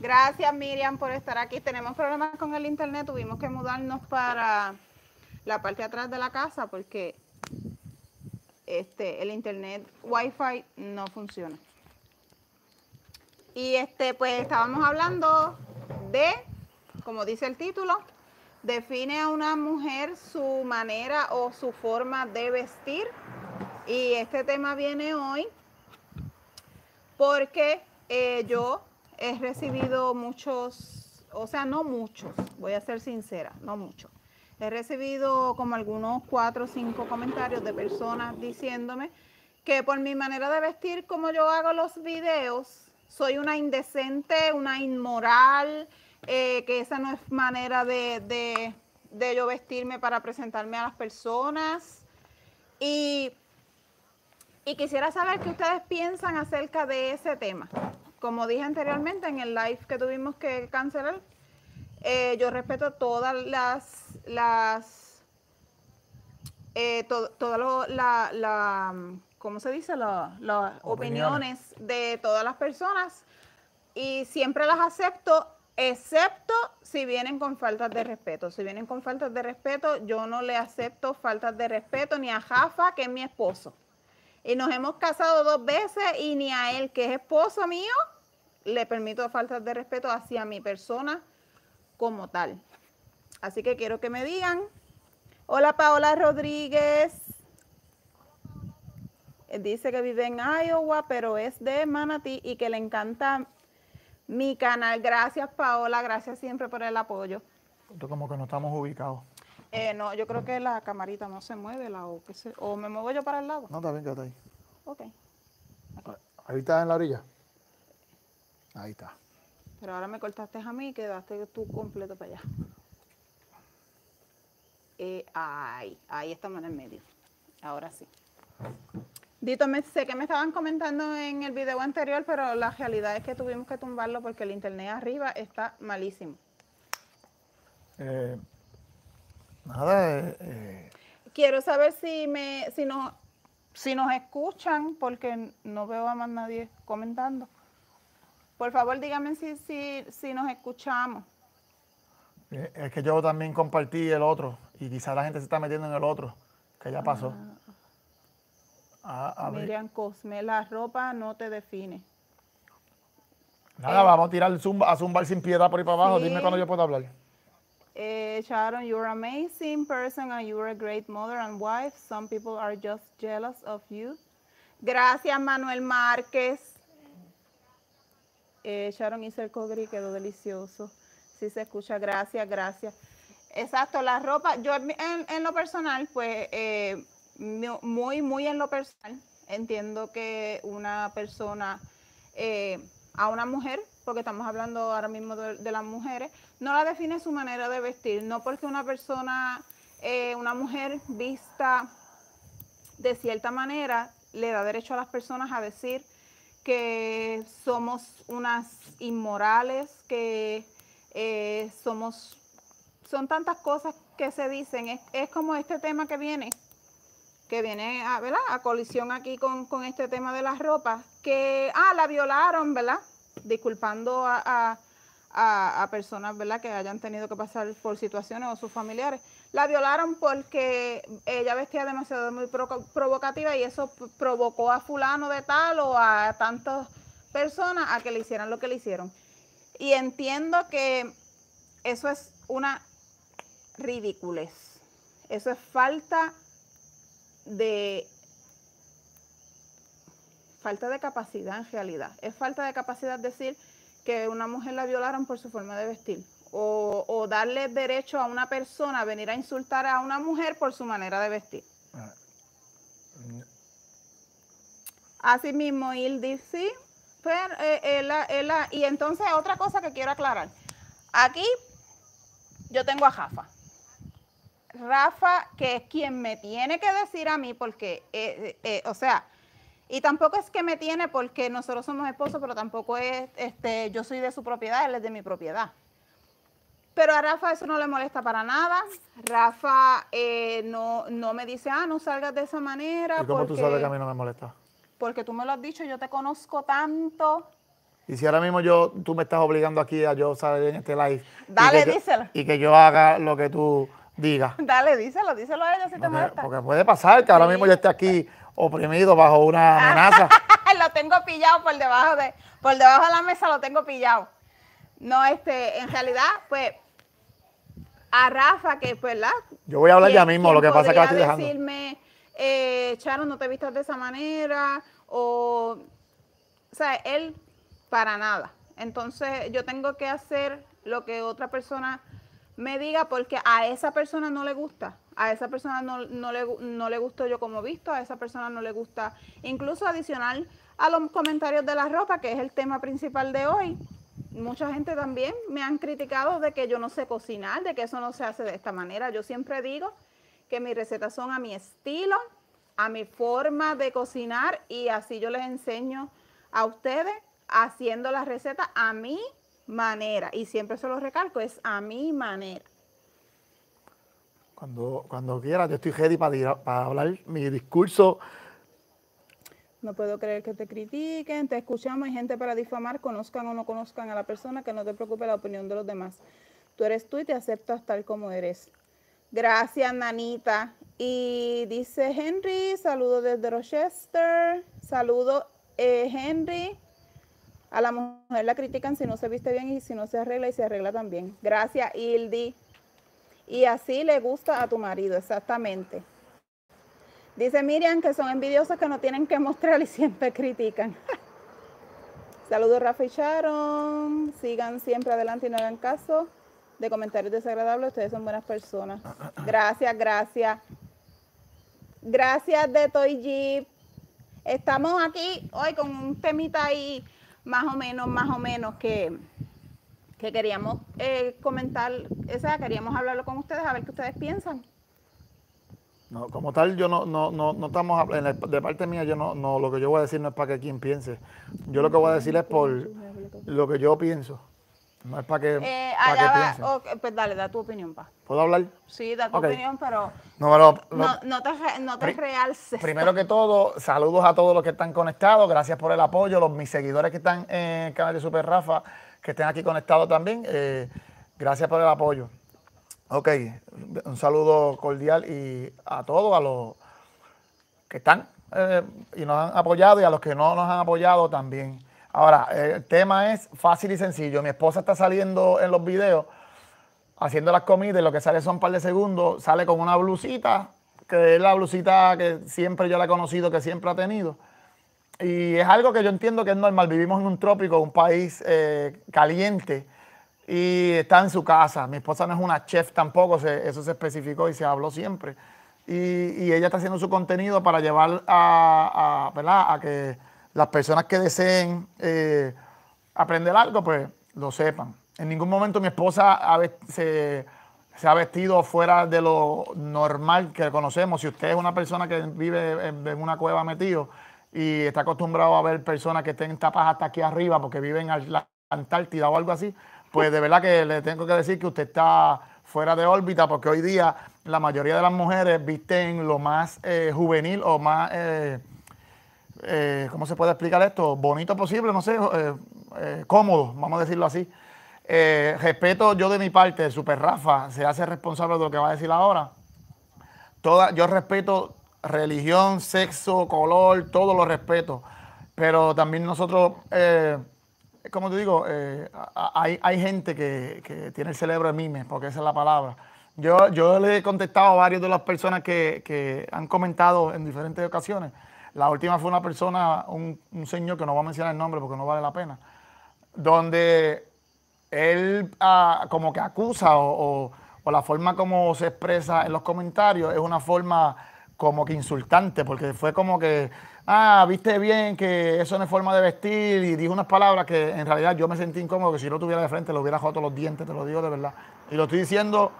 Gracias Miriam por estar aquí. Tenemos problemas con el internet, tuvimos que mudarnos para la parte atrás de la casa porque este, el internet Wi-Fi no funciona. Y este, pues estábamos hablando de, como dice el título, define a una mujer su manera o su forma de vestir. Y este tema viene hoy porque eh, yo he recibido muchos, o sea, no muchos, voy a ser sincera, no muchos. He recibido como algunos cuatro o cinco comentarios de personas diciéndome que por mi manera de vestir, como yo hago los videos, soy una indecente, una inmoral, eh, que esa no es manera de, de, yo vestirme para presentarme a las personas. Y y quisiera saber qué ustedes piensan acerca de ese tema como dije anteriormente en el live que tuvimos que cancelar, eh, yo respeto todas las, las eh, la, la, se dice? las opiniones. opiniones de todas las personas y siempre las acepto, excepto si vienen con faltas de respeto. Si vienen con faltas de respeto, yo no le acepto faltas de respeto ni a Jafa, que es mi esposo. Y nos hemos casado dos veces y ni a él, que es esposo mío, le permito faltas de respeto hacia mi persona como tal. Así que quiero que me digan. Hola Paola Rodríguez. Dice que vive en Iowa, pero es de Manatee y que le encanta mi canal. Gracias Paola, gracias siempre por el apoyo. Como que no estamos ubicados. Eh, no, yo creo que la camarita no se mueve, la o, me muevo yo para el lado. No, está bien, quédate ahí. Ok. Ah, ahí está en la orilla. Ahí está. Pero ahora me cortaste a mí y quedaste tú completo para allá. Eh, ay, ahí, estamos en el medio. Ahora sí. Dito, sé que me estaban comentando en el video anterior, pero la realidad es que tuvimos que tumbarlo porque el internet arriba está malísimo. Eh, nada. Eh, Quiero saber si me, si nos, si nos escuchan, porque no veo a más nadie comentando. Por favor, dígame si, si, si nos escuchamos. Eh, es que yo también compartí el otro y quizá la gente se está metiendo en el otro, que ya pasó. Ah. Miriam Cosme, la ropa no te define. Nada, eh, vamos a tirar a zumbar sin piedad por ahí para abajo. Dime cuando yo puedo hablar. Eh, Sharon, you're an amazing person and you're a great mother and wife. Some people are just jealous of you. Gracias, Manuel Márquez. Eh, Sharon hizo el cogri, quedó delicioso. Sí se escucha, gracias, gracias. Exacto, la ropa, yo en, lo personal, pues eh, muy, muy en lo personal, entiendo que una persona, eh, a una mujer, porque estamos hablando ahora mismo de, las mujeres, no la define su manera de vestir, no porque una persona, una mujer vista de cierta manera, le da derecho a las personas a decir que somos unas inmorales, que eh, somos, son tantas cosas que se dicen, es, como este tema que viene, que viene a, a colisión aquí con, este tema de las ropas, que, ah, la violaron, ¿verdad? Disculpando a, personas, ¿verdad? Que hayan tenido que pasar por situaciones o sus familiares la violaron porque ella vestía demasiado muy provocativa y eso provocó a fulano de tal o a tantas personas a que le hicieran lo que le hicieron. Y entiendo que eso es una ridiculez. Eso es falta de falta de capacidad en realidad. Es falta de capacidad decir que una mujer la violaron por su forma de vestir o, darle derecho a una persona a venir a insultar a una mujer por su manera de vestir. Asimismo, él dice, él, y entonces otra cosa que quiero aclarar. Aquí yo tengo a Jafa. Rafa, que es quien me tiene que decir a mí, porque, eh, eh, eh, o sea, y tampoco es que me tiene porque nosotros somos esposos, pero tampoco es, este, yo soy de su propiedad, él es de mi propiedad. Pero a Rafa eso no le molesta para nada. Rafa eh, no, me dice, ah, no salgas de esa manera. ¿Y cómo tú sabes que a mí no me molesta? Porque tú me lo has dicho, yo te conozco tanto. Y si ahora mismo yo, tú me estás obligando aquí a yo salir en este live. Dale, díselo. y que yo haga lo que tú digas. Dale, díselo, díselo a ella si te molesta. Porque puede pasar que ahora mismo yo esté aquí oprimido bajo una amenaza. lo tengo pillado por debajo de, por debajo de la mesa, lo tengo pillado. No, este, en realidad, pues a Rafa, que, ¿verdad? Pues, yo voy a hablar ya mismo, lo que pasa que la estoy dejando. decirme, eh, Charo, no te vistas de esa manera, o, o sea, él para nada. Entonces, yo tengo que hacer lo que otra persona me diga porque a esa persona no le gusta, a esa persona no, no, le, no le gusto yo como visto, a esa persona no le gusta, incluso adicional a los comentarios de la ropa, que es el tema principal de hoy, mucha gente también me han criticado de que yo no sé cocinar, de que eso no se hace de esta manera. Yo siempre digo que mis recetas son a mi estilo, a mi forma de cocinar y así yo les enseño a ustedes haciendo las recetas a mi manera. Y siempre se lo recalco, es a mi manera. Cuando, cuando quiera, yo estoy ready para, para hablar mi discurso no puedo creer que te critiquen, te escuchamos, hay gente para difamar, conozcan o no conozcan a la persona, que no te preocupe la opinión de los demás. Tú eres tú y te aceptas tal como eres. Gracias, Nanita. Y dice Henry, saludo desde Rochester. Saludo, eh, Henry. A la mujer la critican si no se viste bien y si no se arregla y se arregla también. Gracias, Ildi. Y así le gusta a tu marido, exactamente. Dice Miriam que son envidiosos que no tienen que mostrar y siempre critican. Saludos Rafa y Sharon. Sigan siempre adelante y no hagan caso de comentarios desagradables. Ustedes son buenas personas. Gracias, gracias. Gracias de Toy Jeep. Estamos aquí hoy con un temita ahí, más o menos, más o menos, que, que queríamos eh, comentar, o sea, queríamos hablarlo con ustedes, a ver qué ustedes piensan. No, como tal, yo no, no, no, no estamos de parte mía, yo no, no, lo que yo voy a decir no es para que quien piense. Yo lo que voy a decir es por lo que yo pienso. No es para que, eh, pues dale, da tu opinión, pa. ¿Puedo hablar? Sí, da tu opinión, pero no, no, te, realces. Primero que todo, saludos a todos los que están conectados. Gracias por el apoyo. Los mis seguidores que están en el canal de Super Rafa, que estén aquí conectados también. Eh, gracias por el apoyo. Ok, un saludo cordial y a todos, a los que están eh, y nos han apoyado y a los que no nos han apoyado también. Ahora, el tema es fácil y sencillo. Mi esposa está saliendo en los videos haciendo las comidas y lo que sale son un par de segundos. Sale con una blusita, que es la blusita que siempre yo la he conocido, que siempre ha tenido. Y es algo que yo entiendo que es normal. Vivimos en un trópico, un país eh, caliente y está en su casa. Mi esposa no es una chef tampoco, eso se especificó y se habló siempre. Y, ella está haciendo su contenido para llevar a, que las personas que deseen eh, aprender algo, pues lo sepan. En ningún momento mi esposa se, ha vestido fuera de lo normal que conocemos. Si usted es una persona que vive en, una cueva metido y está acostumbrado a ver personas que estén tapas hasta aquí arriba porque viven en la Antártida o algo así, pues de verdad que le tengo que decir que usted está fuera de órbita, porque hoy día la mayoría de las mujeres visten lo más eh, juvenil o más, eh, eh, ¿cómo se puede explicar esto? Bonito posible, no sé, cómodo, vamos a decirlo así. respeto yo de mi parte, Super Rafa se hace responsable de lo que va a decir ahora. Toda, yo respeto religión, sexo, color, todo lo respeto, pero también nosotros como te digo, eh, hay, hay, gente que, tiene el cerebro de mimes, porque esa es la palabra. Yo, yo le he contestado a varias de las personas que, han comentado en diferentes ocasiones. La última fue una persona, un, señor que no voy a mencionar el nombre porque no vale la pena, donde él ah, como que acusa o, la forma como se expresa en los comentarios es una forma como que insultante, porque fue como que ah, viste bien, que eso no es forma de vestir, y dijo unas palabras que en realidad yo me sentí incómodo, que si no tuviera de frente le hubiera todos los dientes, te lo digo de verdad. Y lo estoy diciendo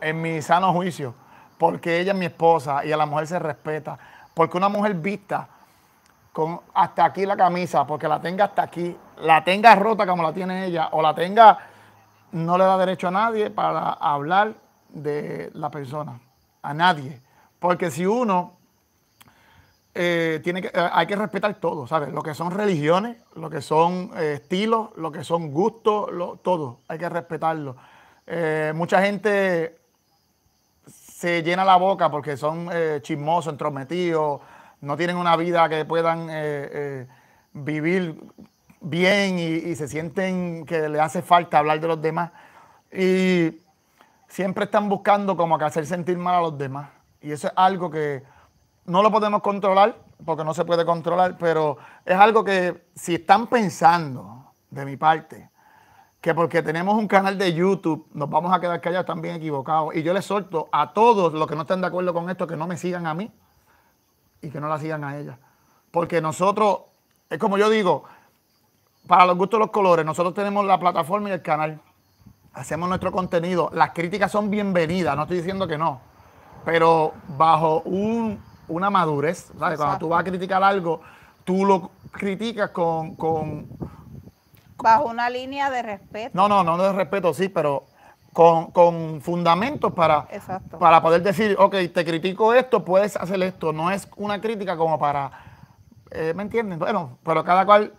en mi sano juicio, porque ella es mi esposa y a la mujer se respeta, porque una mujer vista con hasta aquí la camisa, porque la tenga hasta aquí, la tenga rota como la tiene ella, o la tenga, no le da derecho a nadie para hablar de la persona, a nadie. Porque si uno eh, tiene eh, hay que respetar todo, ¿sabes? Lo que son religiones, lo que son eh, estilos, lo que son gustos, lo, todo, hay que respetarlo. mucha gente se llena la boca porque son chismosos, entrometidos, no tienen una vida que puedan vivir bien y, se sienten que le hace falta hablar de los demás. Y siempre están buscando como hacer sentir mal a los demás. Y eso es algo que no lo podemos controlar, porque no se puede controlar, pero es algo que si están pensando de mi parte, que porque tenemos un canal de YouTube nos vamos a quedar callados, están bien equivocados. Y yo les solto a todos los que no estén de acuerdo con esto que no me sigan a mí y que no la sigan a ella. Porque nosotros, es como yo digo, para los gustos de los colores, nosotros tenemos la plataforma y el canal. Hacemos nuestro contenido. Las críticas son bienvenidas, no estoy diciendo que no. Pero bajo un una madurez. ¿sabes? Cuando tú vas a criticar algo, tú lo criticas con, Bajo una línea de respeto. No, no, no, de respeto, sí, pero con, fundamentos para, para poder decir, ok, te critico esto, puedes hacer esto. No es una crítica como para... Eh, ¿Me entiendes? Bueno, pero cada cual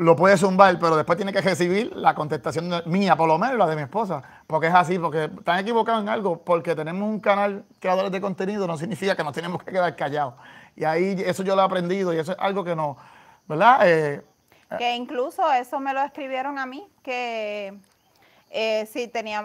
lo puede zumbar, pero después tiene que recibir la contestación mía, por lo menos la de mi esposa, porque es así, porque están equivocados en algo, porque tenemos un canal creadores de contenido, no significa que nos tenemos que quedar callados. Y ahí eso yo lo he aprendido y eso es algo que no, ¿verdad? Eh, eh. que incluso eso me lo escribieron a mí, que eh, si,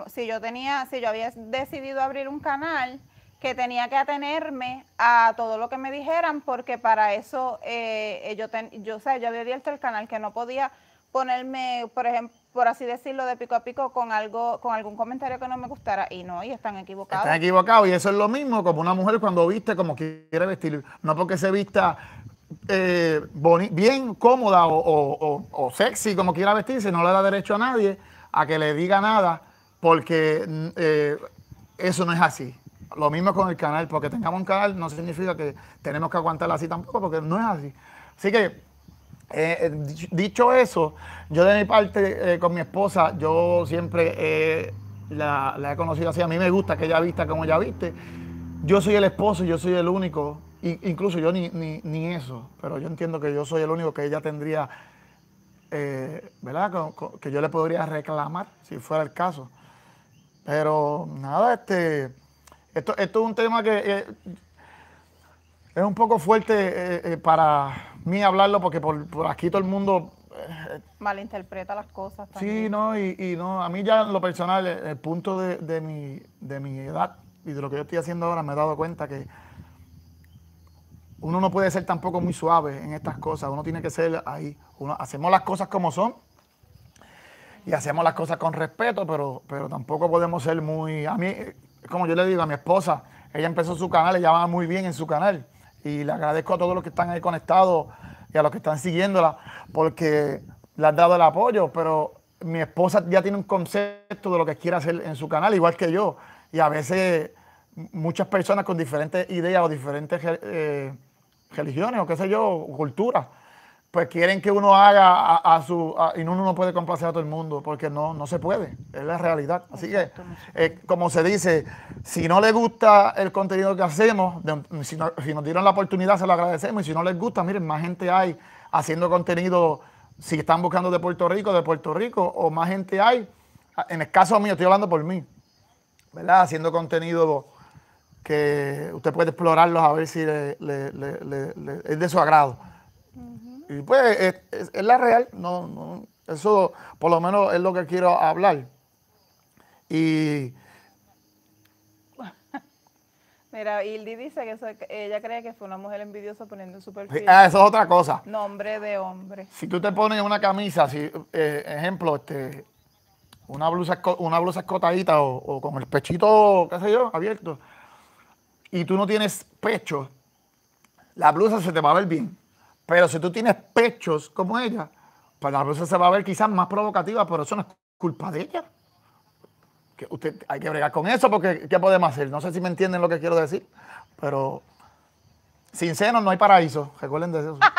si yo tenía, si yo había decidido abrir un canal, que tenía que atenerme a todo lo que me dijeran porque para eso eh, yo, yo, sé yo había abierto el canal que no podía ponerme, por ejemplo, por así decirlo, de pico a pico con algo, con algún comentario que no me gustara. Y no, y están equivocados. Están equivocados. Y eso es lo mismo como una mujer cuando viste como quiere vestir. No porque se vista eh, bien cómoda o, sexy como quiera vestirse, no le da derecho a nadie a que le diga nada porque mm, eh, eso no es así. Lo mismo con el canal, porque tengamos un canal no significa que tenemos que aguantar así tampoco, porque no es así. Así que, eh, eh, dicho eso, yo de mi parte eh, con mi esposa, yo siempre la, he conocido así. A mí me gusta que ella vista como ella viste. Yo soy el esposo, y yo soy el único. incluso yo ni, ni, eso, pero yo entiendo que yo soy el único que ella tendría ¿verdad? Que, yo le podría reclamar si fuera el caso. Pero nada, este, esto, esto es un tema que eh, es un poco fuerte eh, eh, para mí hablarlo porque por, aquí todo el mundo... Malinterpreta las cosas. También. Sí, no, y, no, a mí ya lo personal, el, el punto de, de, mi, de mi edad y de lo que yo estoy haciendo ahora, me he dado cuenta que uno no puede ser tampoco muy suave en estas cosas, uno tiene que ser ahí, uno, hacemos las cosas como son y hacemos las cosas con respeto, pero, pero tampoco podemos ser muy... A mí, como yo le digo a mi esposa, ella empezó su canal, ella va muy bien en su canal. Y le agradezco a todos los que están ahí conectados y a los que están siguiéndola, porque le han dado el apoyo, pero mi esposa ya tiene un concepto de lo que quiere hacer en su canal, igual que yo. Y a veces muchas personas con diferentes ideas o diferentes eh, religiones o qué sé yo, culturas pues quieren que uno haga a, su... Y y uno no puede complacer a todo el mundo, porque no, no se puede, es la realidad. Así que, eh, como se dice, si no les gusta el contenido que hacemos, si, nos dieron la oportunidad, se lo agradecemos, y si no les gusta, miren, más gente hay haciendo contenido, si están buscando de Puerto Rico, de Puerto Rico, o más gente hay, en el caso mío, estoy hablando por mí, ¿verdad? Haciendo contenido que usted puede explorarlos a ver si le, es de su agrado. Y pues es, la real, no, no, eso por lo menos es lo que quiero hablar. Y Mira, Hildy dice que ella cree que fue una mujer envidiosa poniendo su perfil. Ah, eso es otra cosa. Nombre de hombre. Si tú te pones una camisa, si, eh, ejemplo, este, una blusa, una blusa escotadita o, o, con el pechito, qué sé yo, abierto, y tú no tienes pecho, la blusa se te va a ver bien. Pero si tú tienes pechos como ella, pues la cosa se va a ver quizás más provocativa, pero eso no es culpa de ella. Que usted hay que bregar con eso porque ¿qué podemos hacer? No sé si me entienden lo que quiero decir, pero sin senos no hay paraíso, recuerden de eso.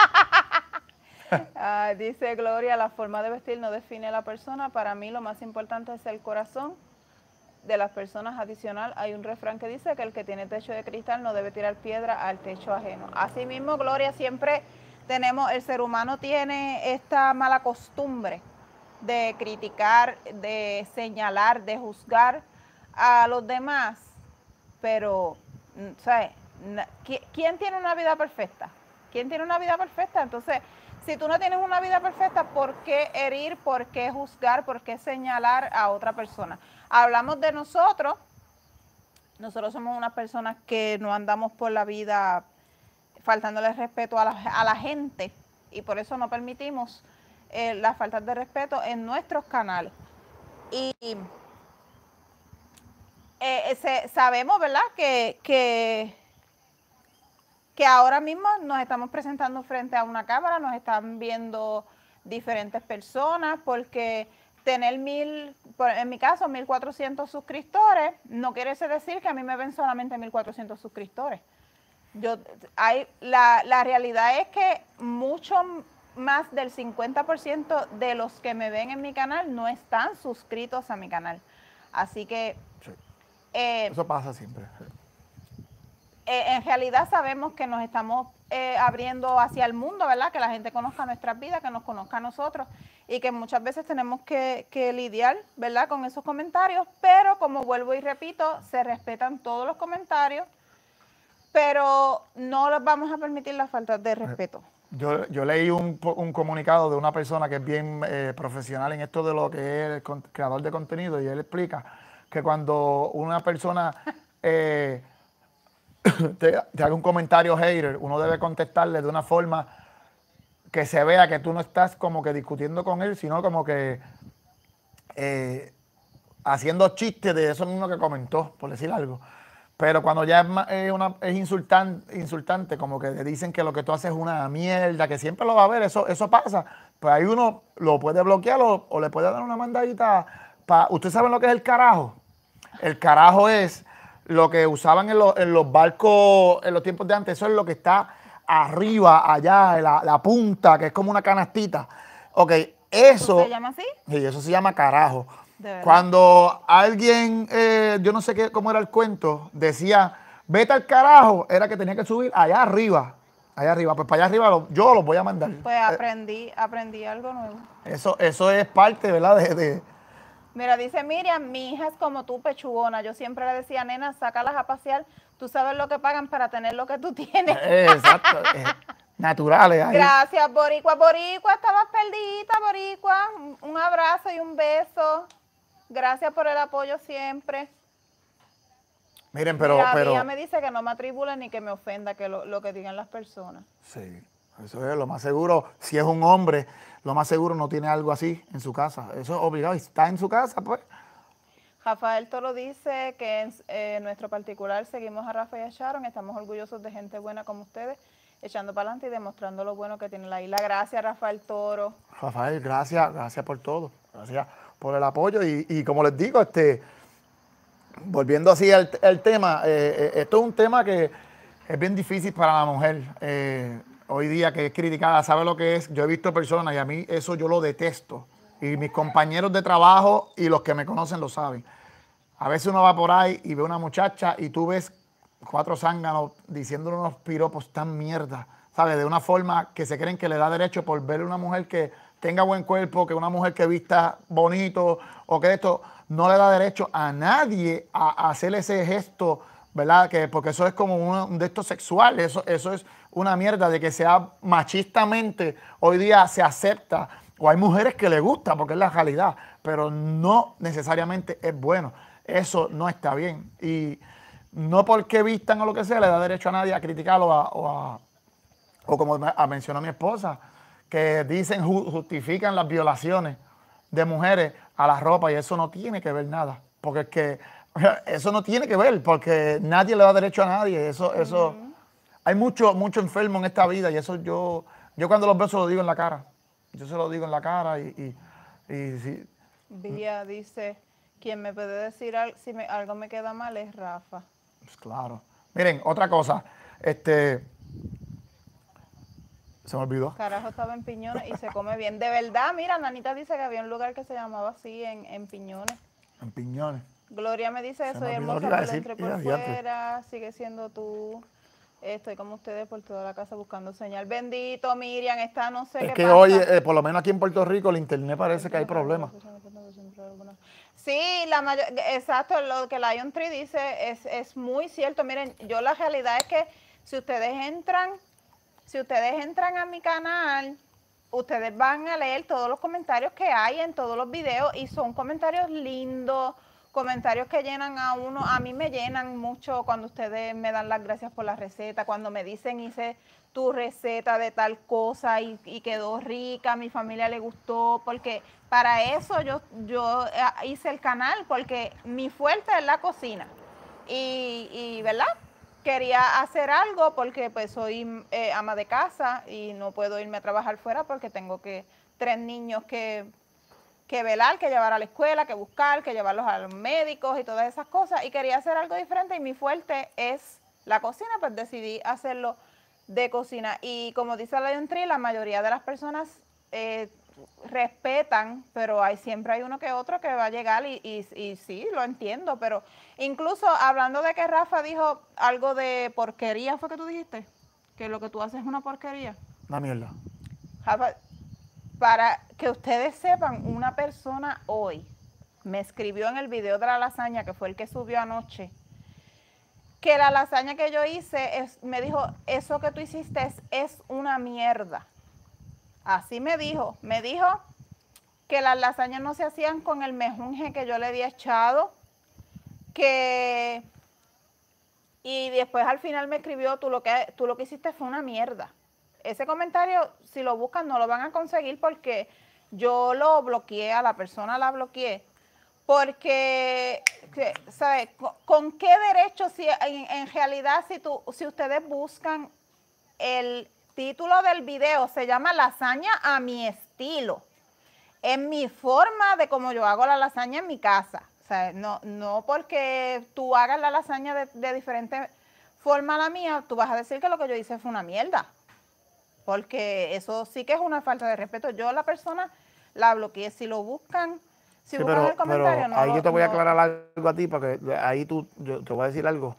Ah, dice Gloria, la forma de vestir no define a la persona, para mí lo más importante es el corazón de las personas adicional, hay un refrán que dice que el que tiene techo de cristal no debe tirar piedra al techo ajeno. Asimismo, Gloria siempre tenemos, el ser humano tiene esta mala costumbre de criticar, de señalar, de juzgar a los demás, pero, mm, ¿sabes? ¿Quién tiene una vida perfecta? ¿Quién tiene una vida perfecta? Entonces, si tú no tienes una vida perfecta, ¿por qué herir, por qué juzgar, por qué señalar a otra persona? Hablamos de nosotros, nosotros somos unas personas que no andamos por la vida faltándole respeto a la, gente y por eso no permitimos eh, la falta de respeto en nuestros canales. Y eh, eh, sabemos, ¿verdad?, que, que, que ahora mismo nos estamos presentando frente a una cámara, nos están viendo diferentes personas, porque tener mil, en mi caso, 1400 suscriptores, no quiere decir que a mí me ven solamente 1400 suscriptores. Yo, hay, la, la realidad es que mucho más del 50% de los que me ven en mi canal no están suscritos a mi canal. Así que... Eh, Eso pasa siempre. Eh, en realidad sabemos que nos estamos eh, abriendo hacia el mundo, ¿verdad? Que la gente conozca nuestras vidas, que nos conozca a nosotros y que muchas veces tenemos que, que lidiar, ¿verdad? Con esos comentarios, pero como vuelvo y repito, se respetan todos los comentarios pero no les vamos a permitir la falta de eh, respeto. Yo, yo leí un, comunicado de una persona que es bien eh, profesional en esto de lo que es el creador de contenido y él explica que cuando una persona eh, te, haga un comentario hater, uno debe contestarle de una forma que se vea que tú no estás como que discutiendo con él, sino como que eh, haciendo chistes de eso mismo que comentó, por decir algo. Pero cuando ya es, una, es insultante, como que le dicen que lo que tú haces es una mierda, que siempre lo va a ver, eso, eso pasa. Pues ahí uno lo puede bloquear o, le puede dar una mandadita. Pa, ¿Ustedes saben lo que es el carajo? El carajo es lo que usaban en, en, los barcos en los tiempos de antes. Eso es lo que está arriba, allá, la, la punta, que es como una canastita. Ok, eso. ¿Se llama así? Sí, eso se llama carajo. Cuando alguien, eh, yo no sé qué, cómo era el cuento, decía, vete al carajo, era que tenía que subir allá arriba. Allá arriba, pues para allá arriba yo los voy a mandar. Pues eh, aprendí, aprendí algo nuevo. Eso, eso es parte, ¿verdad? Mira, dice Miriam, mi hija es como tú, pechugona. Yo siempre le decía, nena, sácalas a pasear. Tú sabes lo que pagan para tener lo que tú tienes. Eh, exacto. Naturales. Gracias, Boricua. Boricua, estabas perdita, Boricua. Un abrazo y un beso. Gracias por el apoyo siempre. Miren, pero... La pero me dice que no me atribula ni que me ofenda que lo, que digan las personas. Sí, eso es lo más seguro. Si es un hombre, lo más seguro no tiene algo así en su casa. Eso es obligado. Está en su casa, pues. Rafael Toro dice que en eh, nuestro particular seguimos a Rafael y a Sharon, estamos orgullosos de gente buena como ustedes, echando para adelante y demostrando lo bueno que tiene la isla. Gracias, Rafael Toro. Rafael, gracias, gracias por todo. Gracias por el apoyo. Y, y como les digo, este, volviendo así al, tema, eh, eh, esto es un tema que es bien difícil para la mujer. Eh, hoy día que es criticada, sabe lo que es. Yo he visto personas y a mí eso yo lo detesto. Y mis compañeros de trabajo y los que me conocen lo saben. A veces uno va por ahí y ve una muchacha y tú ves cuatro zánganos diciéndole unos piropos tan mierda, ¿sabes? De una forma que se creen que le da derecho por ver una mujer que tenga buen cuerpo, que una mujer que vista bonito o que esto no le da derecho a nadie a, hacer ese gesto, ¿verdad? Que, porque eso es como un, de gesto sexual, eso, es una mierda de que sea machistamente, hoy día se acepta, o hay mujeres que le gusta, porque es la realidad, pero no necesariamente es bueno. Eso no está bien. Y no porque vistan o lo que sea, le da derecho a nadie a criticarlo o, a, o como a mencionó mi esposa, que dicen, justifican las violaciones de mujeres a la ropa y eso no tiene que ver nada, porque es que eso no tiene que ver, porque nadie le da derecho a nadie, eso, eso, hay mucho, mucho enfermo en esta vida y eso yo, yo cuando los veo se lo digo en la cara, yo se lo digo en la cara y... y, sí. Vía dice, quien me puede decir si me, algo me queda mal es Rafa. Pues claro. Miren, otra cosa, este... Se me olvidó. Carajo estaba en Piñones y se come bien. De verdad, mira, Nanita dice que había un lugar que se llamaba así en, en Piñones. En Piñones. Gloria me dice, soy hermosa y por fuera, sigue siendo tú. Estoy como ustedes por toda la casa buscando señal. Bendito, Miriam, está no sé es que hoy, eh, por lo menos aquí en Puerto Rico, el internet parece que hay problemas. Sí, la mayor, exacto, lo que Lion Tree dice es, es muy cierto. Miren, yo la realidad es que si ustedes entran si ustedes entran a mi canal, ustedes van a leer todos los comentarios que hay en todos los videos y son comentarios lindos, comentarios que llenan a uno. A mí me llenan mucho cuando ustedes me dan las gracias por la receta, cuando me dicen hice tu receta de tal cosa y, quedó rica, a mi familia le gustó, porque para eso yo, yo eh, hice el canal, porque mi fuerte es la cocina. Y, y ¿verdad? quería hacer algo porque pues soy eh, ama de casa y no puedo irme a trabajar fuera porque tengo que tres niños que, velar, que llevar a la escuela, que buscar, que llevarlos a los médicos y todas esas cosas. Y quería hacer algo diferente y mi fuerte es la cocina, pues decidí hacerlo de cocina. Y como dice la Entre la mayoría de las personas eh, respetan, pero hay siempre hay uno que otro que va a llegar y, y, y, sí, lo entiendo, pero incluso hablando de que Rafa dijo algo de porquería, fue que tú dijiste, que lo que tú haces es una porquería. Una mierda. para que ustedes sepan, una persona hoy me escribió en el video de la lasaña, que fue el que subió anoche, que la lasaña que yo hice, es, me dijo, eso que tú hiciste es, es una mierda. Así me dijo. Me dijo que las lasañas no se hacían con el mejunje que yo le había echado. Que. Y después al final me escribió, tú lo que, tú lo que hiciste fue una mierda. Ese comentario, si lo buscan, no lo van a conseguir porque yo lo bloqueé, a la persona la bloqueé porque, ¿sabes? ¿Con qué derecho, si en, realidad, si, tú, si ustedes buscan el, Título del video se llama Lasaña a mi estilo. en mi forma de cómo yo hago la lasaña en mi casa. O sea, no, no porque tú hagas la lasaña de, diferente forma a la mía, tú vas a decir que lo que yo hice fue una mierda. Porque eso sí que es una falta de respeto. Yo la persona la bloqueé. Si lo buscan, si buscan el comentario, Ahí yo te voy a aclarar algo a ti, porque ahí tú, yo te voy a decir algo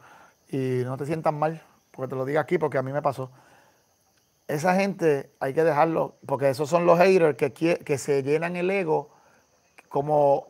y no te sientas mal, porque te lo diga aquí, porque a mí me pasó esa gente hay que dejarlo, porque esos son los haters que, se llenan el ego como,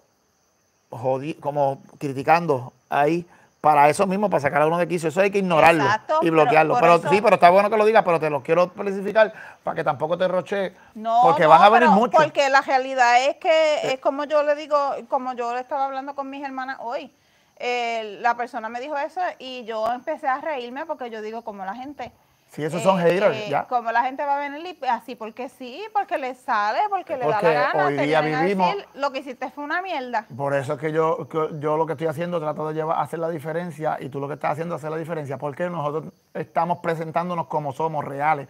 como criticando ahí para eso mismo, para sacar a uno de quicio. Eso hay que ignorarlo y bloquearlo. Pero, sí, pero está bueno que lo digas, pero te lo quiero especificar para que tampoco te roche, no, porque van a venir muchos. Porque la realidad es que eh. es como yo le digo, como yo le estaba hablando con mis hermanas hoy. Eh, la persona me dijo eso y yo empecé a reírme porque yo digo, como la gente Sí, esos son eh, haters, eh, ya. Como la gente va a venir así porque sí, porque le sale, porque le da la gana. Hoy día vivimos. lo que hiciste fue una mierda. Por eso es que yo, yo lo que estoy haciendo, trato de llevar, hacer la diferencia y tú lo que estás haciendo es hacer la diferencia porque nosotros estamos presentándonos como somos reales.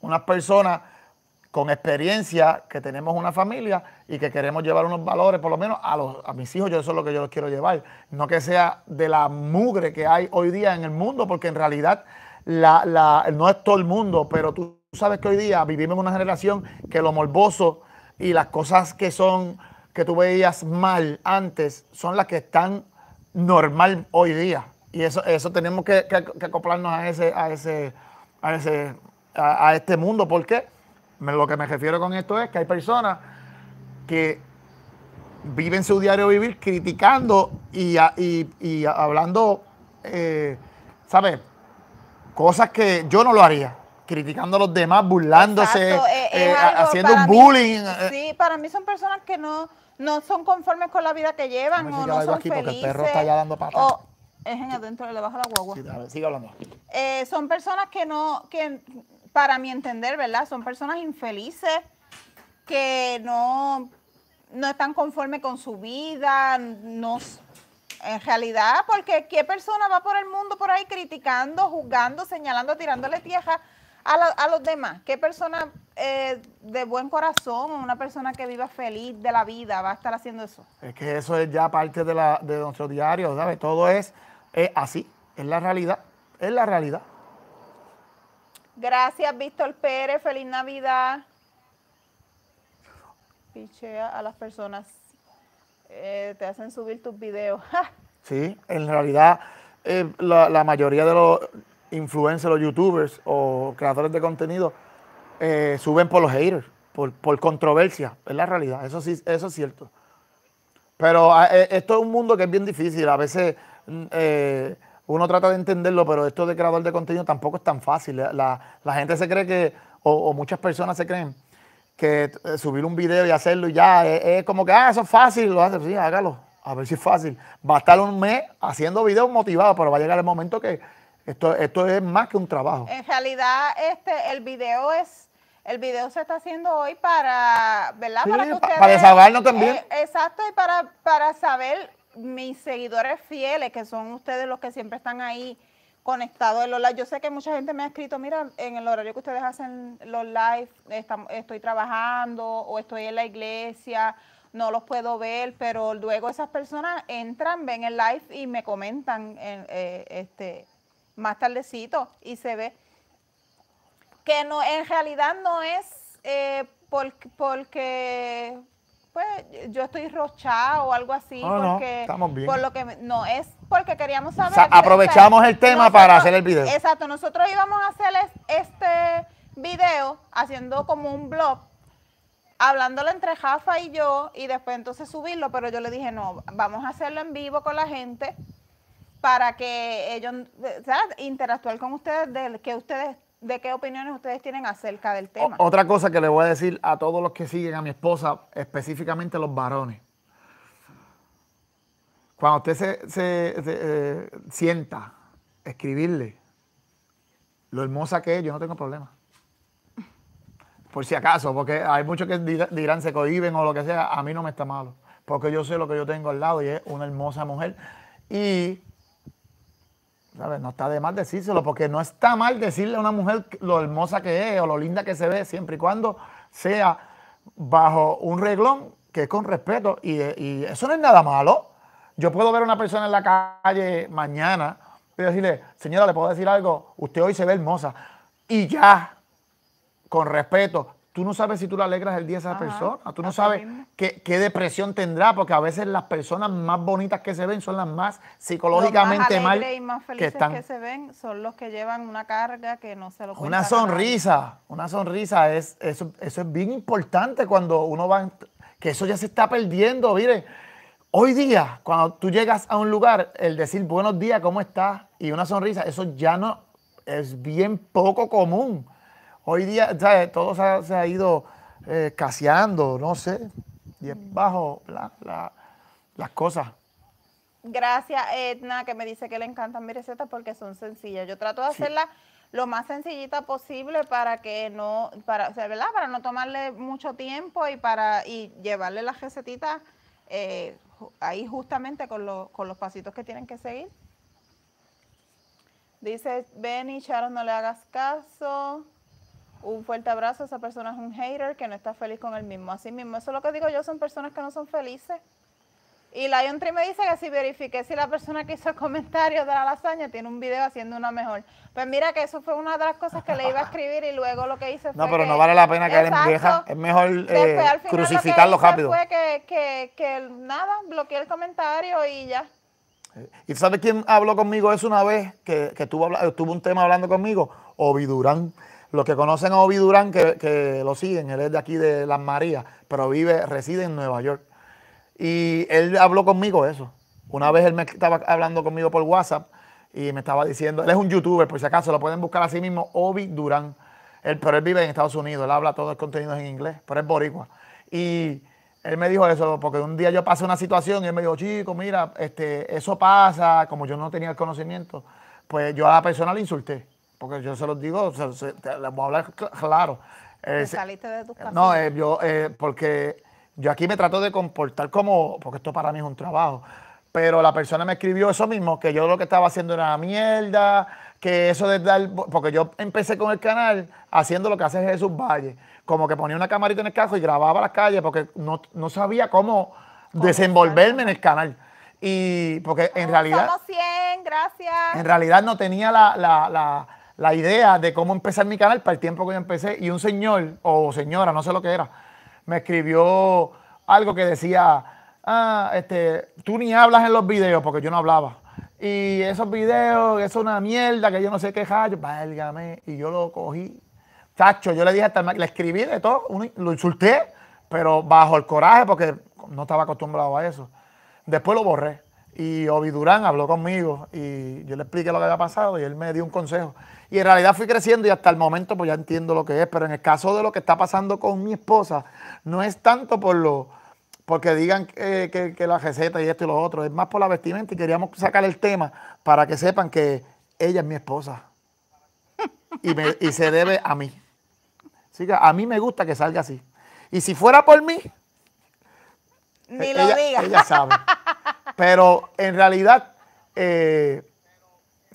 Unas personas con experiencia, que tenemos una familia y que queremos llevar unos valores, por lo menos a, los, a mis hijos, yo eso es lo que yo los quiero llevar. No que sea de la mugre que hay hoy día en el mundo, porque en realidad la, no es todo el mundo, pero tú sabes que hoy día vivimos una generación que lo morboso y las cosas que son que tú veías mal antes son las que están normal hoy día. Y eso, eso tenemos que, acoplarnos a ese, a ese, a ese, a, este mundo. porque lo que me refiero con esto es que hay personas que viven su diario vivir criticando y, hablando, eh, ¿sabes? Cosas que yo no lo haría. Criticando a los demás, burlándose, eh, haciendo un bullying. Eh. sí, para mí son personas que no, no son conformes con la vida que llevan o no son aquí felices. Porque el perro está ya dando es en adentro, le bajo la guagua. Sí, sigue hablando. Eh, son personas que no, que para mi entender, ¿verdad? Son personas infelices que no, no están conformes con su vida, no, en realidad, porque ¿qué persona va por el mundo por ahí criticando, juzgando, señalando, tirándole tierra a, a los demás? ¿Qué persona eh, de buen corazón, una persona que viva feliz de la vida va a estar haciendo eso? Es que eso es ya parte de, la, de nuestro diario, ¿sabes? Todo es así, es la realidad, es la realidad. Gracias, Víctor Pérez, feliz Navidad. Pichea a las personas. Eh, te hacen subir tus videos. sí, en realidad eh, la, mayoría de los influencers, los youtubers o creadores de contenido eh, suben por los haters, por, controversia, es la realidad, eso sí, eso es cierto. Pero ah, esto es un mundo que es bien difícil, a veces mm, uno trata de entenderlo, pero esto de creador de contenido tampoco es tan fácil. La, gente se cree que, o muchas personas se creen que eh, subir un video y hacerlo y ya, es, como que, ah, eso es fácil, lo haces, sí, hágalo, a ver si es fácil. Va a estar un mes haciendo videos motivados, pero va a llegar el momento que esto, esto es más que un trabajo. En realidad, este, el video es el video se está haciendo hoy para, ¿verdad? para, que ustedes, para eh, también. exacto, y para, para saber mis seguidores fieles, que son ustedes los que siempre están ahí conectado en live. Yo sé que mucha gente me ha escrito, mira, en el horario que ustedes hacen los live, estoy trabajando o estoy en la iglesia, no los puedo ver, pero luego esas personas entran, ven el live y me comentan eh, eh, este, más tardecito y se ve que no, en realidad no es eh, porque pues yo estoy rochado o algo así porque estamos bien. por lo que no es porque queríamos saber aprovechamos el tema para hacer el video exacto nosotros íbamos a hacer este video haciendo como un blog hablándolo entre Jafa y yo y después entonces subirlo pero yo le dije no vamos a hacerlo en vivo con la gente para que ellos sea, interactuar con ustedes de que ustedes de qué opiniones ustedes tienen acerca del tema. otra cosa que le voy a decir a todos los que siguen a mi esposa, específicamente los varones. Cuando usted se, eh, sienta escribirle lo hermosa que es, yo no tengo problema. Por si acaso, porque hay muchos que dirán se cohiben o lo que sea, a mí no me está malo, porque yo sé lo que yo tengo al lado y es una hermosa mujer. Y no está de mal decírselo, porque no está mal decirle a una mujer lo hermosa que es o lo linda que se ve, siempre y cuando sea bajo un reglón que es con respeto. Y, y eso no es nada malo. Yo puedo ver a una persona en la calle mañana y decirle, señora, le puedo decir algo, usted hoy se ve hermosa. Y ya, con respeto, tú no sabes si tú le alegras el día a esa persona, tú no sabes qué, depresión tendrá, porque a veces las personas más bonitas que se ven son las más psicológicamente los más mal. y más felices que, se ven son los que llevan una carga que no se lo Una sonrisa, una sonrisa, es, eso, es bien importante cuando uno va, que eso ya se está perdiendo, mire. Hoy día, cuando tú llegas a un lugar, el decir buenos días, ¿cómo estás? Y una sonrisa, eso ya no es bien poco común. Hoy día ¿sabes? todo se ha, ido eh, caseando, no sé, y mm. bajo las cosas. Gracias, Edna, que me dice que le encantan mis recetas porque son sencillas. Yo trato de hacerlas lo más sencillita posible para que no, para, o sea, ¿verdad? Para no tomarle mucho tiempo y para llevarle las recetitas eh, ahí justamente con, con los pasitos que tienen que seguir. Dice Benny, Sharon, no le hagas caso un fuerte abrazo. Esa persona es un hater que no está feliz con el mismo. Así mismo, eso es lo que digo yo, son personas que no son felices. Y la Tree me dice que si verifique si la persona que hizo el comentario de la lasaña tiene un video haciendo una mejor. Pues mira que eso fue una de las cosas que le iba a escribir y luego lo que hice fue. No, pero no vale la pena que él vieja. Es mejor eh, crucificarlo rápido. Fue que, nada, bloqueé el comentario y ya. Eh, ¿Y sabes quién habló conmigo eso una vez? Que, que estuvo, un tema hablando conmigo. Ovidurán. Los que conocen a Obi Durán, que, lo siguen, él es de aquí de Las Marías, pero vive, reside en Nueva York. Y él habló conmigo eso. Una vez él me estaba hablando conmigo por WhatsApp y me estaba diciendo, él es un youtuber, por si acaso, lo pueden buscar así mismo, Obi Durán. Él, pero él vive en Estados Unidos, él habla todo el contenido en inglés, pero es boricua. Y él me dijo eso, porque un día yo pasé una situación y él me dijo, chico, mira, este, eso pasa, como yo no tenía el conocimiento, pues yo a la persona le insulté porque yo se los digo, les voy a hablar claro. ¿Te saliste de tus casa? Eh, no, eh, yo, eh, porque yo aquí me trato de comportar como, porque esto para mí es un trabajo, pero la persona me escribió eso mismo, que yo lo que estaba haciendo era una mierda, que eso de dar, porque yo empecé con el canal haciendo lo que hace Jesús Valle, como que ponía una camarita en el carro y grababa las calles, porque no, sabía cómo, desenvolverme en el canal. Y porque en realidad. 100, gracias. En realidad no tenía la la idea de cómo empezar mi canal para el tiempo que yo empecé. Y un señor o señora, no sé lo que era, me escribió algo que decía, ah, este, tú ni hablas en los videos, porque yo no hablaba. Y esos videos, es una mierda, que yo no sé qué hallo, válgame. Y yo lo cogí. Tacho, yo le dije hasta, le escribí de todo, lo insulté, pero bajo el coraje, porque no estaba acostumbrado a eso. Después lo borré. Y Obi Durán habló conmigo y yo le expliqué lo que había pasado y él me dio un consejo. Y en realidad fui creciendo y hasta el momento pues ya entiendo lo que es, pero en el caso de lo que está pasando con mi esposa, no es tanto por lo porque digan eh, que, la receta y esto y lo otro, es más por la vestimenta y queríamos sacar el tema para que sepan que ella es mi esposa y, se debe a mí. Así que a mí me gusta que salga así. Y si fuera por mí, ni eh, lo Ella sabe. Pero en realidad, eh,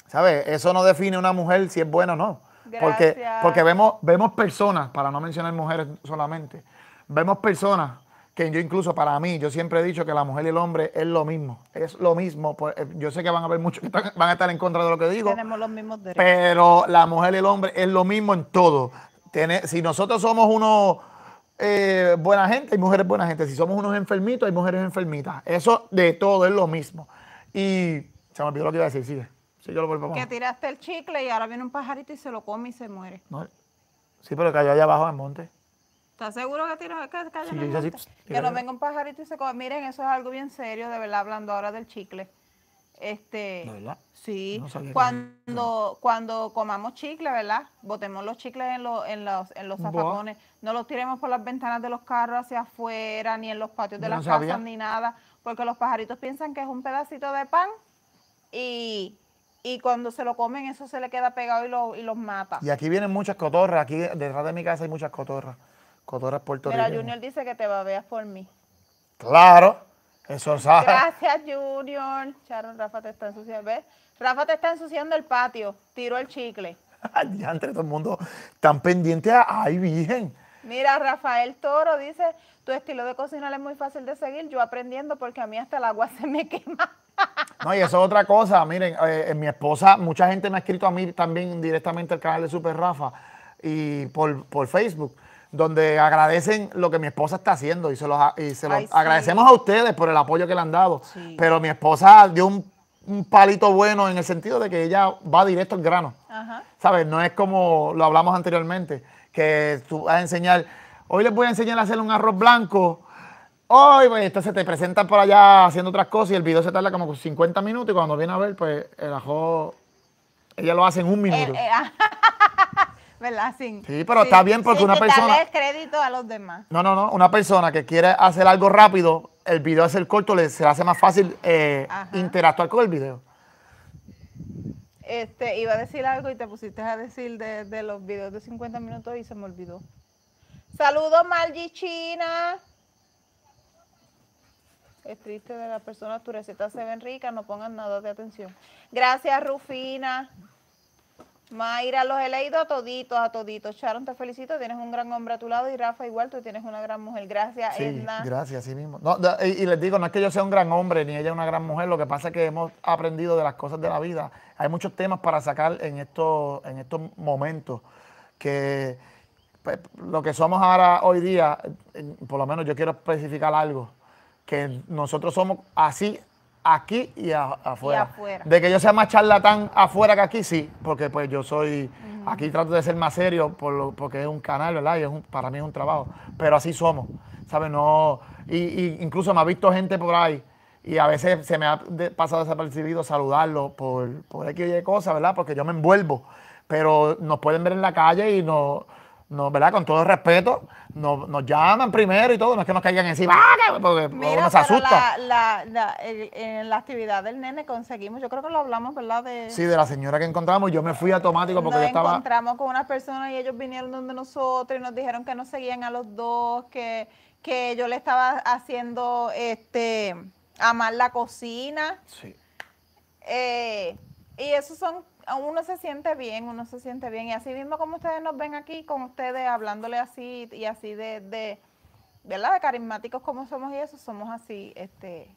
¿sabes? Eso no define una mujer si es buena o no. Porque, porque vemos, vemos personas, para no mencionar mujeres solamente, vemos personas que yo incluso para mí, yo siempre he dicho que la mujer y el hombre es lo mismo, es lo mismo. Pues, eh, yo sé que van a haber muchos van a estar en contra de lo que digo. Tenemos los mismos derechos. Pero la mujer y el hombre es lo mismo en todo. si nosotros somos unos eh, buena gente, hay mujeres buena gente. Si somos unos enfermitos, hay mujeres enfermitas. Eso de todo es lo mismo. Y se me olvidó lo que iba a decir, sigue. yo lo vuelvo a Que tiraste el chicle y ahora viene un pajarito y se lo come y se muere. No, sí, pero cayó allá abajo en el monte. ¿Estás seguro que tiró que cayó sí, en el monte? Pues, que no venga un pajarito y se come. Miren, eso es algo bien serio, de verdad, hablando ahora del chicle. Este, ¿Verdad? Sí, cuando, cuando comamos chicle, ¿verdad? Botemos los chicles en, los, en los, en no los tiremos por las ventanas de los carros hacia afuera, ni en los patios de las casas, ni nada, porque los pajaritos piensan que es un pedacito de pan y, cuando se lo comen eso se le queda pegado y, los mata. Y aquí vienen muchas cotorras, aquí detrás de mi casa hay muchas cotorras, cotorras puertorriqueñas. Mira, Junior dice que te babeas por mí. Claro. Gracias, Junior. Sharon, Rafa te está ensuciando. ¿Ves? Rafa te está ensuciando el patio. Tiro el chicle. ya entre todo el mundo tan pendiente ay, virgen. Mira, Rafael Toro dice, tu estilo de cocinar es muy fácil de seguir, yo aprendiendo porque a mí hasta el agua se me quema. No, y eso es otra cosa, miren, eh, eh, mi esposa, mucha gente me ha escrito a mí también directamente al canal de Super Rafa y por, por Facebook donde agradecen lo que mi esposa está haciendo y se los, y se los agradecemos a ustedes por el apoyo que le han dado. Pero mi esposa dio un, palito bueno en el sentido de que ella va directo al grano. ¿Sabes? No es como lo hablamos anteriormente, que tú vas a enseñar, hoy les voy a enseñar a hacer un arroz blanco. Hoy, oh, se te presentan por allá haciendo otras cosas y el video se tarda como 50 minutos y cuando viene a ver, pues el ajo, ella lo hace en un eh, minuto. Eh, ¿verdad? sí, pero está bien porque una persona... crédito a los demás. No, no, no. Una persona que quiere hacer algo rápido, el video hacer corto, le, se le hace más fácil eh, interactuar con el video. Este, iba a decir algo y te pusiste a decir de, los videos de 50 minutos y se me olvidó. Saludos, Margie China. Es triste de la personas, tu receta se ven rica, no pongan nada de atención. Gracias, Rufina. Mayra, los he leído a toditos, a toditos. Sharon, te felicito, tienes un gran hombre a tu lado y Rafa igual, tú tienes una gran mujer. Gracias, sí, Gracias, sí mismo. No, y, les digo, no es que yo sea un gran hombre ni ella una gran mujer, lo que pasa es que hemos aprendido de las cosas de la vida. Hay muchos temas para sacar en estos, en estos momentos que pues, lo que somos ahora hoy día, por lo menos yo quiero especificar algo, que nosotros somos así aquí y, afuera. De que yo sea más charlatán afuera que aquí, sí, porque pues yo soy, aquí trato de ser más serio por lo, porque es un canal, ¿verdad? Y es para mí es un trabajo, pero así somos, ¿sabes? No, y, incluso me ha visto gente por ahí y a veces se me ha pasado desapercibido saludarlo por, por X cosas, ¿verdad? Porque yo me envuelvo, pero nos pueden ver en la calle y nos no, ¿verdad? Con todo respeto, nos llaman primero y todo, no es que nos caigan encima, ¡ah, porque nos asusta. La, la, la, en la actividad del nene conseguimos, yo creo que lo hablamos, ¿verdad? De, sí, de la señora que encontramos, yo me fui automático porque yo estaba... encontramos con unas personas y ellos vinieron donde nosotros y nos dijeron que nos seguían a los dos, que, que yo le estaba haciendo este amar la cocina. Sí. Eh, y eso son uno se siente bien, uno se siente bien. Y así mismo como ustedes nos ven aquí, con ustedes hablándole así y así de, de ¿verdad? De carismáticos como somos y eso, somos así, este,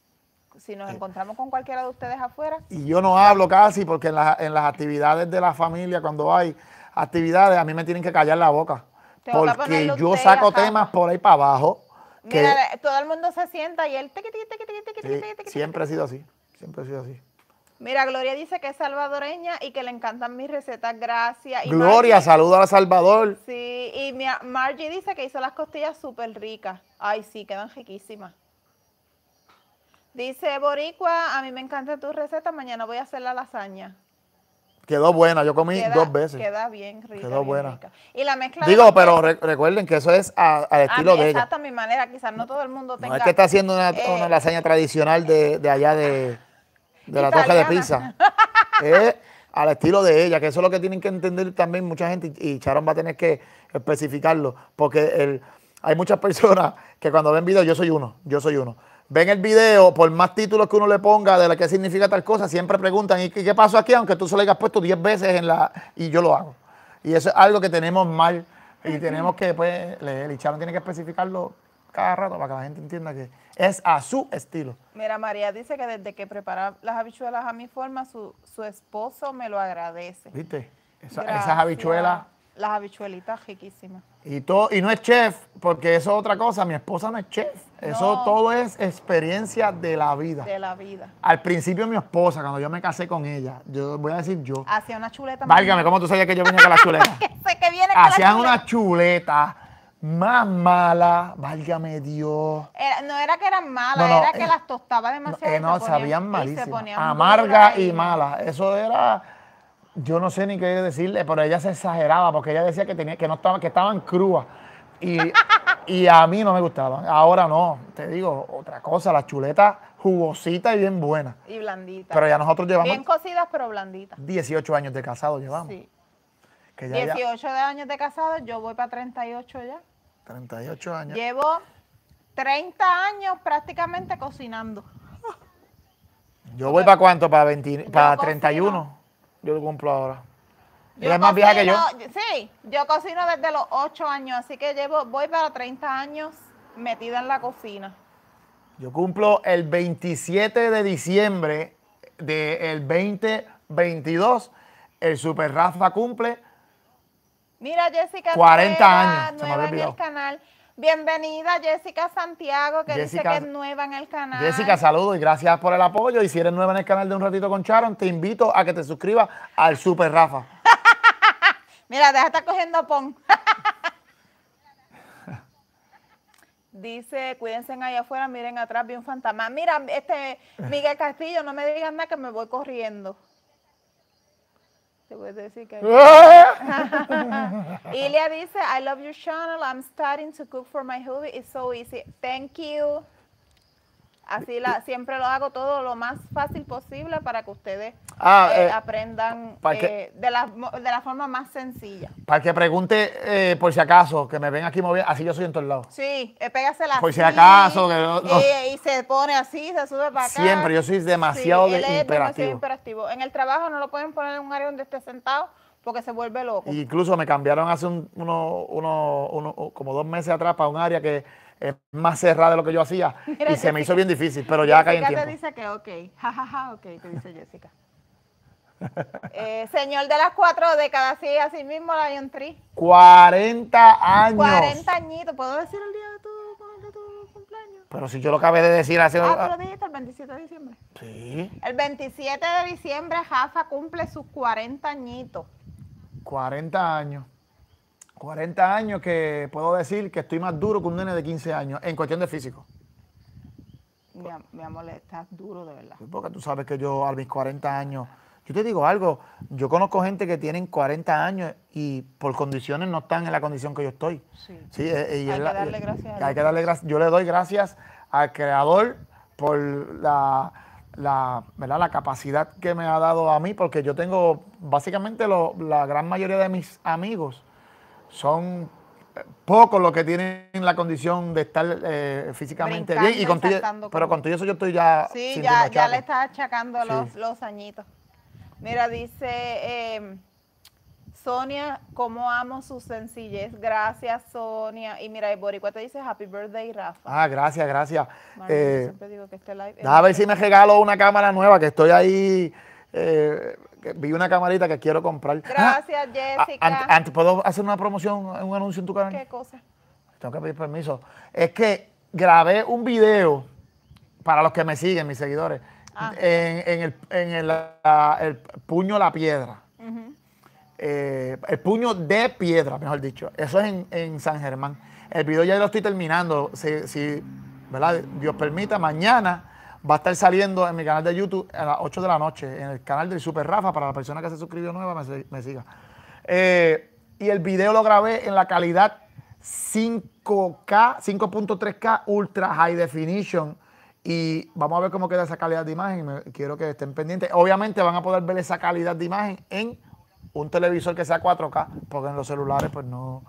si nos eh. encontramos con cualquiera de ustedes afuera. Y yo no hablo casi porque en, en las actividades de la familia, cuando hay actividades, a mí me tienen que callar la boca. Porque yo saco temas por ahí para abajo. Que Mira, todo el mundo se sienta y él... siempre ha sido así, siempre ha sido así. Mira, Gloria dice que es salvadoreña y que le encantan mis recetas. Gracias. Gloria, saluda a Salvador. Sí, y Margie dice que hizo las costillas súper ricas. Ay, sí, quedan riquísimas. Dice Boricua, a mí me encantan tus recetas, mañana voy a hacer la lasaña. Quedó buena, yo comí dos veces. Queda bien rica. Quedó buena. Y la mezcla. Digo, pero recuerden que eso es al estilo de ella. mi manera, quizás no todo el mundo tenga. No es que está haciendo una, eh, lasaña tradicional de allá de de la toja de pizza. al estilo de ella, que eso es lo que tienen que entender también mucha gente, y Charon va a tener que especificarlo, porque hay muchas personas que cuando ven videos, yo soy uno, yo soy uno, ven el video, por más títulos que uno le ponga de lo que significa tal cosa, siempre preguntan, ¿y qué pasó aquí? Aunque tú se lo hayas puesto 10 veces en la... y yo lo hago. Y eso es algo que tenemos mal y tenemos que pues, leer, y Charon tiene que especificarlo cada rato para que la gente entienda que es a su estilo. Mira, María dice que desde que preparaba las habichuelas a mi forma, su, esposo me lo agradece. ¿Viste? esas habichuelas. Las habichuelitas riquísimas. Y, todo, y no es chef, porque eso es otra cosa. Mi esposa no es chef. Eso todo es experiencia de la vida. De la vida. Al principio mi esposa, cuando yo me casé con ella, yo voy a decir yo. Hacía una chuleta. Válgame, ¿cómo tú sabías que yo venía con la chuleta? Hacían una chuleta más mala, válgame Dios. Eh, no era que eran malas, era que eh, las tostaba demasiado. Que eh, no, sabían malísimas. Amarga y mala. Eso era, yo no sé ni qué decirle, pero ella se exageraba porque ella decía que, tenía, que, no estaban, que estaban crudas. Y, y a mí no me gustaban. Ahora no, te digo otra cosa, las chuletas jugositas y bien buenas. Y blanditas. Pero ya nosotros llevamos... Bien cocidas, pero blanditas. 18 años de casado llevamos. Sí. 18 de años de casado, yo voy para 38 ya. 38 años. Llevo 30 años prácticamente cocinando. ¿Yo voy para cuánto? ¿Para, 20, para 31? Yo lo cumplo ahora. Yo más vieja que yo. Sí, yo cocino desde los 8 años, así que llevo, voy para 30 años metida en la cocina. Yo cumplo el 27 de diciembre del 2022. El Super Rafa cumple Mira, Jessica. 40 años. Nueva en el canal. Bienvenida, Jessica Santiago, que dice que es nueva en el canal. Jessica, saludos y gracias por el apoyo. Y si eres nueva en el canal de Un Ratito con Charon, te invito a que te suscribas al Super Rafa. Mira, deja estar cogiendo pon. Dice, cuídense allá afuera, miren atrás, vi un fantasma. Mira, este Miguel Castillo, no me digan nada que me voy corriendo. Te voy a decir que... Ilia dice, I love your channel. I'm starting to cook for my hubby. It's so easy. Thank you. Así la, siempre lo hago todo lo más fácil posible para que ustedes ah, eh, eh, aprendan eh, de, la, forma más sencilla. Para que pregunte, por si acaso, que me ven aquí moviendo, así yo soy en todos lados. Sí, la. Por si acaso. Que Y, se pone así, se sube para acá. Siempre, yo soy demasiado de imperativo. Demasiado imperativo. En el trabajo no lo pueden poner en un área donde esté sentado porque se vuelve loco. Incluso me cambiaron hace un, uno, uno, como dos meses atrás para un área que es más cerrada de lo que yo hacía y se me hizo bien difícil, pero ya caí en tiempo. te dice que ok, jajaja, ja, ja, ok, te dice Jessica. Eh, señor de las cuatro décadas, sí, así mismo la Lion Tree. 40 años. 40 añitos, ¿puedo decir el día de tu, cumpleaños? Pero si yo lo acabé de decir hace... Ah, pero dijiste el 27 de diciembre. Sí. El 27 de diciembre Jafa cumple sus 40 añitos. 40 años. 40 años que puedo decir que estoy más duro que un nene de 15 años en cuestión de físico. Me mi amor, estás duro de verdad. Porque tú sabes que yo a mis 40 años, yo te digo algo, yo conozco gente que tienen 40 años y por condiciones no están en la condición que yo estoy. Sí. hay que darle gracias. que Yo le doy gracias al creador por la, la, ¿verdad? la capacidad que me ha dado a mí, porque yo tengo básicamente la gran mayoría de mis amigos son eh, pocos los que tienen la condición de estar eh, físicamente bien. Y pero con... contigo eso yo estoy ya. Sí, ya, le estás achacando los, añitos. Mira, dice em, Sonia, cómo amo su sencillez. Gracias, Sonia. Y mira, el Boricua te dice Happy Birthday, Rafa. Ah, gracias, gracias. A eh, este ver si me regalo una cámara nueva, que estoy ahí. Eh, vi una camarita que quiero comprar. Ah, Gracias, ah, Jessica. Antes, ¿puedo hacer una promoción, un anuncio en tu canal? ¿Qué cosa? Tengo que pedir permiso. Es que grabé un video para los que me siguen, mis seguidores, ah. en, el, en el, puño la piedra. Eh, el puño de piedra, mejor dicho. Eso es en, San Germán. El video ya lo estoy terminando. Si, si ¿verdad? Dios permita, mañana Va a estar saliendo en mi canal de YouTube a las 8 de la noche, en el canal del Super Rafa, para la persona que se suscribió nueva me, siga. Eh, y el video lo grabé en la calidad 5K, 5.3K Ultra High Definition. Y vamos a ver cómo queda esa calidad de imagen. Quiero que estén pendientes. Obviamente van a poder ver esa calidad de imagen en un televisor que sea 4K, porque en los celulares pues no,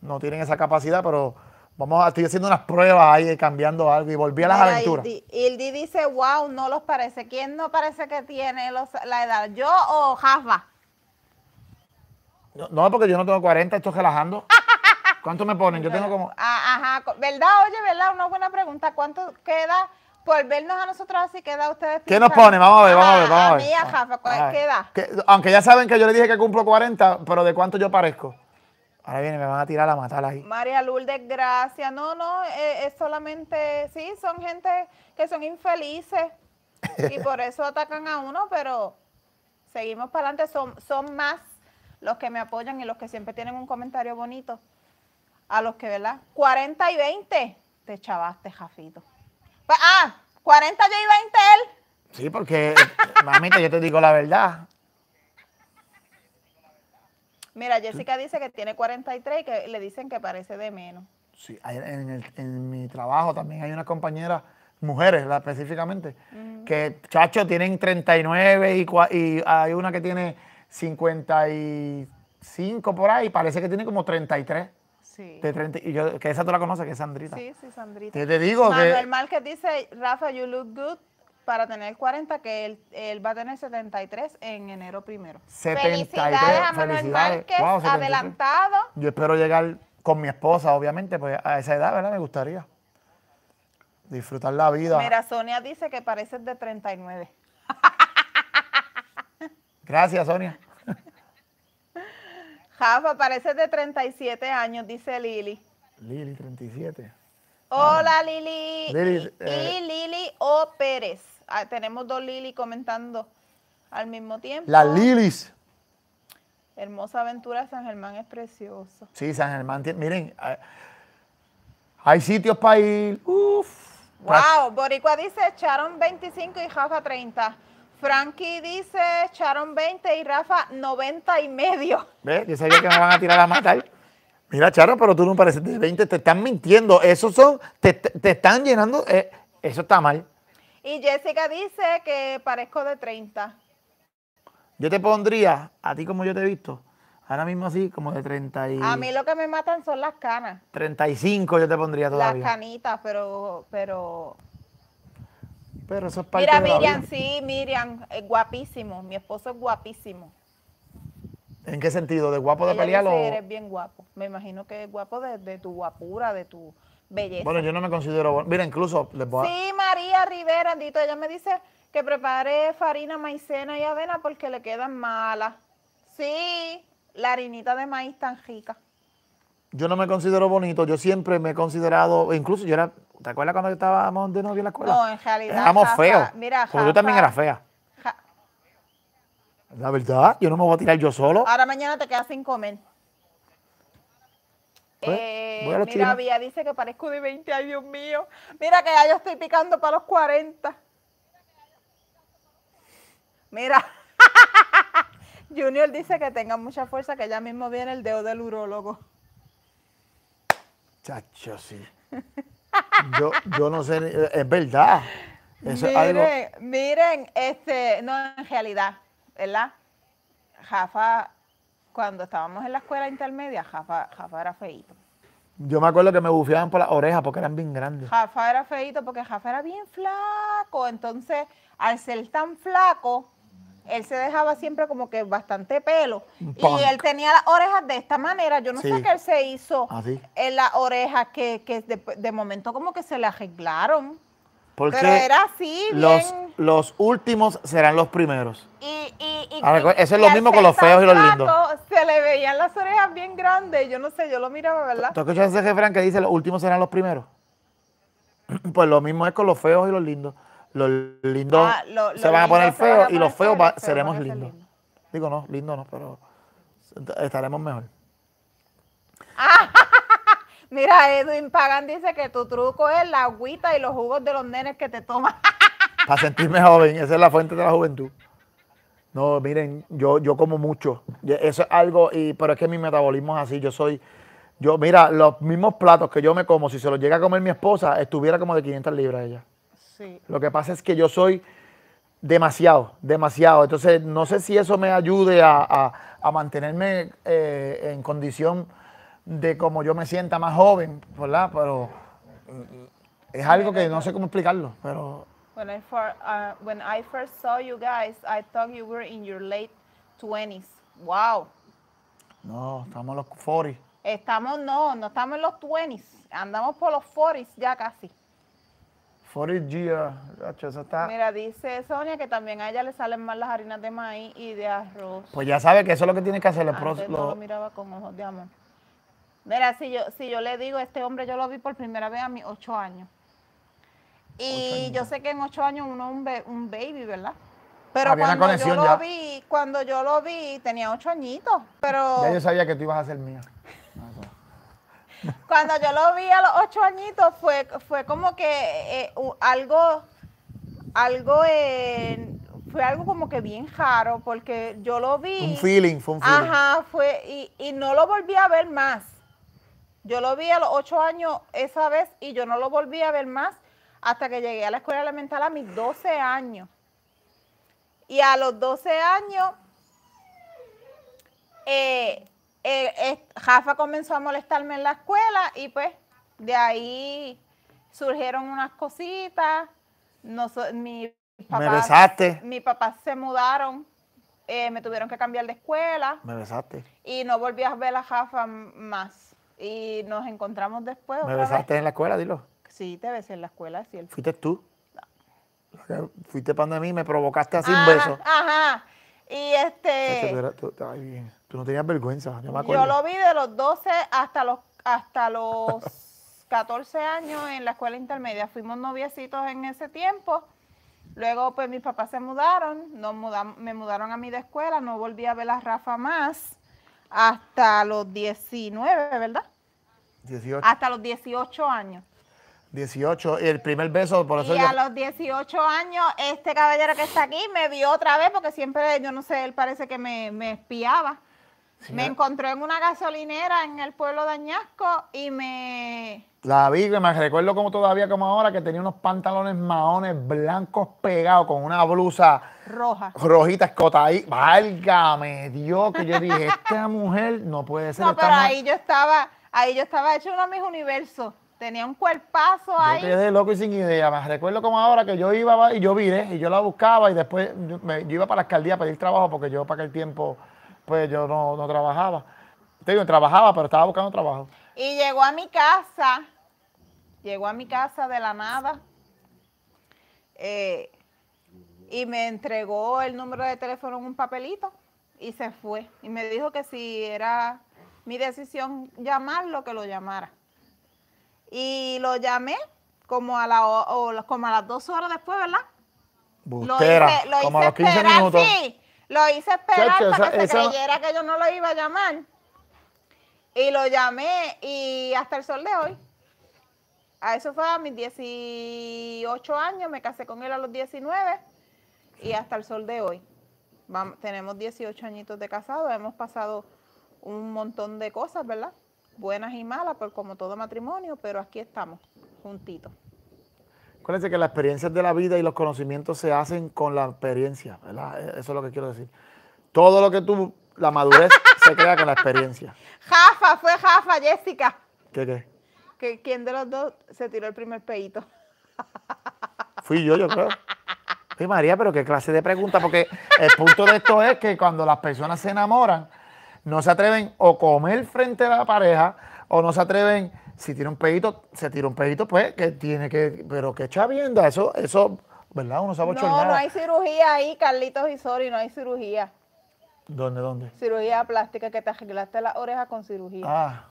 no tienen esa capacidad, pero Vamos, estoy haciendo unas pruebas ahí, cambiando algo y volví a las aventuras. Y el D dice, wow, no los parece. ¿Quién no parece que tiene la edad? ¿Yo o Jafa? No, porque yo no tengo 40, estoy relajando. ¿Cuánto me ponen? Yo tengo como... Ah, ajá, ¿verdad? Oye, ¿verdad? Una buena pregunta. ¿Cuánto queda por vernos a nosotros así? ¿Queda ustedes? ¿Qué nos pone? Vamos a ver, vamos a ver, ah, vamos a ¿cuál queda? aunque ya saben que yo le dije que cumplo 40, pero ¿de cuánto yo parezco? Ahora viene, me van a tirar a matar ahí. María Lourdes, gracias. No, no, eh, eh, es solamente, sí, son gente que son infelices y por eso atacan a uno, pero seguimos para adelante. Son, son más los que me apoyan y los que siempre tienen un comentario bonito. A los que, ¿verdad? 40 y 20, te chavaste, Jafito. Pues, ah, 40 y 20 él. Sí, porque, eh, mamita, yo te digo la verdad. Mira, Jessica dice que tiene 43 y que le dicen que parece de menos. Sí, en, el, en mi trabajo también hay una compañera mujeres específicamente, que chacho tienen 39 y, y, hay una que tiene 55 por ahí, parece que tiene como 33. Sí. De y yo, que esa tú la conoces, que es Sandrita. Sí, sí, Sandrita. Te, te digo Manuel que... dice, Rafa, you look good, para tener 40, que él, va a tener 73 en enero primero. 73, felicidades adelantado. Yo espero llegar con mi esposa, obviamente, pues a esa edad, ¿verdad? Me gustaría disfrutar la vida. Mira, Sonia dice que pareces de 39. Gracias, Sonia. Jafa, pareces de 37 años, dice Lili. Lili, 37. Hola, ah. Lili. y eh, Lili O. Pérez tenemos dos Lili comentando al mismo tiempo. Las Lilis. Hermosa aventura, San Germán es precioso. Sí, San Germán miren, hay sitios para ir. Uf. Wow, Boricua dice Charon 25 y Rafa 30. Frankie dice Charon 20 y Rafa 90 y medio. ¿Ves? Yo sabía que me van a tirar a matar. Mira, Charo, pero tú no pareces de 20, te están mintiendo. Esos son, te, están llenando, eh, eso está mal. Y Jessica dice que parezco de 30. Yo te pondría, a ti como yo te he visto, ahora mismo así, como de 30 y... A mí lo que me matan son las canas. 35 yo te pondría todavía. Las canitas, pero... pero... Pero eso Mira, Miriam, sí, Miriam, es guapísimo. Mi esposo es guapísimo. ¿En qué sentido? ¿De guapo de pelear eres bien guapo. Me imagino que es guapo de, de tu guapura, de tu belleza. Bueno, yo no me considero. Mira, incluso les voy a... Sí, María Rivera, Andito, ella me dice que prepare farina, maicena y avena porque le quedan malas. Sí, la harinita de maíz tan rica. Yo no me considero bonito, yo siempre me he considerado, incluso yo era, ¿te acuerdas cuando estábamos de novio en la escuela? No, en realidad. Éramos feos. Mira, Porque yo también era fea. La verdad, yo no me voy a tirar yo solo. Ahora mañana te quedas sin comer. Pues, eh, mira, dice que parezco de 20, ay Dios mío. Mira que ya yo estoy picando para los 40. Mira. Junior dice que tenga mucha fuerza, que ya mismo viene el dedo del urólogo. Chacho, sí. Yo, no sé, es verdad. miren, miren, este, no, en realidad, ¿verdad? Jafa cuando estábamos en la escuela intermedia, Jafa, era feito. Yo me acuerdo que me bufiaban por las orejas porque eran bien grandes. Jafa era feito porque Jafa era bien flaco. Entonces, al ser tan flaco, él se dejaba siempre como que bastante pelo. Y él tenía las orejas de esta manera. Yo no sé qué se hizo ah, en las orejas que, de, de, momento como que se le arreglaron. Porque era así, los, los últimos serán los primeros. Y, eso es lo mismo con los feos y los lindos. Se le veían las orejas bien grandes. Yo no sé, yo lo miraba, ¿verdad? ¿Tú escuchas ese refrán que dice los últimos serán los primeros? Pues lo mismo es con los feos y los lindos. Los lindos ah, se, van a poner feos y los feos seremos lindos. Digo, no, lindos no, pero estaremos mejor. Ah, Mira, Edwin Pagan dice que tu truco es la agüita y los jugos de los nenes que te tomas. Para sentirme joven, esa es la fuente de la juventud. No, miren, yo, yo como mucho. Eso es algo, y, pero es que mi metabolismo es así. Yo soy, yo, mira, los mismos platos que yo me como, si se los llega a comer mi esposa, estuviera como de 500 libras ella. Sí. Lo que pasa es que yo soy demasiado, demasiado. Entonces, no sé si eso me ayude a, mantenerme eh, en condición de cómo yo me sienta más joven, ¿verdad? Pero mm, es algo que no sé cómo explicarlo, pero... When I, for, uh, when I first saw you guys, I thought you were in your late 20s. Wow. No, estamos en los 40. Estamos, no, no estamos en los 20s. Andamos por los 40s ya casi. 40 years, eso está. Mira, dice Sonia que también a ella le salen mal las harinas de maíz y de arroz. Pues ya sabe que eso es lo que tiene que hacer el próximo. Lo... miraba con ojos de amor. Mira, si yo, si yo le digo, este hombre yo lo vi por primera vez a mis ocho años. Y yo sé que en ocho años uno es un, hombre un baby, ¿verdad? Pero cuando yo lo vi, cuando yo lo vi, tenía ocho añitos. Pero. Ya yo sabía que tú ibas a ser mía. cuando yo lo vi a los ocho añitos, fue, fue como que eh, algo, algo eh, fue algo como que bien raro, porque yo lo vi. Un feeling, fue un feeling. Ajá, fue, y, y no lo volví a ver más. Yo lo vi a los ocho años esa vez y yo no lo volví a ver más hasta que llegué a la escuela elemental a mis 12 años. Y a los 12 años, eh, Jafa eh, eh, comenzó a molestarme en la escuela y pues de ahí surgieron unas cositas. No, mi papá, Me besaste. Mis papás se mudaron eh, me tuvieron que cambiar de escuela. Me besaste. Y no volví a ver a Jafa más y nos encontramos después. ¿Me besaste en la escuela, dilo? Sí, te besé en la escuela, sí. ¿Fuiste tú? No. Fuiste para mí y me provocaste así un beso. Ajá. Y este. Tú, bien. tú, no tenías vergüenza, yo lo vi de los 12 hasta los, hasta los 14 años en la escuela intermedia. Fuimos noviecitos en ese tiempo. Luego, pues mis papás se mudaron, nos me mudaron a mí de escuela, no volví a ver a Rafa más hasta los 19, ¿verdad? Hasta los 18 años. 18, y el primer beso, por eso. Y a los 18 años, este caballero que está aquí me vio otra vez, porque siempre, yo no sé, él parece que me, espiaba. me ¿eh? encontró en una gasolinera en el pueblo de Añasco y me. La vi, me recuerdo como todavía, como ahora, que tenía unos pantalones maones blancos pegados con una blusa. Roja. Rojita, escota ahí. Válgame Dios, que yo dije, esta mujer no puede ser. No, pero ahí yo estaba Ahí yo estaba hecho uno de mis universos. Tenía un cuerpazo ahí. Yo quedé loco y sin idea. Me recuerdo como ahora que yo iba y yo vine. y yo la buscaba y después yo, iba para la alcaldía a pedir trabajo porque yo para aquel tiempo pues yo no, trabajaba. Te digo, trabajaba, pero estaba buscando trabajo. Y llegó a mi casa, llegó a mi casa de la nada eh, y me entregó el número de teléfono en un papelito y se fue. Y me dijo que si era mi decisión llamarlo que lo llamara. Y lo llamé como a, como a las dos horas después, ¿verdad? lo hice, esperar, Sí, lo hice esperar para que se creyera que yo no lo iba a llamar. Y lo llamé y hasta el sol de hoy. A eso fue a mis 18 años, me casé con él a los 19 y hasta el sol de hoy. tenemos 18 añitos de casado, hemos pasado un montón de cosas, ¿verdad? Buenas y malas, como todo matrimonio, pero aquí estamos, juntitos. Acuérdense que las experiencias de la vida y los conocimientos se hacen con la experiencia, ¿verdad? E, eso es lo que quiero decir. Todo lo que tú, la madurez se crea con la experiencia. Jafa, fue Jafa, Jessica. ¿Qué qué? Que quién de los dos se tiró el primer peito. Fui yo, yo creo. Sí, María, pero qué clase de pregunta, porque el punto de esto es que cuando las personas se enamoran, no se atreven o comer frente a la pareja o no se atreven, si tiene un pedito, se tira un pedito, pues que tiene que, pero que chavienda, eso, eso, ¿verdad? Uno sabe No, no hay cirugía ahí, Carlitos y Sori, no hay cirugía. ¿Dónde, dónde? Cirugía plástica, que te arreglaste la oreja con cirugía. Ah,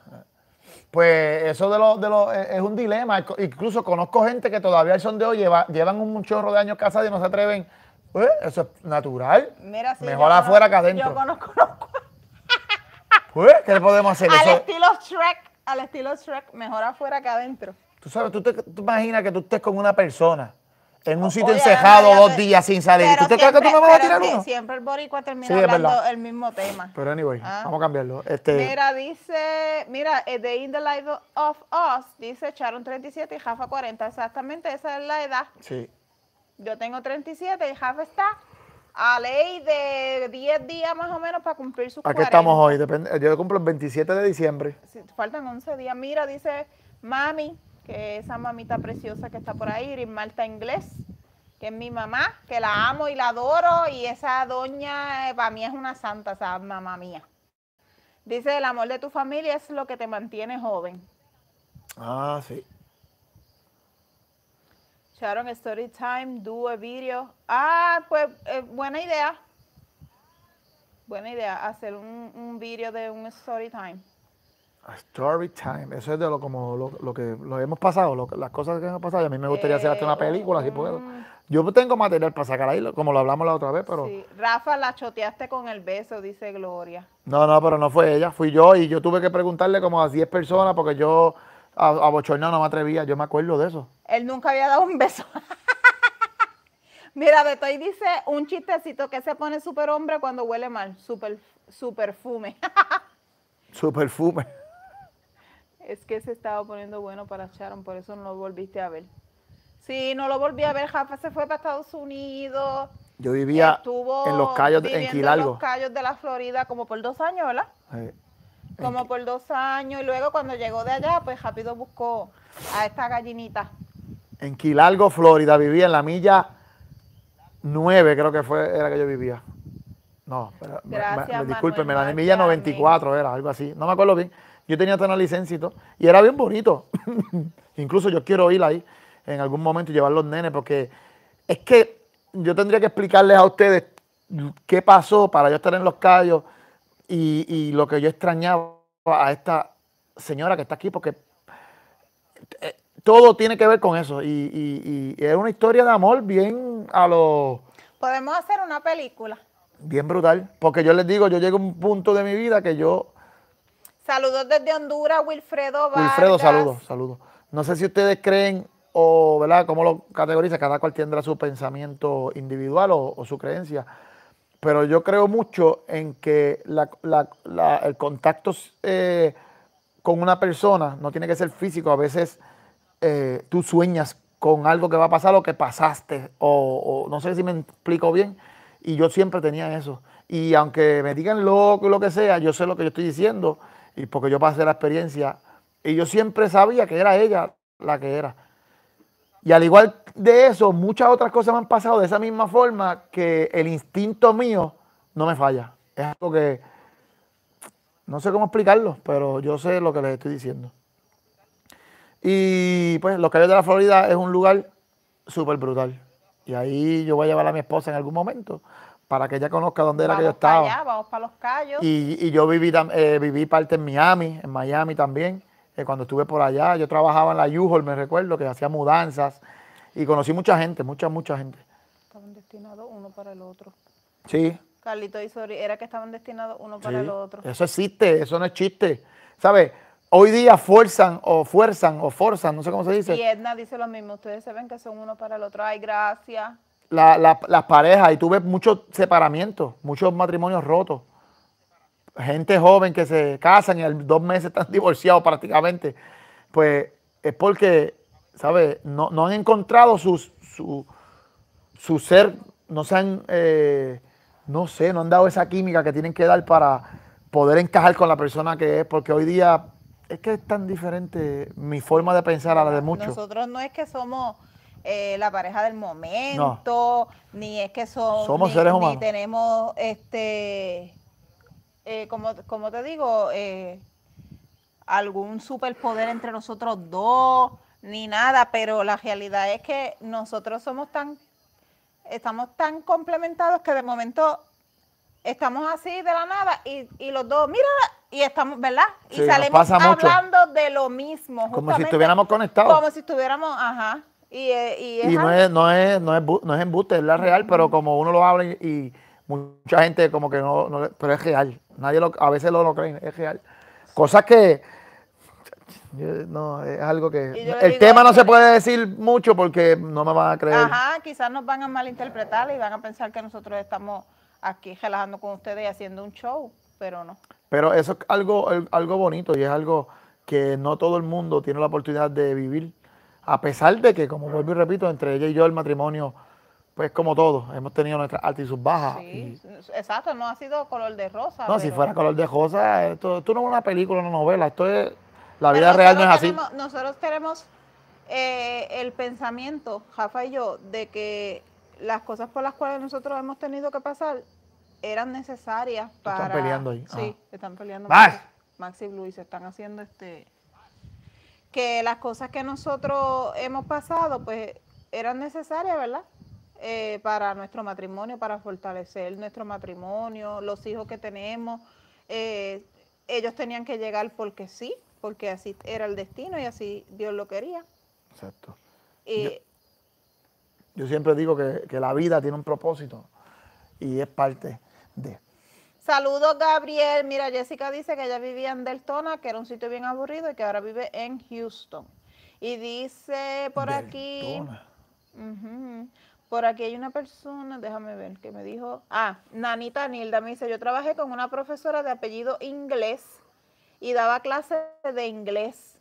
pues eso de los, de eh, es un dilema. Incluso conozco gente que todavía son sondeo lleva, llevan un chorro de años casados y no se atreven. Pues, eso es natural. Mira, Mejor afuera que adentro. Yo conozco ¿Eh? ¿Qué le podemos hacer? Al estilo Shrek, al estilo Shrek, mejor afuera que adentro. Tú sabes, tú te imaginas que tú estés con una persona en un sitio encejado dos días sin salir. ¿Tú te crees que tú me vas a tirar uno? Siempre el boricua termina hablando el mismo tema. Pero anyway, ah. vamos a cambiarlo. Este, Mira, dice, mira, the eh, In the Life of Us, dice echaron 37 y a 40. Exactamente, esa es la edad. Sí. Yo tengo 37 y half está a ley de 10 días más o menos para cumplir su ¿A qué estamos hoy? Depende, yo cumplo el 27 de diciembre. faltan 11 días. Mira, dice mami, que esa mamita preciosa que está por ahí, Marta Inglés, que es mi mamá, que la amo y la adoro, y esa doña eh, para mí es una santa, esa mamá mía. Dice, el amor de tu familia es lo que te mantiene joven. Ah, sí. Charon, Story Time, do a video. Ah, pues eh, buena idea. Buena idea, hacer un, un video de un story time. story time, eso es de lo como lo, que lo hemos pasado, las cosas que hemos pasado. a mí me gustaría hacer hasta una eh, película, si puedo. Mm. Yo tengo material para sacar ahí, como lo hablamos la otra vez, pero. Rafa, la choteaste con el beso, dice Gloria. No, no, pero no fue ella, fui yo y yo tuve que preguntarle como a 10 personas porque yo a, a no me atrevía, yo me acuerdo de eso. Él nunca había dado un beso. Mira, Betoy dice un chistecito que se pone super hombre cuando huele mal, super, su perfume. su perfume. Es que se estaba poniendo bueno para Sharon, por eso no lo volviste a ver. Sí, no lo volví a ver, Jafa se fue para Estados Unidos. Yo vivía en los callos, En los callos de la Florida como por dos años, ¿verdad? como por dos años. Y luego cuando llegó de allá, pues rápido buscó a esta gallinita. En Quilalgo, Florida, vivía en la milla 9, creo que fue, era que yo vivía. No, pero, la milla 94 era, algo así. No me acuerdo bien. Yo tenía hasta una licencia y Y era bien bonito. Incluso yo quiero ir ahí en algún momento y llevar los nenes porque es que yo tendría que explicarles a ustedes qué pasó para yo estar en los callos y, lo que yo extrañaba a esta señora que está aquí, porque eh, todo tiene que ver con eso. Y, es una historia de amor bien a lo... Podemos hacer una película. Bien brutal. Porque yo les digo, yo llego a un punto de mi vida que yo... Saludos desde Honduras, Wilfredo Vargas. Wilfredo, saludos, saludos. No sé si ustedes creen o, ¿verdad? ¿Cómo lo categoriza? Cada cual tendrá su pensamiento individual o su creencia pero yo creo mucho en que el contacto eh, con una persona no tiene que ser físico. A veces eh, tú sueñas con algo que va a pasar o que pasaste, o, no sé si me explico bien. Y yo siempre tenía eso. Y aunque me digan loco, lo que sea, yo sé lo que yo estoy diciendo, y porque yo pasé la experiencia. Y yo siempre sabía que era ella la que era. Y al igual de eso, muchas otras cosas me han pasado de esa misma forma que el instinto mío no me falla. Es algo que no sé cómo explicarlo, pero yo sé lo que les estoy diciendo. Y pues Los Cayos de la Florida es un lugar súper brutal. Y ahí yo voy a llevar a mi esposa en algún momento para que ella conozca dónde era que yo estaba. Para allá, vamos para los callos. Y, yo viví, eh, viví parte en Miami, en Miami también que cuando estuve por allá, yo trabajaba en la Yuhol, me recuerdo, que hacía mudanzas y conocí mucha gente, mucha, mucha gente. Estaban destinados uno para el otro. Sí. Carlito y Sori, era que estaban destinados uno para el otro. Eso existe, eso no es chiste. ¿Sabes? Hoy día fuerzan o fuerzan o forzan, no sé cómo se dice. Y Edna dice lo mismo, ustedes se ven que son uno para el otro. Hay gracias. las parejas, y tuve mucho separamiento, muchos matrimonios rotos gente joven que se casan y al dos meses están divorciados prácticamente, pues es porque, ¿sabes? No, han encontrado su, su, su, ser, no se han, eh, no sé, no han dado esa química que tienen que dar para poder encajar con la persona que es, porque hoy día es que es tan diferente mi forma de pensar a la de muchos. Nosotros no es que somos... Eh, la pareja del momento, ni es que somos seres humanos. Ni tenemos este eh, como, te digo, eh, algún superpoder entre nosotros dos, ni nada, pero la realidad es que nosotros somos tan, estamos tan complementados que de momento estamos así de la nada y, los dos, mira, y estamos, ¿verdad? Y salimos hablando de lo mismo. Como si estuviéramos conectados. Como si estuviéramos, ajá. Y, eh, y, no, es, no, es, no, es, no es embuste, es la real, pero como uno lo habla y mucha gente como que no, pero es real. Nadie lo, a veces lo, lo creen, es real. Cosas que no, es algo que... El tema no se puede decir mucho porque no me van a creer. Ajá, quizás nos van a malinterpretar y van a pensar que nosotros estamos aquí relajando con ustedes y haciendo un show, pero no. Pero eso es algo, algo bonito y es algo que no todo el mundo tiene la oportunidad de vivir, a pesar de que, como vuelvo y repito, entre ella y yo el matrimonio pues como todos, hemos tenido nuestras altas y sus bajas. Sí, exacto, no ha sido color de rosa. No, si fuera color de rosa, esto, no es una película, una novela, esto es, la vida real no es así. Nosotros tenemos eh, el pensamiento, Jafa y yo, de que las cosas por las cuales nosotros hemos tenido que pasar eran necesarias para... Están peleando ahí. Sí, están peleando. Max. Max y Luis están haciendo este... Que las cosas que nosotros hemos pasado, pues eran necesarias, ¿verdad? Eh, para nuestro matrimonio, para fortalecer nuestro matrimonio, los hijos que tenemos. Eh, ellos tenían que llegar porque sí, porque así era el destino y así Dios lo quería. Exacto. yo, siempre digo que, la vida tiene un propósito y es parte de... Saludos, Gabriel. Mira, Jessica dice que ella vivía en Deltona, que era un sitio bien aburrido y que ahora vive en Houston. Y dice por aquí. Por aquí hay una persona, déjame ver, que me dijo, ah, Nanita Nilda me dice, yo trabajé con una profesora de apellido inglés y daba clases de inglés.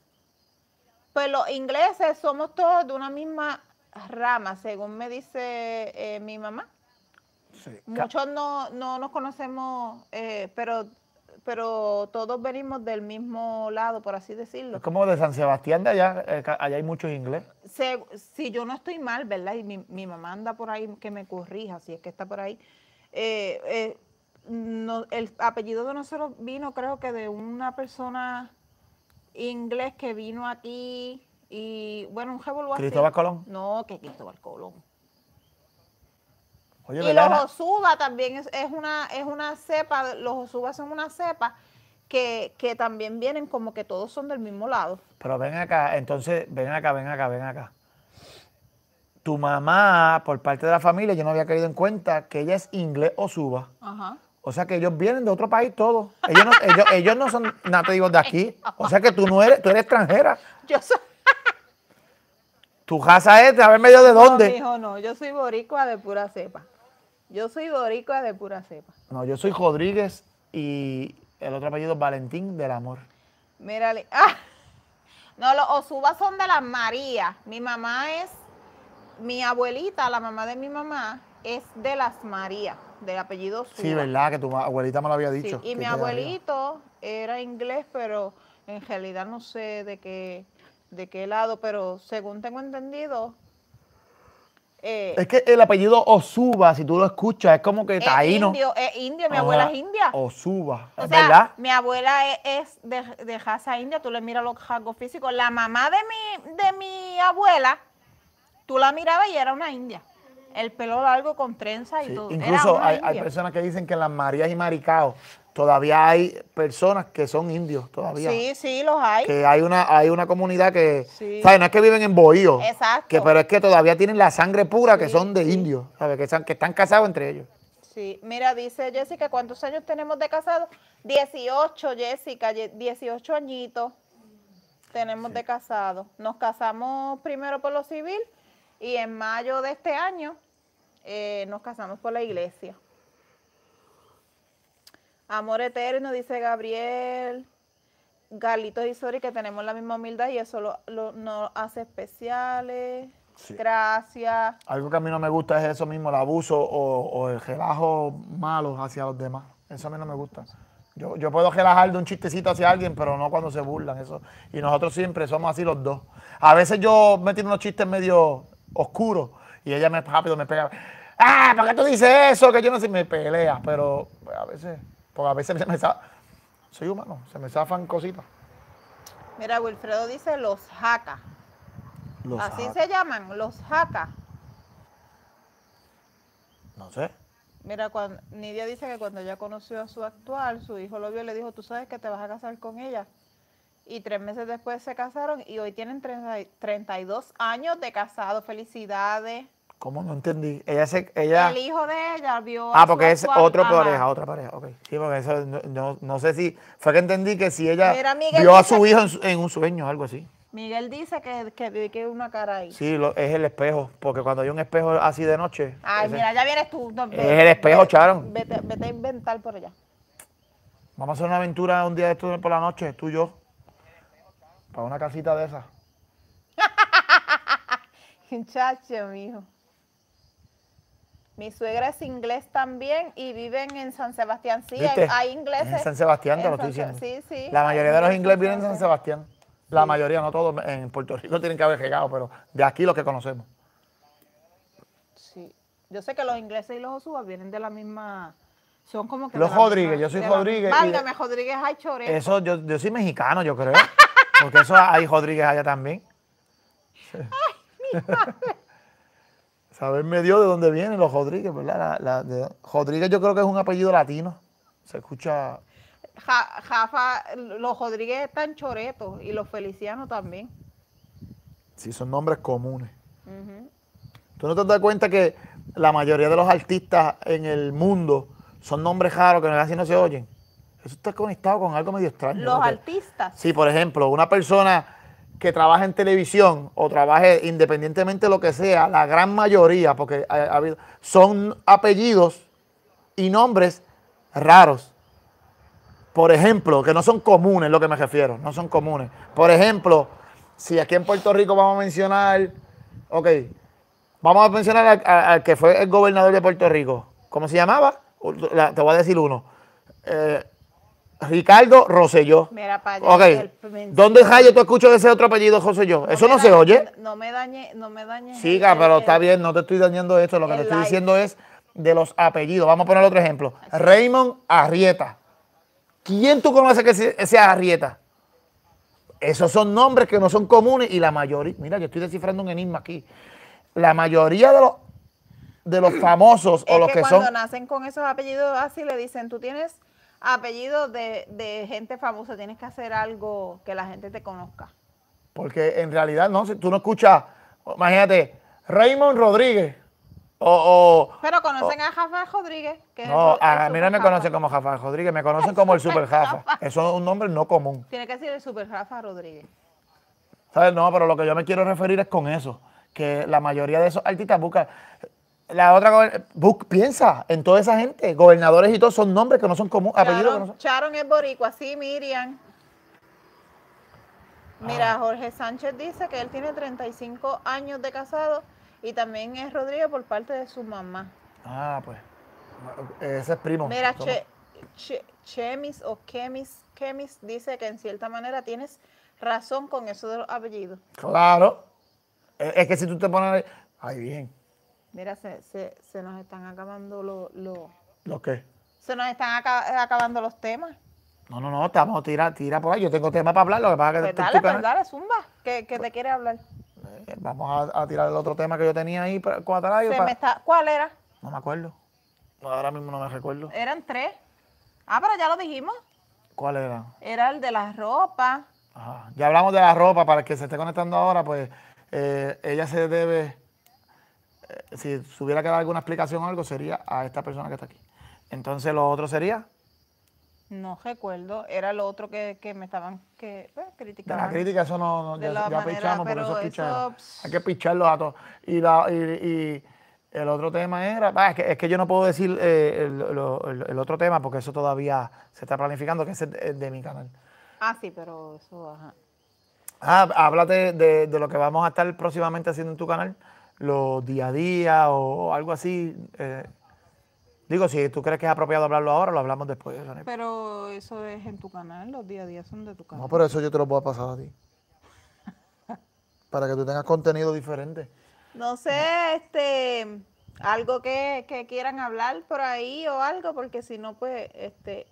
Pues los ingleses somos todos de una misma rama, según me dice eh, mi mamá. Sí. Muchos no, no nos conocemos, eh, pero pero todos venimos del mismo lado, por así decirlo. Es como de San Sebastián de allá, eh, allá hay mucho inglés. si yo no estoy mal, ¿verdad? Y mi, mi, mamá anda por ahí que me corrija, si es que está por ahí. Eh, eh, el apellido de nosotros vino, creo que de una persona inglés que vino aquí y, bueno, un ¿Cristóbal Colón? No, que Cristóbal Colón y los osuba también es, una, es una cepa, los osuba son una cepa que, también vienen como que todos son del mismo lado. Pero ven acá, entonces, ven acá, ven acá, ven acá. Tu mamá, por parte de la familia, yo no había querido en cuenta que ella es inglés osuba. Ajá. O sea que ellos vienen de otro país todos. Ellos no, ellos, no son nativos de aquí. O sea que tú no eres, tú eres extranjera. Yo soy. Tu casa es a ver medio de dónde. No, hijo, no. Yo soy boricua de pura cepa. Yo soy boricua de pura cepa. No, yo soy Rodríguez y el otro apellido es Valentín del Amor. Mírale. ¡Ah! No, los Osubas son de las Marías. Mi mamá es, mi abuelita, la mamá de mi mamá, es de las Marías, del apellido Osuba. Sí, verdad, que tu abuelita me lo había dicho. y mi abuelito era inglés, pero en realidad no sé de qué, de qué lado, pero según tengo entendido, eh, es que el apellido Osuba, si tú lo escuchas, es como que taíno. ahí, indio, es indio mi abuela es india. Osuba, o ¿verdad? Mi abuela e-, es, de, de, raza india, tú le miras los rasgos físicos. La mamá de mi, de mi abuela, tú la mirabas y era una india. El pelo largo con trenza y todo. Incluso hay, personas que dicen que las Marías y maricaos todavía hay personas que son indios todavía. Sí, sí, los hay. Que hay una, hay una comunidad que, No es que viven en Bohío. Exacto. Que, pero es que todavía tienen la sangre pura que son de indios, ¿sabes? Que, están, que están casados entre ellos. Sí, mira, dice Jessica, ¿cuántos años tenemos de casado? 18, Jessica, 18 añitos tenemos de casado. Nos casamos primero por lo civil y en mayo de este año eh, nos casamos por la iglesia. Amor eterno, dice Gabriel. Galito y Sori, que tenemos la misma humildad y eso lo, nos hace especiales. Gracias. Algo que a mí no me gusta es eso mismo, el abuso o, el relajo malo hacia los demás. Eso a mí no me gusta. Yo, yo, puedo relajar de un chistecito hacia alguien, pero no cuando se burlan. eso Y nosotros siempre somos así los dos. A veces yo me tiro unos chistes medio oscuros y ella me rápido me pega. Ah, ¿para qué tú dices eso? Que yo no sé, me pelea, pero pues, a veces... Porque a veces se me zafan, soy humano, se me zafan cositas. Mira, Wilfredo dice los jacas. Así se llaman, los jacas. No sé. Mira, cuando, Nidia dice que cuando ella conoció a su actual, su hijo lo vio y le dijo, tú sabes que te vas a casar con ella. Y tres meses después se casaron y hoy tienen 32 años de casado. Felicidades. ¿Cómo? No entendí. Ella se, ella... El hijo de ella vio. Ah, porque es otra pareja, otra pareja. Ok. Sí, porque eso no, sé si. Fue que entendí que si ella vio a su hijo en, un sueño o algo así. Miguel dice que, que, que una cara ahí. Sí, es el espejo, porque cuando hay un espejo así de noche. Ay, mira, ya vienes tú. es el espejo, Charon. Vete, a inventar por allá. Vamos a hacer una aventura un día de esto por la noche, tú y yo. Para una casita de esas. Chacho, mijo. Mi suegra es inglés también y viven en San Sebastián. Sí, hay, ingleses. En San Sebastián, te lo estoy diciendo. Sí, sí. La mayoría de los ingleses viven en San Sebastián. La mayoría, no todos. En Puerto Rico tienen que haber llegado, pero de aquí los que conocemos. Sí. Yo sé que los ingleses y los osubas vienen de la misma. Son como que. Los Rodríguez, yo soy Rodríguez. válgame, Rodríguez hay choreo. Eso, yo, yo soy mexicano, yo creo. porque eso hay Rodríguez allá también. Ay, mi madre. Saberme medio de dónde vienen los Rodríguez, ¿verdad? Rodríguez yo creo que es un apellido latino. Se escucha. Jafa, los Rodríguez están choretos y los Felicianos también. Sí, son nombres comunes. ¿Tú no te das cuenta que la mayoría de los artistas en el mundo son nombres raros que casi no se oyen? Eso está conectado con algo medio extraño. Los artistas. Sí, por ejemplo, una persona que trabaja en televisión o trabaje independientemente de lo que sea, la gran mayoría, porque ha, habido, son apellidos y nombres raros. Por ejemplo, que no son comunes, lo que me refiero, no son comunes. Por ejemplo, si aquí en Puerto Rico vamos a mencionar, ok, vamos a mencionar al, que fue el gobernador de Puerto Rico, ¿cómo se llamaba? te voy a decir uno. Eh, Ricardo Rosselló. Mira, para allá. Okay. El... ¿Dónde tú escuchas ese otro apellido, José yo? eso no se oye. No, me dañe, no me dañe. Siga, pero está bien, no te estoy dañando esto. Lo que te estoy diciendo es de los apellidos. Vamos a poner otro ejemplo. Raymond Arrieta. ¿Quién tú conoces que sea Arrieta? Esos son nombres que no son comunes y la mayoría, mira, yo estoy descifrando un enigma aquí. La mayoría de los de los famosos o los que, son. Cuando nacen con esos apellidos así le dicen, tú tienes apellido de, gente famosa, tienes que hacer algo que la gente te conozca. Porque en realidad, no, si tú no escuchas, imagínate, Raymond Rodríguez. O, o Pero conocen a Jafar Rodríguez. Que es a mí no me conocen como Jafar Rodríguez, me conocen como el Super Jafa. Eso es un nombre no común. Tiene que ser el Super Jafar Rodríguez. ¿Sabes? No, pero lo que yo me quiero referir es con eso, que la mayoría de esos artistas buscan, la otra, book piensa en toda esa gente. Gobernadores y todo, son nombres que no son comunes, apellidos Charon es boricua, sí, Miriam. Mira, ah. Jorge Sánchez dice que él tiene 35 años de casado y también es Rodríguez por parte de su mamá. Ah, pues. Ese es primo. Mira, Chemis o Chemis, Chemis dice que en cierta manera tienes razón con eso de los apellidos. Claro. Es que si tú te pones. ahí bien. Mira, se, nos están acabando los... Lo, qué? Se nos están acabando los temas. No, no, no, estamos, tirar tira por ahí. Yo tengo temas para hablar, lo que pasa es que... Pues dale, pues dale, zumba, que, te quiere hablar. Eh, vamos a, tirar el otro tema que yo tenía ahí para, se ¿Cuál era? No me acuerdo. Ahora mismo no me recuerdo. Eran tres. Ah, pero ya lo dijimos. ¿Cuál era? Era el de la ropa. Ya hablamos de la ropa. Para el que se esté conectando ahora, pues eh, ella se debe si tuviera que dar alguna explicación o algo, sería a esta persona que está aquí. Entonces, lo otro sería. No recuerdo, era lo otro que, me estaban que, criticando. la crítica, eso no, ya, pero eso es Hay que picharlo a todos. Y, la, y, el otro tema era, es, que, yo no puedo decir eh, el, otro tema porque eso todavía se está planificando, que es de mi canal. Ah, sí, pero eso, ajá. Ah, háblate de, de, lo que vamos a estar próximamente haciendo en tu canal los día a día o, algo así. Eh, digo, si tú crees que es apropiado hablarlo ahora, lo hablamos después. pero eso es en tu canal, los día a día son de tu canal. No, pero eso yo te lo voy pasar a ti. para que tú tengas contenido diferente. No sé, este, algo que, que quieran hablar por ahí o algo, porque si no, pues, este,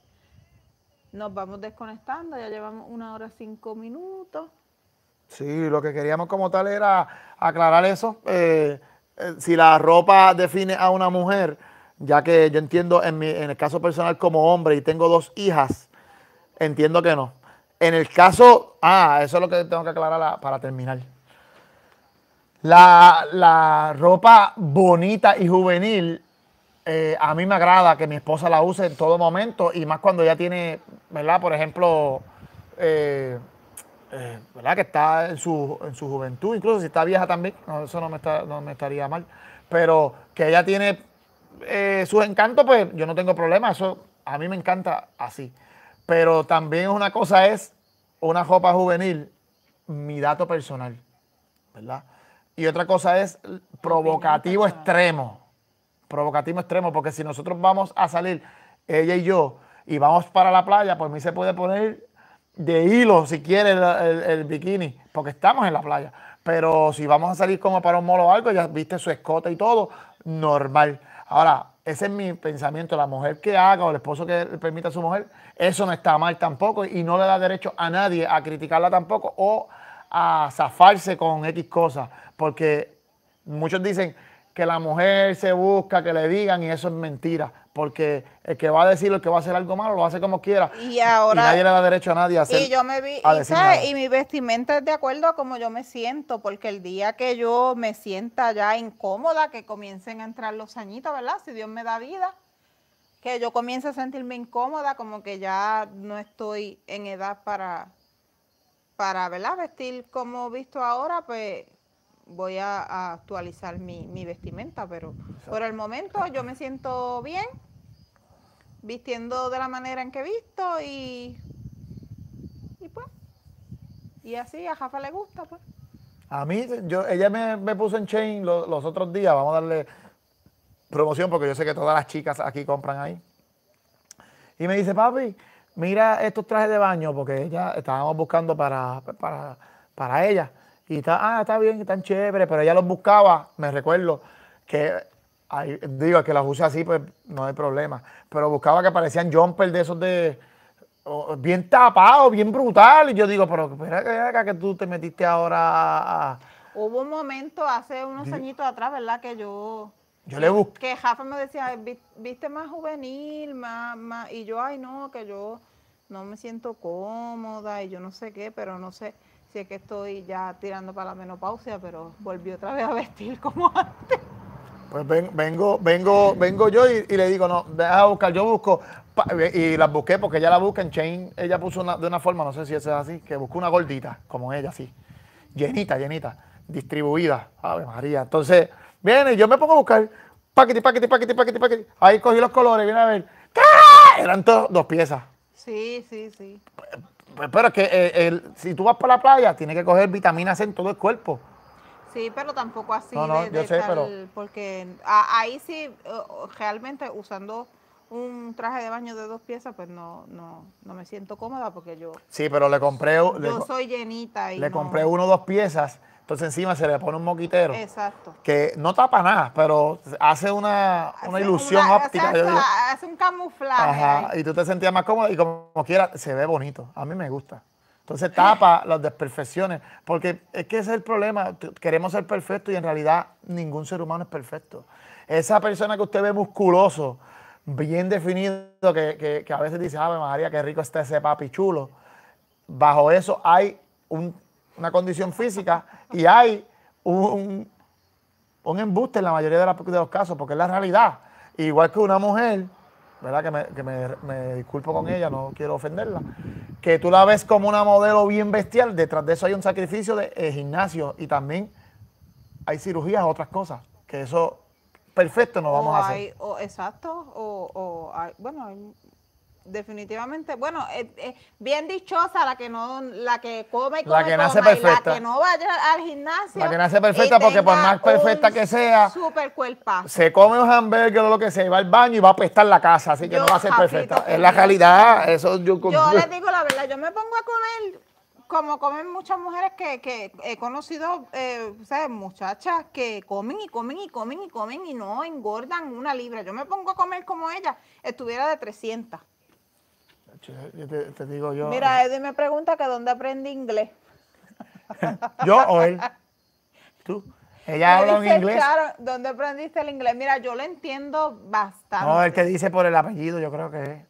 nos vamos desconectando. Ya llevamos una hora cinco minutos. Sí, lo que queríamos como tal era aclarar eso. Eh, eh, si la ropa define a una mujer, ya que yo entiendo en, el caso personal como hombre y tengo dos hijas, entiendo que no. En el caso, ah, eso es lo que tengo que aclarar para terminar. La, ropa bonita y juvenil, eh, a mí me agrada que mi esposa la use en todo momento y más cuando ya tiene, ¿verdad? Por ejemplo, eh, que está en su, juventud, incluso si está vieja también, eso no me, estaría mal, pero que ella tiene eh, sus encantos, pues yo no tengo problema, eso a mí me encanta así. Pero también una cosa es una ropa juvenil, mi dato personal, ¿verdad? Y otra cosa es provocativo extremo, provocativo extremo, porque si nosotros vamos a salir, ella y yo, y vamos para la playa, pues mí se puede poner de hilo, si quiere, el, bikini, porque estamos en la playa. Pero si vamos a salir como para un molo o algo, ya viste su escota y todo, normal. Ahora, ese es mi pensamiento, la mujer que haga o el esposo que le permita a su mujer, eso no está mal tampoco y no le da derecho a nadie a criticarla tampoco o a zafarse con X cosas, porque muchos dicen que la mujer se busca, que le digan y eso es mentira porque el que va a decir lo que va a hacer algo malo lo hace como quiera. Y ahora. nadie le da derecho a nadie a hacer. Y yo me vi. y, y, mi vestimenta es de acuerdo a cómo yo me siento, porque el día que yo me sienta ya incómoda, que comiencen a entrar los añitos, ¿verdad? Si Dios me da vida, que yo comience a sentirme incómoda, como que ya no estoy en edad para, para ¿verdad? Vestir como visto ahora, pues voy a, actualizar mi, vestimenta, pero por el momento yo me siento bien vistiendo de la manera en que he visto y, y pues, y así a Jafa le gusta, pues. A mí, yo, ella me, me puso en chain los, otros días, vamos a darle promoción porque yo sé que todas las chicas aquí compran ahí. Y me dice, papi, mira estos trajes de baño porque ella estábamos buscando para, para, ella. Y ah, está, bien, están chévere, pero ella los buscaba, me recuerdo, que digo, que la use así, pues no hay problema. Pero buscaba que parecían jumpers de esos de. bien tapados, bien brutal. Y yo digo, pero espera que tú te metiste ahora a. Hubo un momento hace unos añitos atrás, ¿verdad? Que yo. Yo le busqué. Que Jafa me decía, viste más juvenil, más, más. Y yo, ay, no, que yo no me siento cómoda y yo no sé qué, pero no sé si es que estoy ya tirando para la menopausia, pero volví otra vez a vestir como antes. Pues vengo, vengo, vengo yo y, le digo, no, deja buscar, yo busco. y las busqué porque ella la busca en Chain. Ella puso de una forma, no sé si es así, que buscó una gordita, como ella, así. Llenita, llenita, distribuida. ver María. Entonces, viene y yo me pongo a buscar. Paquete, paquete, paquete, paquete, paquete. Ahí cogí los colores, viene a ver. ¡qué! Eran dos piezas. Sí, sí, sí. Pues, pero, es que eh, si tú vas para la playa, tiene que coger vitaminas en todo el cuerpo. Sí, pero tampoco así. de, Porque ahí sí, eh, realmente usando un traje de baño de dos piezas, pues no, no, no me siento cómoda porque yo... Sí, pero le compré... Yo soy llenita y Le compré uno o dos piezas, entonces encima se le pone un moquitero. Exacto. Que no tapa nada, pero hace una, ilusión óptica. Hace, un camuflaje. Ajá, y tú te sentías más cómoda y como, como quiera, se ve bonito. A mí me gusta. Entonces tapa las desperfecciones, porque es que ese es el problema. Queremos ser perfectos y en realidad ningún ser humano es perfecto. Esa persona que usted ve musculoso, bien definido, que, a veces dice, Ave María, qué rico está ese papi chulo. Bajo eso hay una condición física y hay un, un embuste en la mayoría de los casos, porque es la realidad. Igual que una mujer ¿verdad? Que, me, disculpo con ella, no quiero ofenderla, que tú la ves como una modelo bien bestial, detrás de eso hay un sacrificio de eh, gimnasio y también hay cirugías, otras cosas, que eso perfecto no vamos a hacer. O, exacto, o, o bueno, hay definitivamente, bueno, es eh, eh, bien dichosa la que no, la que come, y la que la que no vaya al gimnasio, la que nace perfecta porque por más perfecta que sea, super cuerpazo. se come un hamburger o lo que sea, va al baño y va a apestar la casa, así que no va a ser perfecta, es la realidad, eso yo. Yo les digo la verdad, yo me pongo a comer como comen muchas mujeres que, que he conocido, eh, Muchachas que comen y comen y comen y comen y no engordan una libra. Yo me pongo a comer como ella, estuviera de 300 te, digo yo. Mira, eh. Eddie me pregunta que dónde aprende inglés. ¿Yo o él? ¿Tú? Ella habla en inglés. ¿dónde aprendiste el inglés? Mira, yo lo entiendo bastante. No, él te dice por el apellido, yo creo que es.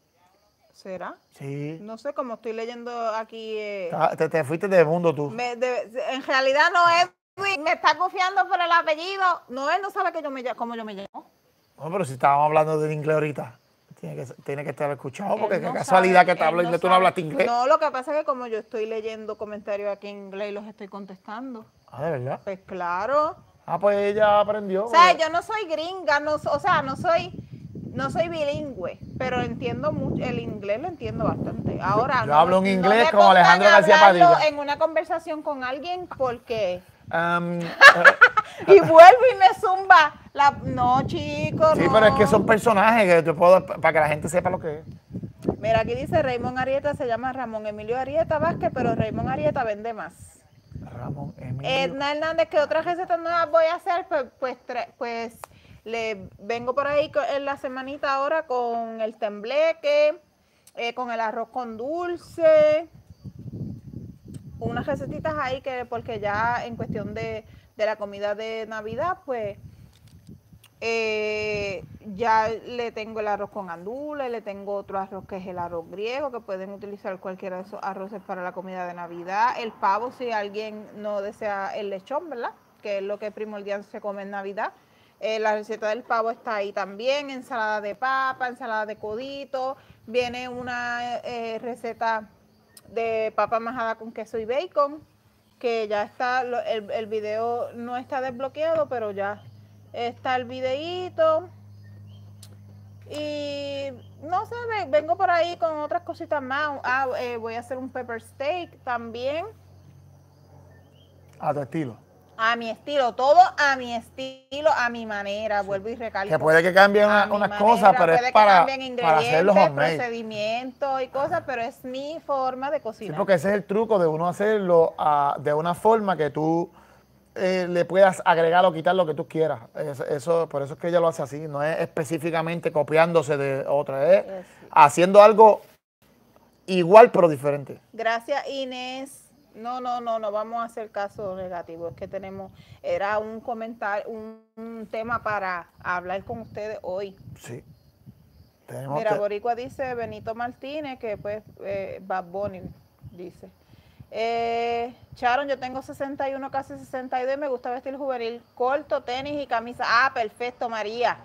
¿Será? Sí. No sé, cómo estoy leyendo aquí. Eh, ah, te, fuiste del mundo tú. en realidad no es. Me está confiando por el apellido. No, él no sabe que yo me, cómo yo me llamo. No, pero si estábamos hablando del inglés ahorita. Tiene que, tiene que estar escuchado, porque qué casualidad que te hablo tú no hablas inglés. No, lo que pasa es que como yo estoy leyendo comentarios aquí en inglés y los estoy contestando. Ah, ¿de verdad? Pues claro. Ah, pues ella aprendió. O sea, yo no soy gringa, no, o sea, no soy no soy bilingüe, pero entiendo mucho, el inglés lo entiendo bastante. Ahora, yo, hablo en inglés como Alejandro García Padilla. En una conversación con alguien porque... y vuelvo y me zumba no, chicos. Sí, pero es que son personajes que te puedo, para que la gente sepa lo que es. Mira, aquí dice Raymond Arieta, se llama Ramón Emilio Arieta Vázquez, pero Raymond Arieta vende más. Ramón Emilio. Edna Hernández, ¿qué otras recetas nuevas voy a hacer? Pues, pues, pues le vengo por ahí en la semanita ahora con el tembleque, eh, con el arroz con dulce, unas recetitas ahí que porque ya en cuestión de, de la comida de Navidad, pues eh, ya le tengo el arroz con andula, le tengo otro arroz que es el arroz griego, que pueden utilizar cualquiera de esos arroces para la comida de Navidad. El pavo, si alguien no desea el lechón, ¿verdad? Que es lo que primordial se come en Navidad. Eh, la receta del pavo está ahí también, ensalada de papa, ensalada de codito, viene una eh, receta de papa majada con queso y bacon, que ya está, el, el video no está desbloqueado, pero ya Está el videíto. Y no sé, vengo por ahí con otras cositas más. Ah, eh, voy a hacer un pepper steak también. A tu estilo. A mi estilo, todo a mi estilo, a mi manera, vuelvo y recalco. Que puede que cambien una, unas cosas, pero es para, para hacer los procedimientos y cosas, pero es mi forma de cocinar. Sí, porque ese es el truco de uno hacerlo ah, de una forma que tú eh, le puedas agregar o quitar lo que tú quieras. eso, por eso es que ella lo hace así, no es específicamente copiándose de otra, es haciendo algo igual pero diferente. Gracias Inés. No, no, no, no vamos a hacer caso negativo. Es que tenemos, era un comentario, un, tema para hablar con ustedes hoy. Sí. Mira, Boricua dice Benito Martínez que pues eh, Bad Bunny dice. Eh, yo tengo 61, casi 62 me gusta vestir juvenil. Corto, tenis y camisa. Ah, perfecto, María.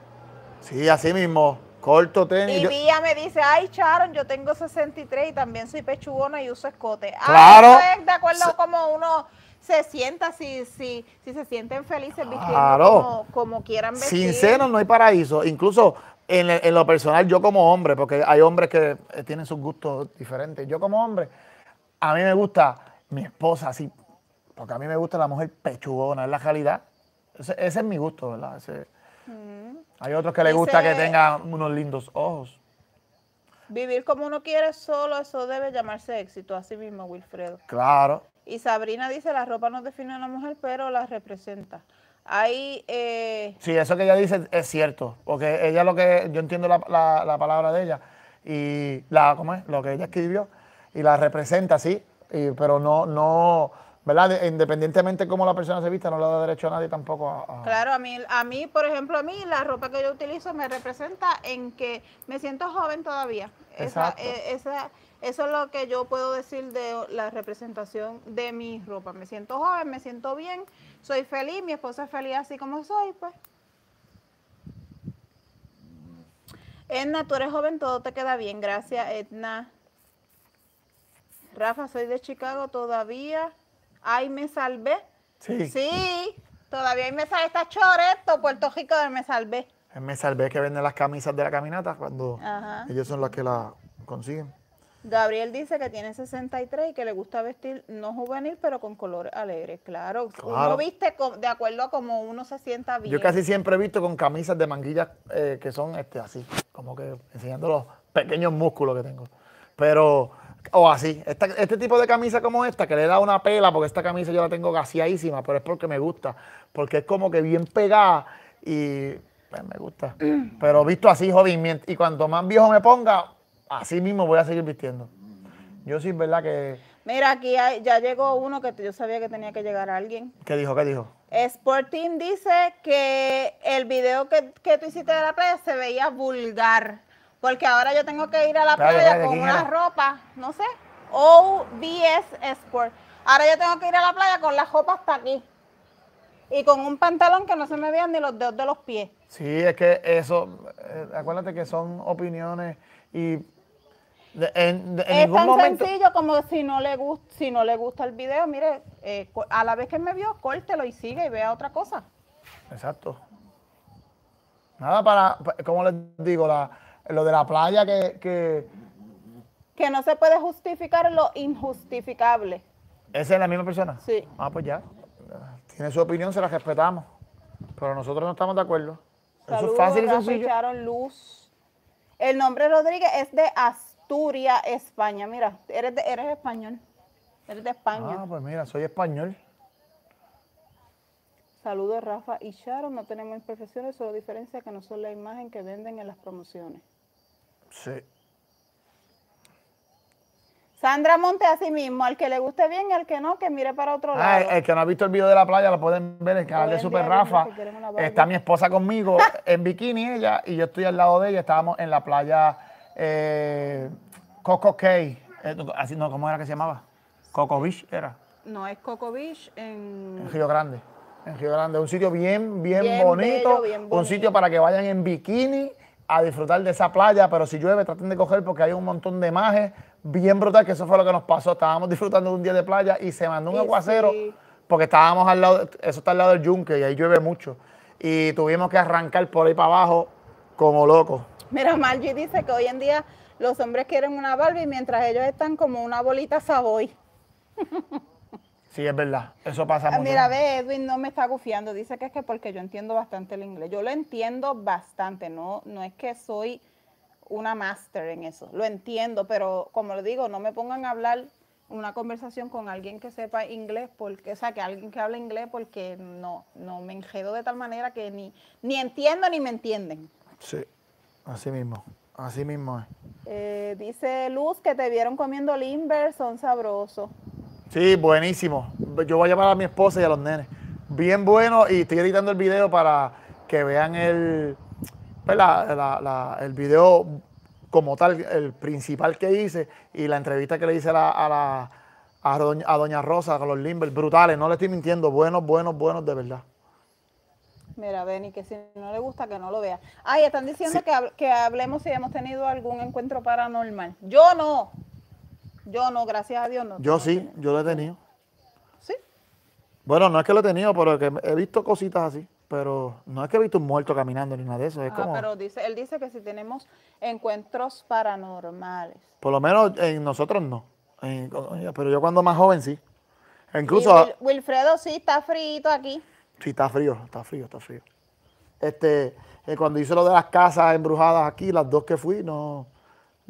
Sí, así mismo. Corto, tenis. Y Vía me dice, ay, Charon yo tengo 63 y también soy pechugona y uso escote. Ah, claro. de acuerdo a como uno se sienta, si, si, si se sienten felices claro. como, quieran vestir. Sin senos no hay paraíso. Incluso en, en lo personal, yo como hombre, porque hay hombres que eh, tienen sus gustos diferentes. Yo como hombre a mí me gusta mi esposa así, porque a mí me gusta la mujer pechugona, es la calidad. Ese, es mi gusto, ¿verdad? Mm. Hay otros que les gusta que tengan unos lindos ojos. Vivir como uno quiere solo, eso debe llamarse éxito, así mismo, Wilfredo. Claro. Y Sabrina dice, la ropa no define a la mujer, pero la representa. Ahí... Eh... Sí, eso que ella dice es cierto, porque ella lo que, yo entiendo la, palabra de ella, y la, es? Lo que ella escribió, y la representa, sí, pero no, no, ¿verdad? Independientemente de cómo la persona se vista, no le da derecho a nadie tampoco a, Claro, a mí, a mí, por ejemplo, a mí la ropa que yo utilizo me representa en que me siento joven todavía. Esa, eh, esa, eso es lo que yo puedo decir de la representación de mi ropa. Me siento joven, me siento bien, soy feliz, mi esposa es feliz así como soy, pues. Edna, tú eres joven, todo te queda bien. Gracias, Edna. Rafa, soy de Chicago todavía. Ay, me salvé. Sí. Sí, todavía me salvé. Está choreto, Puerto Rico de me salvé. El me salvé que venden las camisas de la caminata cuando ellos son las que la consiguen. Gabriel dice que tiene 63 y que le gusta vestir no juvenil, pero con colores alegres. Claro, claro. uno viste de acuerdo a cómo uno se sienta bien. Yo casi siempre he visto con camisas de manguillas eh, que son este, así, como que enseñando los pequeños músculos que tengo. Pero o así. este tipo de camisa como esta, que le da una pela, porque esta camisa yo la tengo gaseadísima, pero es porque me gusta. Porque es como que bien pegada y pues, me gusta. Pero visto así, joven, y cuanto más viejo me ponga, así mismo voy a seguir vistiendo. Yo sí, ¿verdad que...? Mira, aquí ya llegó uno que yo sabía que tenía que llegar a alguien. ¿Qué dijo? ¿Qué dijo? Sporting dice que el video que, que tú hiciste de la playa se veía vulgar. Porque ahora yo tengo que ir a la playa con una ropa, no sé, OBS Sport. Ahora yo tengo que ir a la playa con la ropa hasta aquí. Y con un pantalón que no se me vean ni los dedos de los pies. Sí, es que eso, eh, acuérdate que son opiniones y de, en, es tan sencillo como si no le gusta, si no le gusta el video, mire, eh, a la vez que me vio, córtelo y sigue y vea otra cosa. Exacto. Nada para, como les digo, la, lo de la playa que, que... no se puede justificar lo injustificable. ¿Esa es la misma persona? Sí. Ah, pues ya. Tiene su opinión, se la respetamos. Pero nosotros no estamos de acuerdo. Eso es fácil y sencillo. Luz. El nombre Rodríguez es de Asturias, España. Mira, eres, de, eres español. Eres de España. Ah, pues mira, soy español. Saludos Rafa y Sharon, no tenemos imperfecciones, solo diferencias que no son la imagen que venden en las promociones. Sí. Sandra Monte, sí mismo, al que le guste bien y al que no, que mire para otro lado. el que no ha visto el video de la playa, lo pueden ver en el canal de Super Rafa. Está mi esposa conmigo en bikini, ella, y yo estoy al lado de ella. Estábamos en la playa eh, Coco Cay. Eh, así, no, ¿Cómo era que se llamaba? Coco Beach era. No, es Coco Beach en... en Río Grande. En Río Grande, un sitio bien, bien bonito. Un sitio para que vayan en bikini a disfrutar de esa playa, pero si llueve traten de coger porque hay un montón de majes bien brutal, que eso fue lo que nos pasó. Estábamos disfrutando de un día de playa y se mandó un aguacero porque estábamos al lado, eso está al lado del yunque y ahí llueve mucho. Y tuvimos que arrancar por ahí para abajo como locos. Mira, Margie dice que hoy en día los hombres quieren una Barbie mientras ellos están como una bolita Savoy. Sí, es verdad. Eso pasa ah, mucho. Mira, ve, Edwin no me está gufiando. Dice que es que porque yo entiendo bastante el inglés. Yo lo entiendo bastante, no, no es que soy una máster en eso. Lo entiendo, pero como lo digo, no me pongan a hablar una conversación con alguien que sepa inglés, porque, o sea, que alguien que hable inglés, porque no, no me enjedo de tal manera que ni, ni entiendo ni me entienden. Sí, así mismo, así mismo es. Eh, dice Luz que te vieron comiendo limber, son sabrosos. Sí, buenísimo. Yo voy a llamar a mi esposa y a los nenes. Bien bueno y estoy editando el video para que vean el, el video como tal, el principal que hice y la entrevista que le hice a, la, a, doña, Rosa, a los Limber, brutales, no le estoy mintiendo, buenos, buenos, buenos de verdad. Mira, Benny, que si no le gusta, que no lo vea. Ay, están diciendo que, que hablemos si hemos tenido algún encuentro paranormal. Yo no. Yo no, gracias a Dios no. Yo sí, yo lo he tenido. ¿Sí? Bueno, no es que lo he tenido, pero que he visto cositas así. Pero no es que he visto un muerto caminando ni nada de eso. Es ah, pero dice, él dice que si tenemos encuentros paranormales. Por lo menos en nosotros no. pero yo cuando más joven sí. Incluso... Wilfredo sí está frío aquí. Sí, está frío, está frío, está frío. Este, eh, cuando hice lo de las casas embrujadas aquí, las dos que fui, no,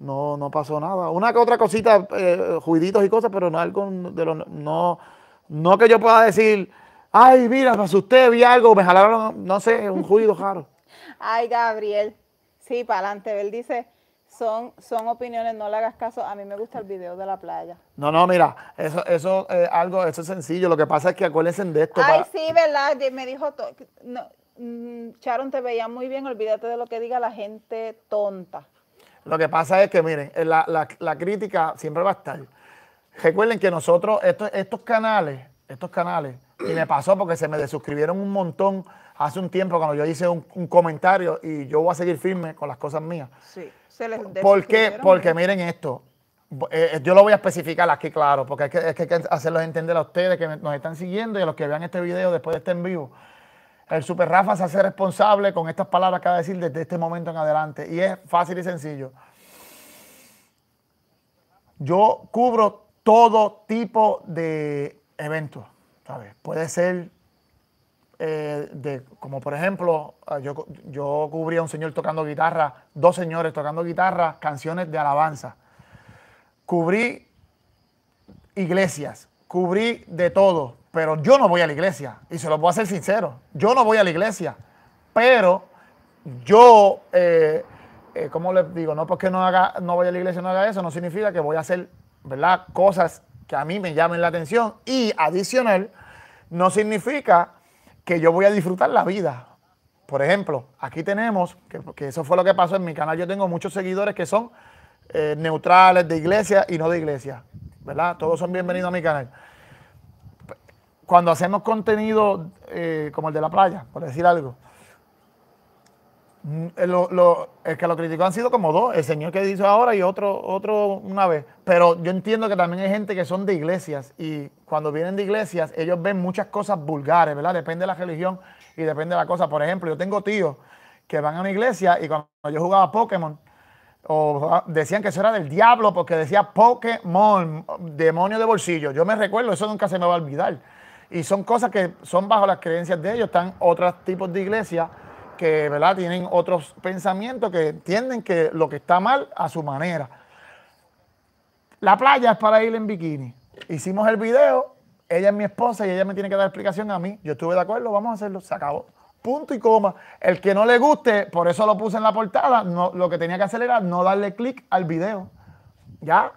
no, no pasó nada. Una que otra cosita, eh, juiditos y cosas, pero no algo de lo, no, no que yo pueda decir, ay, mira, me asusté, vi algo, me jalaron, no sé, un juido raro. ay, Gabriel, sí, para adelante, él dice, son, son opiniones, no le hagas caso, a mí me gusta el video de la playa. No, no, mira, eso, eso, algo, eso es sencillo, lo que pasa es que acuérdense de esto. Ay, sí, verdad, me dijo, no, Charon mm, te veía muy bien, olvídate de lo que diga la gente tonta. Lo que pasa es que, miren, eh, la, crítica siempre va a estar. Recuerden que nosotros, estos, estos canales, estos canales, y me pasó porque se me desuscribieron un montón hace un tiempo cuando yo hice un, comentario y yo voy a seguir firme con las cosas mías. Sí, se les ¿Por qué? Porque miren esto, eh, eh, yo lo voy a especificar aquí, claro, porque es que, es que hay que hacerlos entender a ustedes que nos están siguiendo y a los que vean este video después de estar en vivo el Super Rafa se hace responsable con estas palabras que va a decir desde este momento en adelante. Y es fácil y sencillo. Yo cubro todo tipo de eventos. Puede ser eh, de, como por ejemplo, ah, yo, yo cubría a un señor tocando guitarra, dos señores tocando guitarra, canciones de alabanza. Cubrí iglesias, cubrí de todo, pero yo no voy a la iglesia. Y se lo voy a hacer sincero, yo no voy a la iglesia. Pero yo, eh, eh, ¿cómo les digo? No porque no, haga, no vaya a la iglesia no haga eso, no significa que voy a hacer ¿verdad? cosas que a mí me llamen la atención. Y adicional, no significa que yo voy a disfrutar la vida. Por ejemplo, aquí tenemos, que, eso fue lo que pasó en mi canal, yo tengo muchos seguidores que son eh, neutrales de iglesia y no de iglesia, ¿verdad? Todos son bienvenidos a mi canal cuando hacemos contenido eh, como el de la playa, por decir algo, mm, eh, el que lo criticó han sido como dos, el señor que dice ahora y otro, otro una vez. Pero yo entiendo que también hay gente que son de iglesias y cuando vienen de iglesias ellos ven muchas cosas vulgares, ¿verdad? Depende de la religión y depende de la cosa. Por ejemplo, yo tengo tíos que van a una iglesia y cuando yo jugaba Pokémon, o decían que eso era del diablo porque decía Pokémon, demonio de bolsillo. Yo me recuerdo, eso nunca se me va a olvidar y son cosas que son bajo las creencias de ellos. Están otros tipos de iglesias que ¿verdad? tienen otros pensamientos que entienden que lo que está mal a su manera. La playa es para ir en bikini. Hicimos el video, ella es mi esposa y ella me tiene que dar explicación a mí. Yo estuve de acuerdo, vamos a hacerlo, se acabó. Punto y coma. El que no le guste, por eso lo puse en la portada, no, lo que tenía que hacer era no darle clic al video. Ya,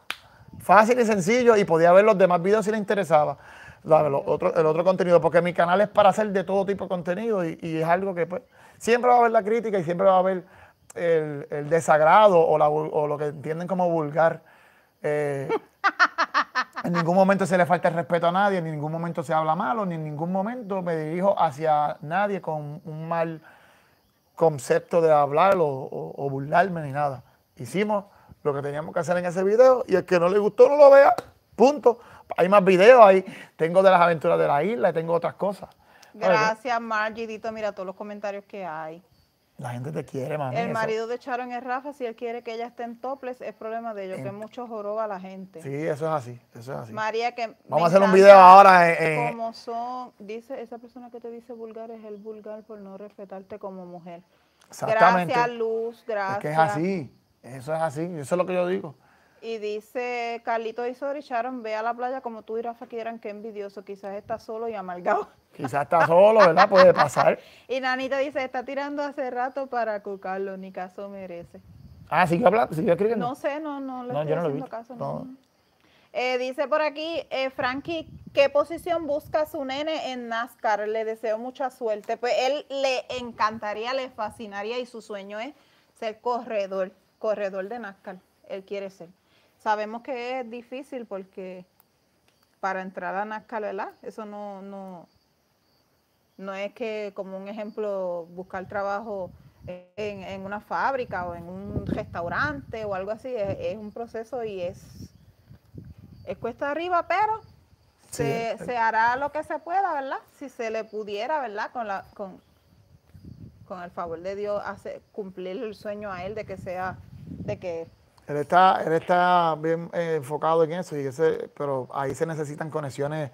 fácil y sencillo y podía ver los demás videos si le interesaba otro, el otro contenido, porque mi canal es para hacer de todo tipo de contenido y, es algo que pues, siempre va a haber la crítica y siempre va a haber el, desagrado o, lo que entienden como vulgar. Eh, en ningún momento se le falta el respeto a nadie, en ningún momento se habla malo, ni en ningún momento me dirijo hacia nadie con un mal concepto de hablar o, o burlarme ni nada. Hicimos lo que teníamos que hacer en ese video y el que no le gustó no lo vea, punto hay más videos ahí. Tengo de las aventuras de la isla y tengo otras cosas. Gracias, Margidito. mira todos los comentarios que hay. La gente te quiere, mami. El marido de Charon es Rafa. Si él quiere que ella esté en toples, es problema de ellos, que mucho joroba a la gente. Sí, eso es así, eso es así. María, que... Vamos a hacer un video ahora Como son, dice, esa persona que te dice vulgar es el vulgar por no respetarte como mujer. Exactamente. Gracias, Luz, gracias. que es así, eso es así, eso es lo que yo digo. Y dice Carlito y Sharon, ve a la playa como tú y Rafa quieran, qué envidioso. Quizás está solo y amargado. Quizás está solo, ¿verdad? Puede pasar. Y Nanita dice, está tirando hace rato para cucarlo, ni caso merece. Ah, ¿siguió hablando? ¿Siguió escribiendo? No sé, no, no, le no, estoy yo no caso. Eh, dice por aquí, eh, Frankie, ¿qué posición busca su nene en NASCAR? Le deseo mucha suerte. Pues él le encantaría, le fascinaría y su sueño es ser corredor, corredor de NASCAR. Él quiere ser. Sabemos que es difícil porque para entrar a Nazca, ¿verdad? Eso no, no, no es que, como un ejemplo, buscar trabajo en, una fábrica o en un restaurante o algo así, es, un proceso y es, es cuesta arriba, pero se, hará lo que se pueda, ¿verdad? Si se le pudiera, ¿verdad? Con, la, con, con el favor de Dios, hace, cumplir el sueño a él de que sea, de que él está, está bien eh, enfocado en eso, y ese, pero ahí se necesitan conexiones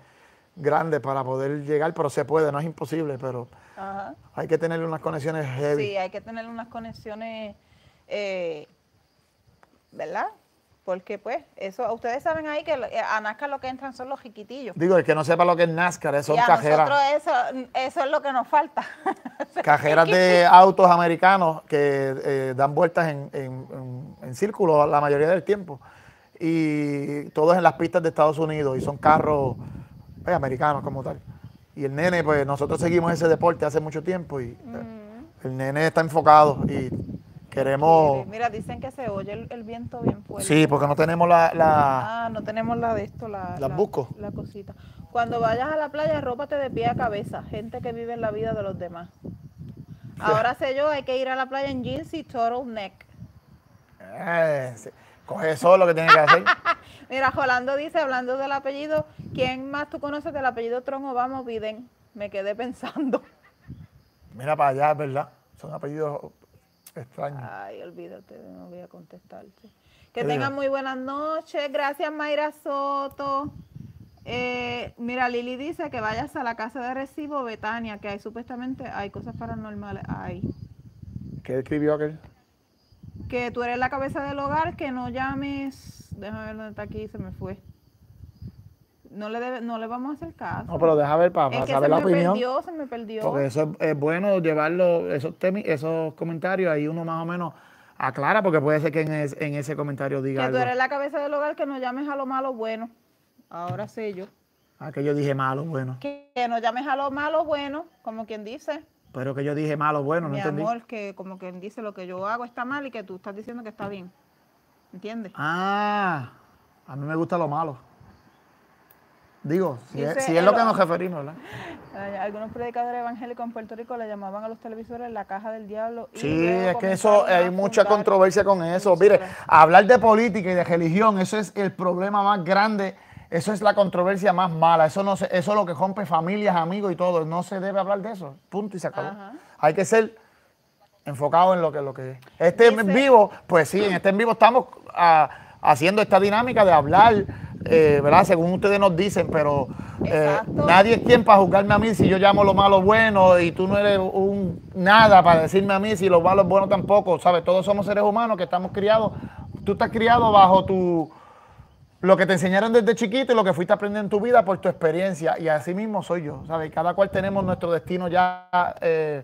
grandes para poder llegar, pero se puede, no es imposible, pero hay que tener unas conexiones heavy. Sí, hay que tener unas conexiones, eh, ¿verdad? porque pues eso ustedes saben ahí que eh, a NASCAR lo que entran son los jiquitillos. Digo, el que no sepa lo que es NASCAR, es son cajeras. Eso, eso, es lo que nos falta. cajeras de autos americanos que eh, dan vueltas en, en, en, círculo la mayoría del tiempo. Y todos en las pistas de Estados Unidos y son carros pues, americanos como tal. Y el nene, pues nosotros seguimos ese deporte hace mucho tiempo y pues, el nene está enfocado y Queremos. Mira, dicen que se oye el, viento bien fuerte. Sí, porque no tenemos la. Ah, no tenemos la de esto, la. la, busco. La cosita. Cuando vayas a la playa, rópate de pie a cabeza. Gente que vive en la vida de los demás. Ahora sé yo, hay que ir a la playa en jeans y turtleneck. Eh, Coge eso lo que tiene que hacer. Mira, Jolando dice, hablando del apellido, ¿quién más tú conoces del apellido Tron Vamos Biden? Me quedé pensando. Mira para allá, ¿verdad? Son apellidos Extraño. Este Ay, olvídate, no voy a contestarte. Que tengan muy buenas noches. Gracias, Mayra Soto. Eh, mira, Lili dice que vayas a la casa de recibo Betania, que hay supuestamente hay cosas paranormales. Ay. ¿Qué escribió aquel? Que tú eres la cabeza del hogar, que no llames. Déjame ver dónde está aquí, se me fue no le, vamos a hacer caso. No, pero deja ver para, saber es que se me Perdió, se me perdió. Porque eso es, bueno llevarlo, esos, esos comentarios, ahí uno más o menos aclara, porque puede ser que en, ese comentario diga. Que tú eres la cabeza del hogar, que no llames a lo malo bueno. Ahora sé yo. Ah, que yo dije malo bueno. Que, no llames a lo malo bueno, como quien dice. Pero que yo dije malo bueno, no Mi amor, que como quien dice lo que yo hago está mal y que tú estás diciendo que está bien. ¿Entiendes? Ah, a mí me gusta lo malo. Digo, si es, lo que nos referimos, ¿verdad? Algunos predicadores evangélicos en Puerto Rico le llamaban a los televisores la caja del diablo. sí, es que eso hay mucha controversia con eso. Mire, hablar de política y de religión, eso es el problema más grande. Eso es la controversia más mala. Eso no eso es lo que rompe familias, amigos y todo. No se debe hablar de eso. Punto y se acabó. Hay que ser enfocado en lo que lo que es. Este en vivo, pues sí, en este en vivo estamos ah, haciendo esta dinámica de hablar eh, ¿verdad? Según ustedes nos dicen, pero eh, nadie es quien para juzgarme a mí si yo llamo lo malo bueno y tú no eres un nada para decirme a mí si lo malo es bueno tampoco, ¿sabes? Todos somos seres humanos que estamos criados, tú estás criado bajo tu lo que te enseñaron desde chiquito y lo que fuiste aprendiendo en tu vida por tu experiencia. Y así mismo soy yo, ¿sabes? Cada cual tenemos nuestro destino ya, eh,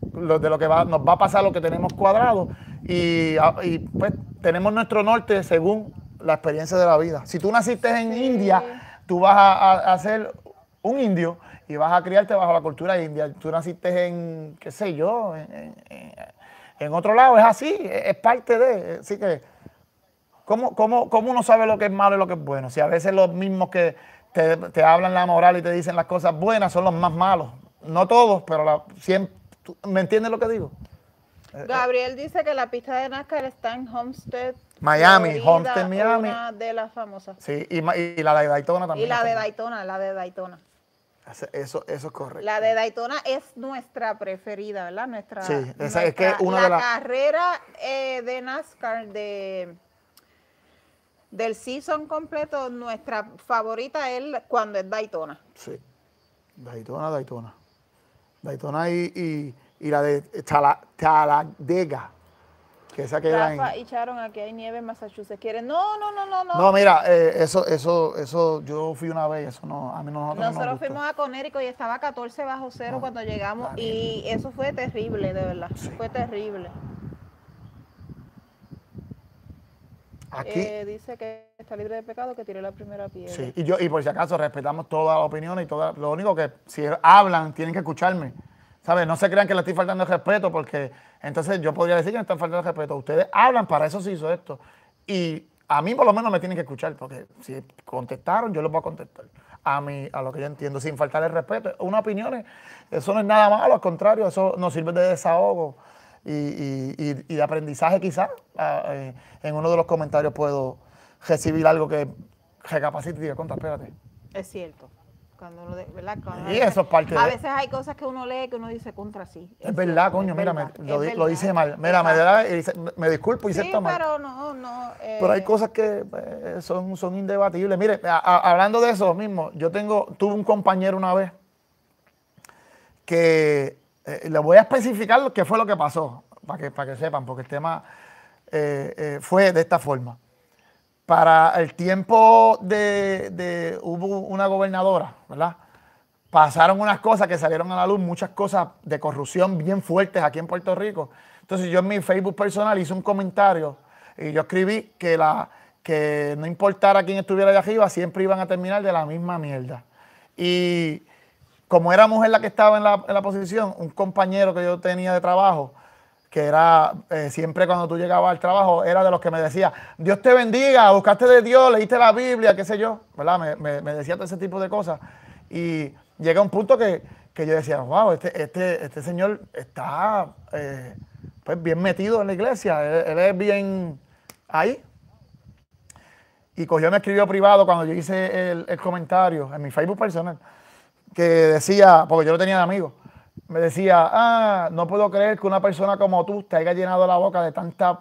de lo que nos va a pasar, lo que tenemos cuadrado. y, ah, pues tenemos nuestro norte según la experiencia de la vida. Si tú naciste en India, tú vas a, hacer ser un indio y vas a criarte bajo la cultura india. Tú naciste en, qué sé yo, en, otro lado, es así, es parte de. Así que, ¿cómo, cómo, uno sabe lo que es malo y lo que es bueno? Si a veces los mismos que te, hablan la moral y te dicen las cosas buenas son los más malos. No todos, pero siempre, ¿me entiendes lo que digo? Eh, Gabriel dice que la pista de NASCAR está en Homestead, Miami, Homestead, Miami. Una de las famosas. Sí, y, la de Daytona también. Y la de Daytona, la de Daytona. Eso, eso es correcto. La de Daytona es nuestra preferida, ¿verdad? Nuestra, sí, esa es que una la de las... carrera eh, de NASCAR de, del season completo, nuestra favorita es cuando es Daytona. Sí, Daytona, Daytona. Daytona y, y, y la de Taladega que esa queda Rafa aquí hay nieve en Massachusetts. ¿Quieren? No, no, no, no, no. No, mira, eh, eso, eso, eso, yo fui una vez, eso no, a mí no gusta. nosotros fuimos a Conérico y estaba 14 bajo cero cuando llegamos y eso fue terrible, de verdad. Fue terrible. Aquí. Eh, dice que está libre de pecado, que tire la primera piedra. Sí, y, yo, y por si acaso respetamos todas las opiniones y todas. Lo único que si hablan, tienen que escucharme. ¿Sabes? No se crean que le estoy faltando el respeto porque entonces yo podría decir que me están faltando el respeto. Ustedes hablan, para eso se hizo esto. Y a mí por lo menos me tienen que escuchar, porque si contestaron, yo les voy a contestar. A mí, a lo que yo entiendo, sin faltar el respeto. Una opinión, eso no es nada malo, al contrario, eso nos sirve de desahogo y, de aprendizaje quizás. Ah, eh, en uno de los comentarios puedo recibir algo que recapacite y diga, contra, espérate. Es cierto. A veces hay cosas que uno lee que uno dice contra sí. Es, verdad, coño, mira, lo, dice mal. Mira, me, me, disculpo y mal. Eh, pero hay cosas que eh, son, son indebatibles. Mire, hablando de eso mismo, yo tengo, tuve un compañero una vez que eh, le voy a especificar lo que fue lo que pasó, para que, para que sepan, porque el tema fue de esta forma para el tiempo de, hubo una gobernadora, ¿verdad? Pasaron unas cosas que salieron a la luz, muchas cosas de corrupción bien fuertes aquí en Puerto Rico. Entonces yo en mi Facebook personal hice un comentario y yo escribí que, la, que no importara quién estuviera allá arriba, siempre iban a terminar de la misma mierda. Y como era mujer la que estaba en la, en la posición, un compañero que yo tenía de trabajo, que era eh, siempre cuando tú llegabas al trabajo, era de los que me decía, Dios te bendiga, buscaste de Dios, leíste la Biblia, qué sé yo, ¿verdad? Me, decía todo ese tipo de cosas. Y llega un punto que, yo decía, wow, este, este, este señor está eh, pues, bien metido en la iglesia, él, es bien ahí. Y cogió, me escribió privado cuando yo hice el, el comentario en mi Facebook personal, que decía, porque yo lo tenía de amigo, me decía, ah, no puedo creer que una persona como tú te haya llenado la boca de tanta,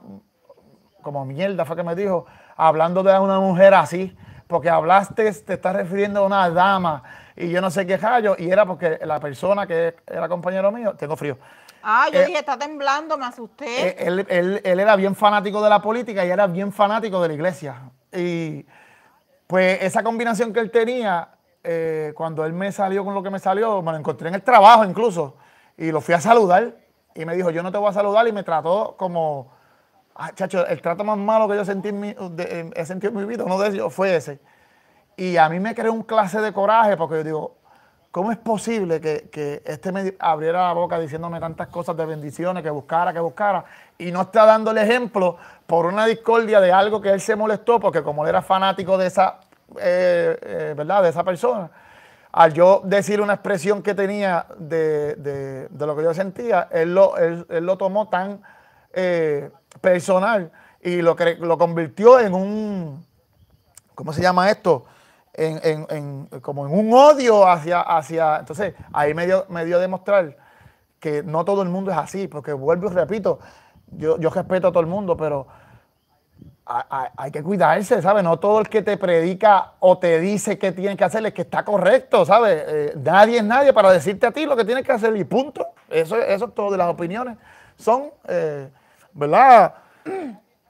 como mierda fue que me dijo, hablando de una mujer así, porque hablaste, te estás refiriendo a una dama y yo no sé qué hallo, y era porque la persona que era compañero mío, tengo frío. Ah, yo eh, dije, está temblando, me asusté. Eh, él, él era bien fanático de la política y era bien fanático de la iglesia. Y pues esa combinación que él tenía eh, cuando él me salió con lo que me salió, me lo encontré en el trabajo incluso, y lo fui a saludar, y me dijo, yo no te voy a saludar, y me trató como, ah, chacho, el trato más malo que yo sentí en he sentido en mi vida, uno de ellos fue ese. Y a mí me creó un clase de coraje, porque yo digo, ¿cómo es posible que, que, este me abriera la boca diciéndome tantas cosas de bendiciones, que buscara, que buscara, y no está dando el ejemplo por una discordia de algo que él se molestó, porque como él era fanático de esa eh, eh, ¿verdad? de esa persona, al yo decir una expresión que tenía de, de, lo que yo sentía, él lo, él, lo tomó tan eh, personal y lo, lo convirtió en un, ¿cómo se llama esto? En, en, en, como en un odio hacia, hacia entonces ahí me dio, me dio a demostrar que no todo el mundo es así, porque vuelvo y repito, yo, yo respeto a todo el mundo, pero hay que cuidarse, ¿sabes? No todo el que te predica o te dice qué tienes que hacer es que está correcto, ¿sabes? Eh, nadie es nadie para decirte a ti lo que tienes que hacer y punto. Eso, eso es todo de las opiniones. Son, eh, ¿verdad?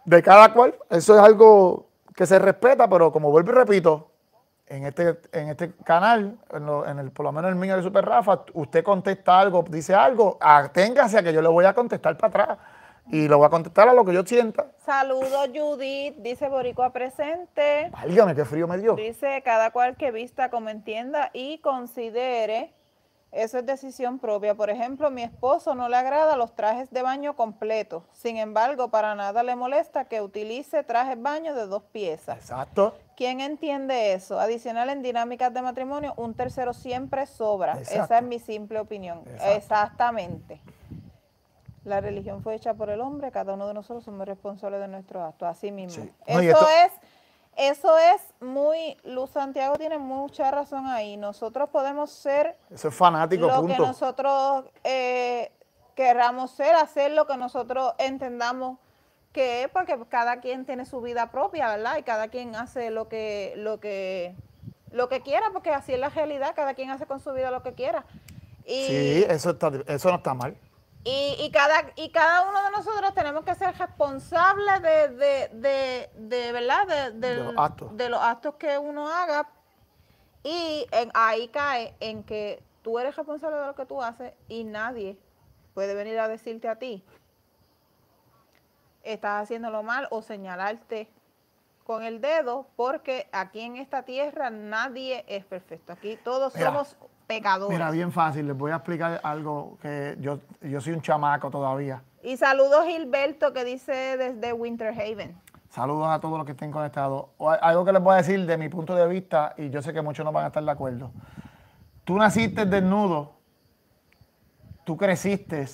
De cada cual. Eso es algo que se respeta, pero como vuelvo y repito, en este, en este canal, en, el, por lo menos el mío de Super Rafa, usted contesta algo, dice algo, aténgase a que yo le voy a contestar para atrás y lo voy a contestar a lo que yo sienta. Saludos, Judith, dice Boricua presente. Válgame, qué frío me dio. Dice, cada cual que vista como entienda y considere, eso es decisión propia. Por ejemplo, mi esposo no le agrada los trajes de baño completos. Sin embargo, para nada le molesta que utilice trajes baño de dos piezas. Exacto. ¿Quién entiende eso? Adicional en dinámicas de matrimonio, un tercero siempre sobra. Esa es mi simple opinión. Exactamente. La religión fue hecha por el hombre, cada uno de nosotros somos responsables de nuestro acto así mismo. eso es eso es muy, Luz Santiago tiene mucha razón ahí. Nosotros podemos ser Eso fanático, lo que nosotros eh, querramos ser, hacer lo que nosotros entendamos que es, porque cada quien tiene su vida propia, ¿verdad? Y cada quien hace lo que, lo que, lo que quiera, porque así es la realidad, cada quien hace con su vida lo que quiera. Y sí, eso, está, eso no está mal. Y, cada, y cada uno de nosotros tenemos que ser responsables de, ¿verdad? De, los actos. de los actos que uno haga. Y ahí cae en que tú eres responsable de lo que tú haces y nadie puede venir a decirte a ti, estás haciéndolo mal o señalarte con el dedo, porque aquí en esta tierra nadie es perfecto. Aquí todos somos era Mira, bien fácil, les voy a explicar algo que yo, yo soy un chamaco todavía. Y saludos Gilberto que dice desde Winter Haven. Saludos a todos los que estén conectados. Algo que les voy a decir de mi punto de vista, y yo sé que muchos no van a estar de acuerdo. Tú naciste desnudo, tú creciste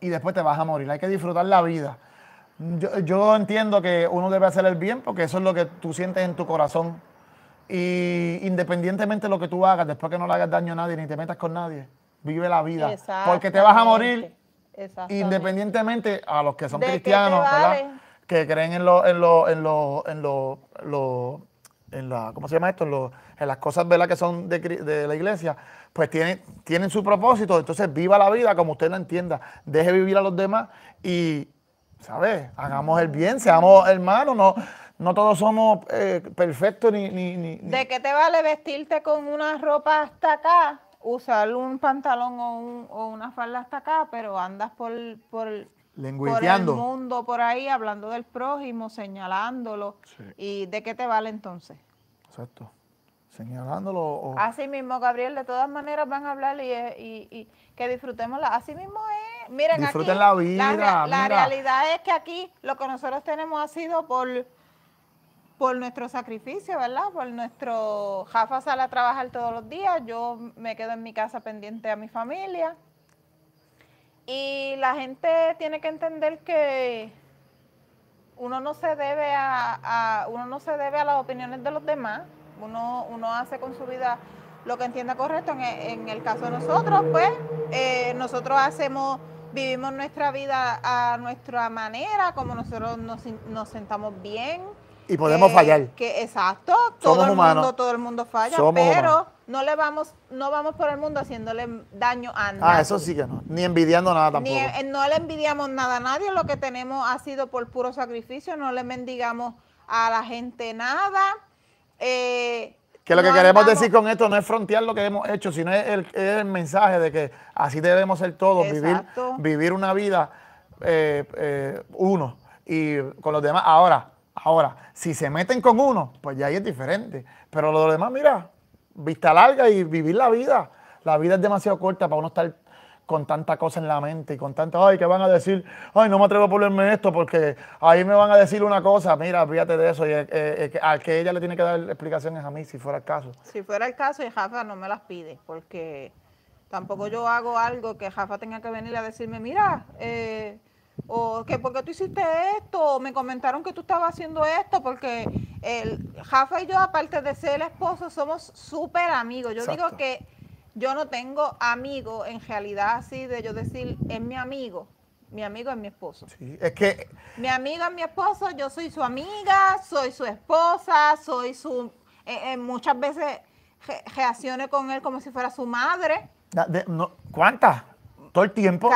y después te vas a morir. Hay que disfrutar la vida. Yo, yo entiendo que uno debe hacer el bien porque eso es lo que tú sientes en tu corazón y independientemente de lo que tú hagas, después que no le hagas daño a nadie ni te metas con nadie, vive la vida. Porque te vas a morir independientemente a los que son cristianos, ¿verdad? Que creen en los, en en en los, en la, ¿cómo se llama esto? En, las cosas, ¿verdad? Que son de, la iglesia, pues tienen, tienen su propósito. Entonces viva la vida como usted la entienda. Deje vivir a los demás y, ¿sabes? Hagamos el bien, seamos hermanos, no no todos somos eh, perfectos ni, ni, ni, ¿De qué te vale vestirte con una ropa hasta acá? Usar un pantalón o, un, o una falda hasta acá, pero andas por, por, por el mundo, por ahí, hablando del prójimo, señalándolo. ¿Y de qué te vale entonces? Exacto. Señalándolo. O... Así mismo, Gabriel, de todas maneras van a hablar y, y, que disfrutemos. La... Así mismo es. Miren, Disfruten la vida. La, la realidad es que aquí lo que nosotros tenemos ha sido por por nuestro sacrificio, ¿verdad? Por nuestro... Jafa sale a trabajar todos los días, yo me quedo en mi casa pendiente a mi familia. Y la gente tiene que entender que uno no se debe a, uno no se debe a las opiniones de los demás, uno, uno hace con su vida lo que entienda correcto. En, el caso de nosotros, pues, eh, nosotros hacemos vivimos nuestra vida a nuestra manera, como nosotros nos, nos, sentamos bien, y podemos fallar. Que, exacto, todo el mundo, todo el mundo falla, pero no le vamos, no vamos por el mundo haciéndole daño a ah, nadie. Ah, eso sí que no. Ni envidiando nada tampoco. no le envidiamos nada a nadie, lo que tenemos ha sido por puro sacrificio, no le mendigamos a la gente nada. Eh, que lo que queremos decir con esto no es frontear lo que hemos hecho, sino es el, mensaje de que así debemos ser todos, vivir, vivir una vida eh, eh, uno y con los demás. Ahora, Ahora, si se meten con uno, pues ya ahí es diferente. Pero lo demás, mira, vista larga y vivir la vida. La vida es demasiado corta para uno estar con tanta cosa en la mente y con tanta, ay, que van a decir? Ay, no me atrevo a ponerme esto porque ahí me van a decir una cosa. Mira, fíjate de eso. Y eh, eh, al que ella le tiene que dar explicaciones a mí, si fuera el caso. Si fuera el caso, y Jafa no me las pide, porque tampoco yo hago algo que Jafa tenga que venir a decirme, mira, eh o qué porque tú hiciste esto, me comentaron que tú estabas haciendo esto, porque el, Jafa y yo, aparte de ser esposo, somos súper amigos. Yo digo que yo no tengo amigo en realidad así de yo decir, es mi amigo. Mi amigo es mi esposo. es que... Mi amigo es mi esposo, yo soy su amiga, soy su esposa, soy su... Eh, eh, muchas veces reaccione con él como si fuera su madre. ¿Cuántas? todo el tiempo.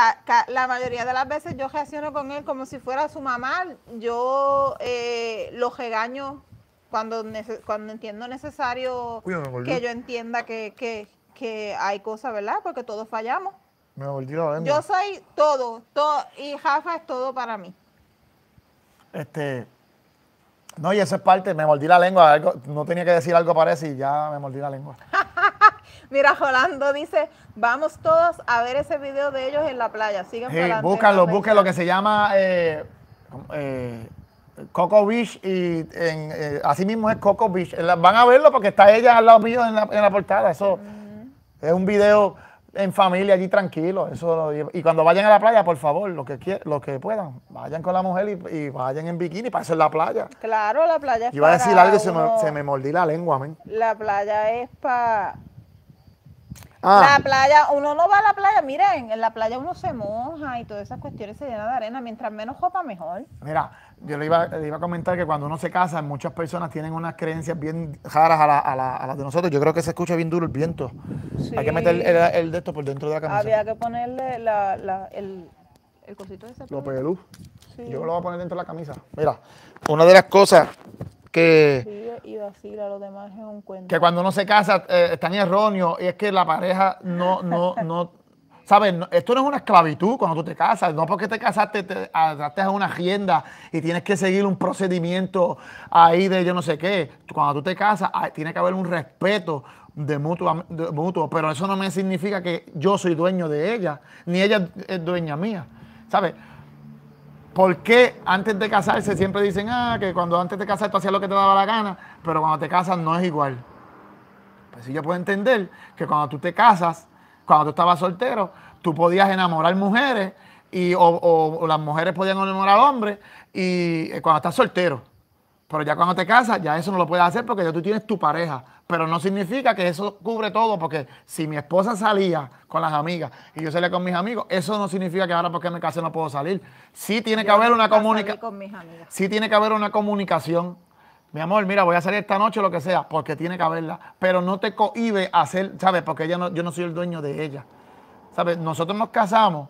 la mayoría de las veces yo reacciono con él como si fuera su mamá. Yo eh, lo regaño cuando, cuando entiendo necesario que yo entienda que, hay cosas, ¿verdad? Porque todos fallamos. Me la Yo soy todo, todo, y Jafa es todo para mí. Este. No, y eso es parte, me mordí la lengua, no tenía que decir algo para eso y ya me mordí la lengua. Mira, Rolando dice, vamos todos a ver ese video de ellos en la playa. Sigan sí, para búscalo, que se llama eh, eh, Coco Beach y eh, así mismo es Coco Beach. Van a verlo porque está ella al lado mío en la, portada. Eso es un video en familia allí tranquilo. Eso, y, cuando vayan a la playa, por favor, lo que que puedan, vayan con la mujer y, vayan en bikini para hacer la playa. Claro, la playa es y para. a decir algo y se me, se mordí la lengua, amén. La playa es para Ah. La playa, uno no va a la playa, miren, en la playa uno se moja y todas esas cuestiones se llenan de arena, mientras menos jopa, mejor. Mira, yo le iba, a comentar que cuando uno se casa, muchas personas tienen unas creencias bien raras a, las de nosotros. Yo creo que se escucha bien duro el viento. Hay que meter el, de esto por dentro de la camisa. Había que ponerle el, cosito de ese. Lo pelú. Yo lo voy a poner dentro de la camisa. Mira, una de las cosas que... cuando no se casa eh, están erróneos y es que la pareja no, no, no... ¿Sabes? Esto no es una esclavitud cuando tú te casas. No porque te casaste, te adaptaste a una agenda y tienes que seguir un procedimiento ahí de yo no sé qué. Cuando tú te casas, tiene que haber un respeto de mutuo, de mutuo. Pero eso no me significa que yo soy dueño de ella, ni ella es dueña mía. ¿Sabes? ¿Por qué antes de casarse siempre dicen, ah, que cuando antes de casarse tú hacías lo que te daba la gana, pero cuando te casas no es igual? Pues sí, yo puedo entender que cuando tú te casas, cuando tú estabas soltero, tú podías enamorar mujeres y, o, o las mujeres podían enamorar hombres y eh, cuando estás soltero. Pero ya cuando te casas, ya eso no lo puedes hacer porque ya tú tienes tu pareja. Pero no significa que eso cubre todo, porque si mi esposa salía con las amigas y yo salía con mis amigos, eso no significa que ahora porque me casé no puedo salir. Sí tiene que haber una comunicación. Sí tiene que haber una comunicación. Mi amor, mira, voy a salir esta noche, lo que sea, porque tiene que haberla. Pero no te cohibe hacer, ¿sabes? Porque ella no, yo no soy el dueño de ella. ¿Sabes? Nosotros nos casamos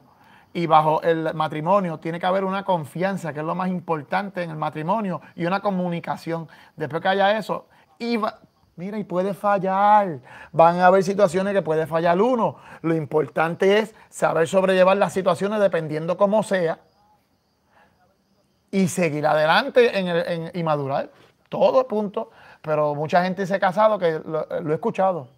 y bajo el matrimonio tiene que haber una confianza, que es lo más importante en el matrimonio, y una comunicación. Después que haya eso, y mira, y puede fallar. Van a haber situaciones que puede fallar uno. Lo importante es saber sobrellevar las situaciones dependiendo cómo sea y seguir adelante en, y madurar. Todo punto. Pero mucha gente se ha casado que lo he escuchado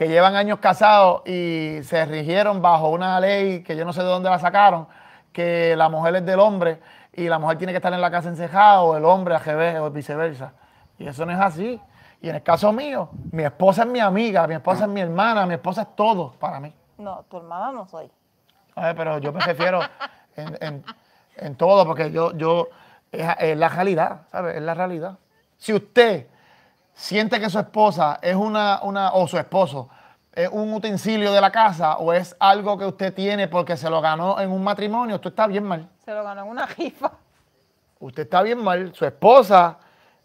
que llevan años casados y se rigieron bajo una ley que yo no sé de dónde la sacaron, que la mujer es del hombre y la mujer tiene que estar en la casa encejada o el hombre al revés o viceversa. Y eso no es así. Y en el caso mío, mi esposa es mi amiga, mi esposa es mi hermana, mi esposa es todo para mí. No, tu hermana no soy. pero yo me refiero en, en, todo, porque yo, yo, es la realidad, ¿sabes? Es la realidad. Si usted siente que su esposa es una, una o su esposo es un utensilio de la casa o es algo que usted tiene porque se lo ganó en un matrimonio, usted está bien mal. Se lo ganó en una jifa. Usted está bien mal. Su esposa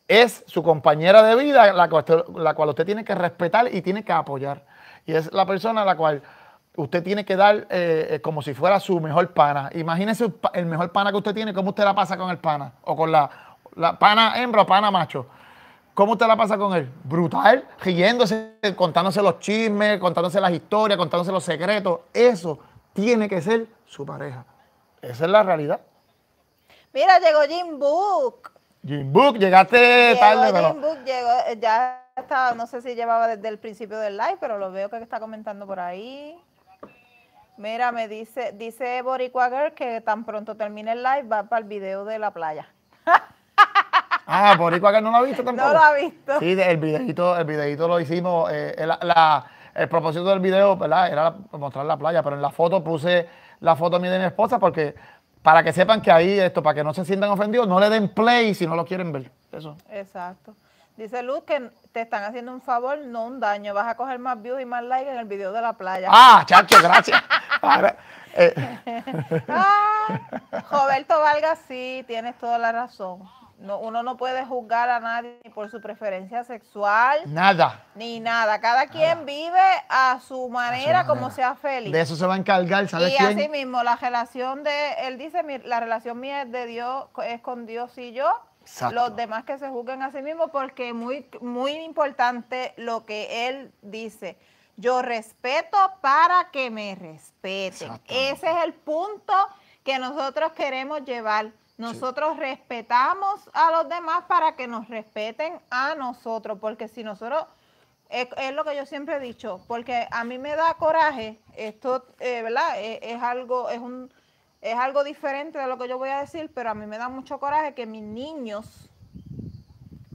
es su compañera de vida, la cual, usted, tiene que respetar y tiene que apoyar. Y es la persona a la cual usted tiene que dar eh, eh, como si fuera su mejor pana. Imagínese el mejor pana que usted tiene, cómo usted la pasa con el pana o con la, la pana hembra o pana macho. ¿Cómo te la pasa con él? Brutal, riéndose, contándose los chismes, contándose las historias, contándose los secretos. Eso tiene que ser su pareja. Esa es la realidad. Mira, llegó Jim Book. Jim Book, llegaste llegó tarde, Jim llegó, eh, ya estaba, no sé si llevaba desde el principio del live, pero lo veo que está comentando por ahí. Mira, me dice, dice Boricua Girl que tan pronto termine el live va para el video de la playa. Ah, Boricua que no lo ha visto tampoco. No lo ha visto. Sí, el videito, el videito lo hicimos. Eh, el propósito del video, ¿verdad? Era mostrar la playa, pero en la foto puse la foto mía de mi esposa porque para que sepan que ahí esto, para que no se sientan ofendidos, no le den play si no lo quieren ver. Eso. Exacto. Dice Luz que te están haciendo un favor, no un daño. Vas a coger más views y más likes en el video de la playa. Ah, chacho, gracias. Eh. ah, Roberto Vargas, sí, tienes toda la razón. No, uno no puede juzgar a nadie por su preferencia sexual. Nada. Ni nada. Cada quien vive a su, manera, como sea feliz. De eso se va a encargar, ¿sabes y así mismo, la relación de, él dice, la relación mía es de Dios, es con Dios y yo. Los demás que se juzguen a sí mismos, porque muy, muy importante lo que él dice. Yo respeto para que me respeten. Ese es el punto que nosotros queremos llevar nosotros respetamos a los demás para que nos respeten a nosotros, porque si nosotros, es, lo que yo siempre he dicho, porque a mí me da coraje, esto, eh, ¿verdad? E, es, algo, es un, es algo diferente de lo que yo voy a decir, pero a mí me da mucho coraje que mis niños,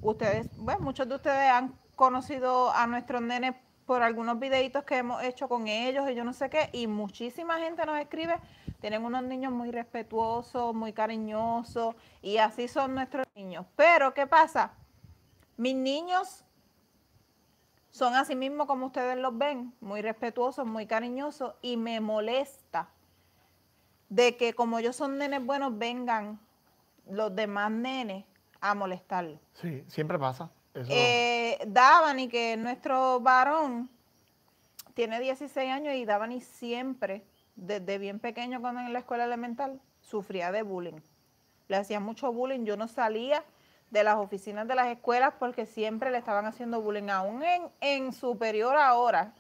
ustedes, bueno, muchos de ustedes han conocido a nuestros nenes por algunos videitos que hemos hecho con ellos y yo no sé qué, y muchísima gente nos escribe, tienen unos niños muy respetuosos, muy cariñosos, y así son nuestros niños. Pero, ¿qué pasa? Mis niños son así mismo como ustedes los ven, muy respetuosos, muy cariñosos, y me molesta de que como ellos son nenes buenos, vengan los demás nenes a molestarlos. Sí, siempre pasa. Eh, Dabani, que nuestro varón, tiene 16 años y Dabani siempre, desde bien pequeño cuando en la escuela elemental, sufría de bullying. Le hacían mucho bullying, yo no salía de las oficinas de las escuelas porque siempre le estaban haciendo bullying, aún en, en superior ahora,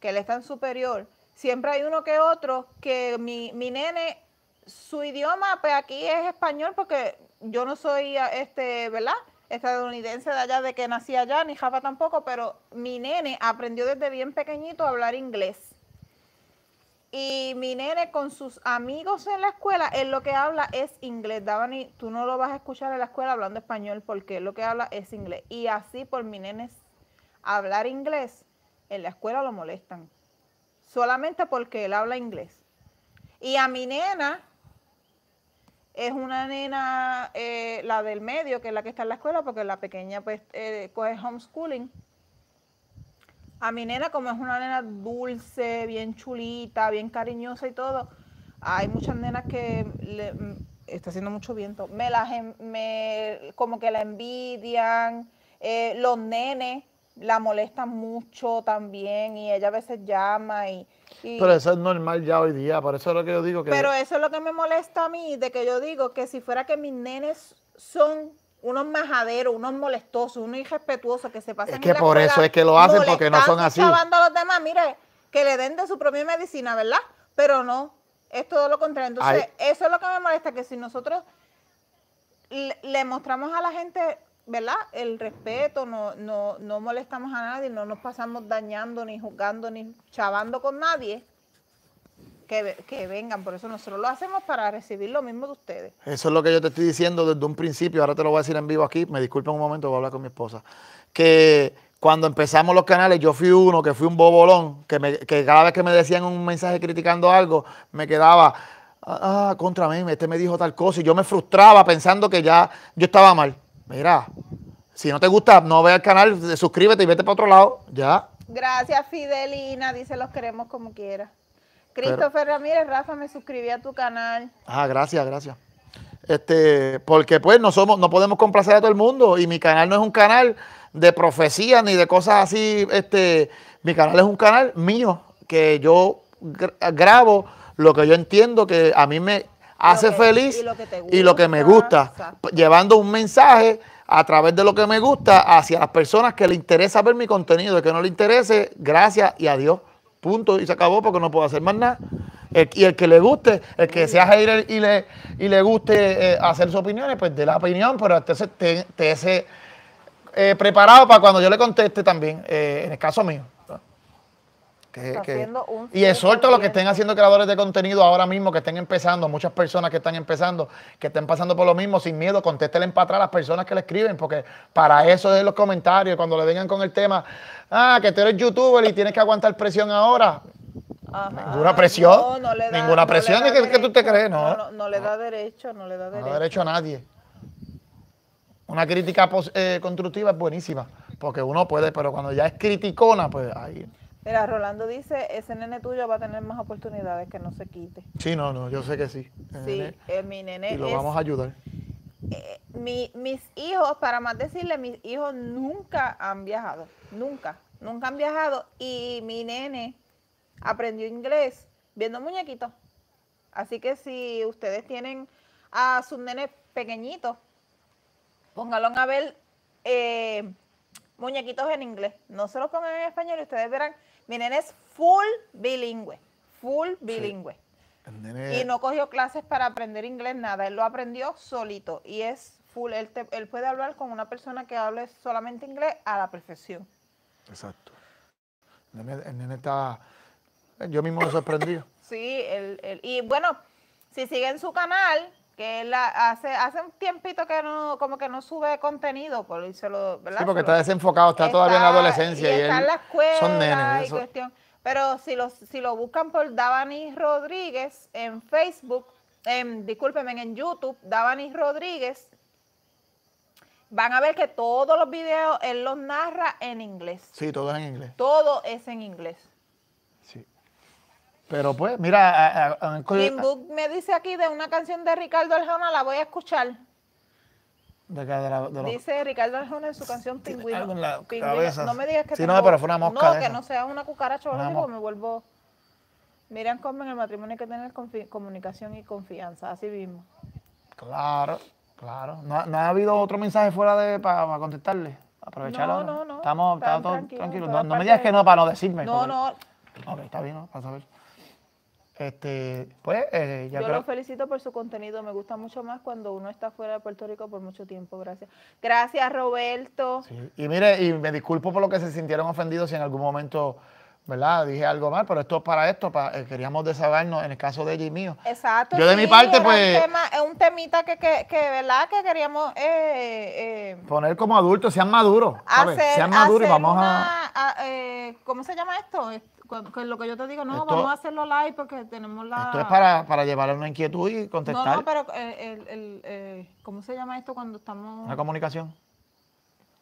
que le están superior. Siempre hay uno que otro que mi, mi nene, su idioma, pues aquí es español porque yo no soy, este, ¿verdad? estadounidense de allá, de que nací allá, ni Java tampoco, pero mi nene aprendió desde bien pequeñito a hablar inglés. Y mi nene con sus amigos en la escuela, él lo que habla es inglés. Davani, tú no lo vas a escuchar en la escuela hablando español porque él lo que habla es inglés. Y así por mi nene hablar inglés, en la escuela lo molestan. Solamente porque él habla inglés. Y a mi nena, es una nena, eh, la del medio, que es la que está en la escuela, porque la pequeña pues coge eh, pues homeschooling. A mi nena, como es una nena dulce, bien chulita, bien cariñosa y todo, hay muchas nenas que mm, está haciendo mucho viento, me las me, como que la envidian, eh, los nenes la molestan mucho también y ella a veces llama y pero eso es normal ya hoy día, por eso es lo que yo digo que... Pero eso es lo que me molesta a mí, de que yo digo que si fuera que mis nenes son unos majaderos, unos molestosos, unos irrespetuosos que se pasan Es que por eso es que lo hacen porque no son así. a los demás, mire, que le den de su propia medicina, ¿verdad? Pero no, es todo lo contrario. Entonces, eso es lo que me molesta, que si nosotros le mostramos a la gente ¿verdad? El respeto, no, no, no molestamos a nadie, no nos pasamos dañando, ni juzgando, ni chavando con nadie. Que, vengan. Por eso nosotros lo hacemos para recibir lo mismo de ustedes. Eso es lo que yo te estoy diciendo desde un principio. Ahora te lo voy a decir en vivo aquí. Me disculpen un momento, voy a hablar con mi esposa. Que cuando empezamos los canales, yo fui uno que fui un bobolón, que, que cada vez que me decían un mensaje criticando algo, me quedaba, ah, ah, contra mí, este me dijo tal cosa. Y yo me frustraba pensando que ya yo estaba mal mira, si no te gusta, no ve el canal, suscríbete y vete para otro lado, ya. Gracias, Fidelina, dice los queremos como quiera. Christopher Ramírez, Rafa, me suscribí a tu canal. Ah, gracias, gracias. Este, porque pues no somos, no podemos complacer a todo el mundo y mi canal no es un canal de profecía ni de cosas así, este, mi canal es un canal mío que yo grabo lo que yo entiendo que a mí me hace feliz y lo que, me gusta, llevando un mensaje a través de lo que me gusta hacia las personas que le interesa ver mi contenido, y que no le interese, gracias y adiós. Punto y se acabó porque no puedo hacer más nada. y el que le guste, el que sea ir y le, y le guste eh, hacer sus opiniones, pues dé la opinión, pero entonces eh, preparado para cuando yo le conteste también, eh, en el caso mío y exhorto a los que estén haciendo creadores de contenido ahora mismo, que estén empezando, muchas personas que están empezando, que estén pasando por lo mismo, sin miedo, contéstele para atrás a las personas que le escriben, porque para eso es los comentarios, cuando le vengan con el tema, ah, que tú eres youtuber y tienes que aguantar presión ahora. ninguna presión, ninguna presión es que, tú te crees, ¿no? No, le da derecho, no le da derecho. No da derecho a nadie. Una crítica eh, constructiva es buenísima, porque uno puede, pero cuando ya es criticona, pues ahí... Mira, Rolando dice, ese nene tuyo va a tener más oportunidades que no se quite. Sí, no, no, yo sé que sí. sí, eh, mi nene. Y lo vamos a ayudar. Eh, mis hijos, para más decirle, mis hijos nunca han viajado, nunca, nunca han viajado. Y mi nene aprendió inglés viendo muñequitos. Así que si ustedes tienen a sus nenes pequeñitos, póngalos a ver eh, muñequitos en inglés. No se los pongan en español y ustedes verán Miren, es full bilingüe, full bilingüe. Y no cogió clases para aprender inglés, nada. Él lo aprendió solito. Y es full. Él, puede hablar con una persona que hable solamente inglés a la perfección. Exacto. El nene, está. Yo mismo lo sorprendí. sí, él, él y bueno, si siguen su canal, que hace, hace un tiempito que no, como que no sube contenido, por Sí, porque está desenfocado, está, todavía en la adolescencia. Y, está y cuestión. Pero si lo, si lo buscan por Davani Rodríguez en Facebook, en, discúlpenme, en YouTube, Davani Rodríguez, van a ver que todos los videos él los narra en inglés. Sí, todo es en inglés. Todo es en inglés. Pero pues, mira. A, me dice aquí de una canción de Ricardo Arjona, la voy a escuchar. dice Ricardo Arjona en su canción Pingüino. No me digas que. no, No, que no sea una cucaracha o me vuelvo. Miren, cómo en el matrimonio hay que tener comunicación y confianza, así mismo. Claro, claro. ¿No, ha habido otro mensaje fuera de para, contestarle? aprovechalo No, no, no. Estamos, estamos todos tranquilos. No, me digas que no para no decirme. No, no. Ok, está bien, ¿no? Para saber. Este, pues, eh, Yo los felicito por su contenido, me gusta mucho más cuando uno está fuera de Puerto Rico por mucho tiempo, gracias. Gracias, Roberto. Y mire, y me disculpo por lo que se sintieron ofendidos si en algún momento, ¿verdad? Dije algo mal, pero esto es para esto, eh, queríamos desahogarnos en el caso de ella y mío. Exacto. Yo de mi parte, pues... Es un, temita que, que, ¿verdad? Que queríamos... Eh, poner como adultos, sean maduros. sean maduros y vamos a... a ¿Cómo se llama esto? que lo que yo te digo, no, vamos a hacerlo live porque tenemos la... Esto es para, para llevarle una inquietud y contestar. No, no, pero eh, el, eh, ¿cómo se llama esto cuando estamos...? Una comunicación.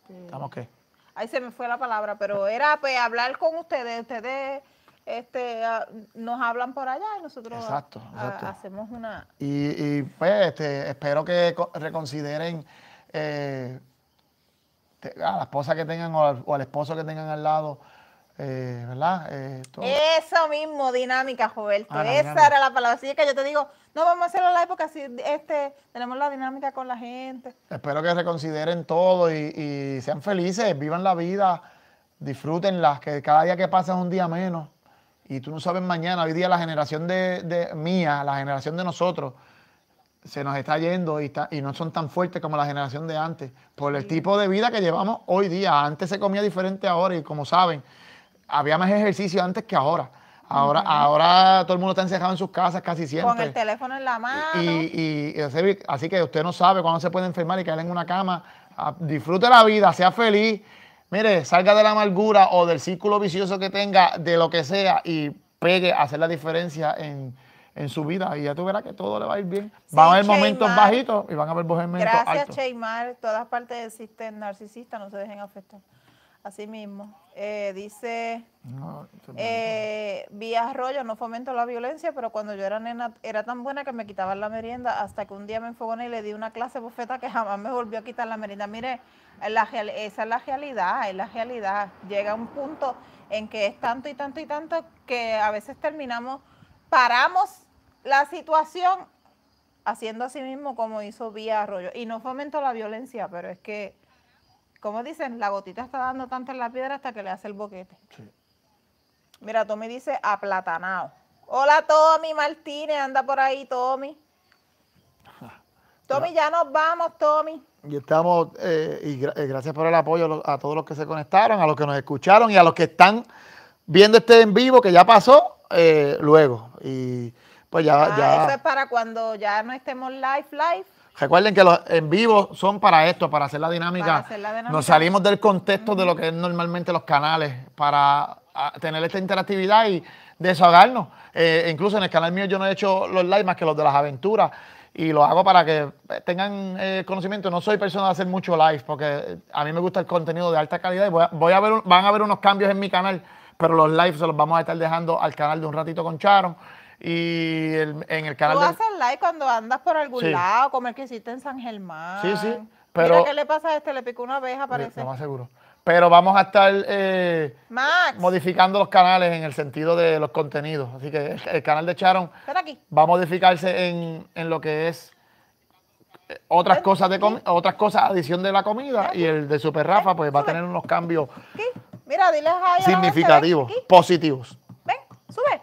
Este, ¿Estamos qué? Ahí se me fue la palabra, pero era pues, hablar con ustedes, ustedes este, ah, nos hablan por allá y nosotros hacemos una... Y, pues este, espero que reconsideren eh, a la esposa que tengan o al esposo que tengan al lado eh, ¿Verdad? Eh, Eso mismo, dinámica, Roberto. Ah, Esa era la palabra. que yo te digo, no vamos a hacerlo la época si este, tenemos la dinámica con la gente. Espero que reconsideren todo y, sean felices, vivan la vida, disfrútenla, que cada día que pasa es un día menos. Y tú no sabes mañana, hoy día la generación de, mía, la generación de nosotros, se nos está yendo y, está, y, no son tan fuertes como la generación de antes, por el tipo de vida que llevamos hoy día. Antes se comía diferente ahora y como saben, había más ejercicio antes que ahora. Ahora, ahora todo el mundo está encerrado en sus casas casi siempre. Con el teléfono en la mano. Y, y, así, que usted no sabe cuándo se puede enfermar y caer en una cama. Ah, disfrute la vida, sea feliz. Mire, salga de la amargura o del círculo vicioso que tenga, de lo que sea, y pegue a hacer la diferencia en, su vida y ya tú verás que todo le va a ir bien. van a haber momentos bajitos y van a haber momentos Gracias, altos. Gracias, Cheymar. Todas partes existen narcisista no se dejen afectar. Así mismo. Eh, dice, vía eh, arroyo, no fomento la violencia, pero cuando yo era nena era tan buena que me quitaban la merienda hasta que un día me enfogó y le di una clase bofeta que jamás me volvió a quitar la merienda. Mire, esa es la realidad, es la realidad. Llega un punto en que es tanto y tanto y tanto que a veces terminamos, paramos la situación haciendo así mismo como hizo Vía Arroyo. Y no fomento la violencia, pero es que como dicen, la gotita está dando tanto en la piedra hasta que le hace el boquete. Mira, Tommy dice aplatanado. Hola Tommy Martínez, anda por ahí Tommy. Tommy, ya nos vamos, Tommy. Y estamos, eh, y eh, gracias por el apoyo a todos los que se conectaron, a los que nos escucharon y a los que están viendo este en vivo que ya pasó eh, luego. Y pues ya, ah, ya. es para cuando ya no estemos live, live Recuerden que los en vivo son para esto, para hacer la dinámica. Nos salimos del contexto de lo que es normalmente los canales para ah, tener esta interactividad y desahogarnos. Eh, incluso en el canal mío yo no he hecho los live más que los de las aventuras y lo hago para que tengan eh, conocimiento. No soy persona de hacer mucho live porque eh, a mí me gusta el contenido de alta calidad y voy a, ver, van a haber unos cambios en mi canal, pero los live se los vamos a estar dejando al canal de un ratito con Charon y en el canal. Tú haces like cuando andas por algún lado, como el que hiciste en San Germán. Sí, sí. Pero... qué le pasa a este, le picó una abeja, parece. No más seguro. Pero vamos a estar eh, modificando los canales en el sentido de los contenidos. Así que el, canal de Charon aquí. va a modificarse en, lo que es eh, otras ¿Eh? cosas de otras cosas adición de la comida y el de Super Rafa pues va a tener unos cambios Mira, diles significativos, positivos. Ven, sube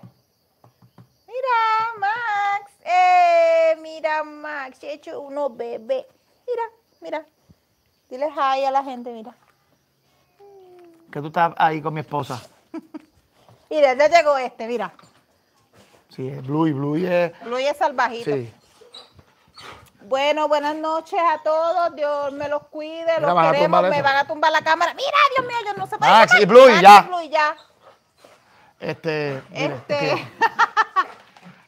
mira, Max, eh, mira, Max, he hecho unos bebé. Mira, mira. Dile hi a la gente, mira. Que tú estás ahí con mi esposa. mira, ya llegó este, mira. Sí, es Blue Bluey Blue es... Blue es salvajito. Sí. Bueno, buenas noches a todos. Dios me los cuide, los queremos. Me van a tumbar la cámara. Mira, Dios mío, yo no se puede. Max y Bluey, ya. ya. Este. este.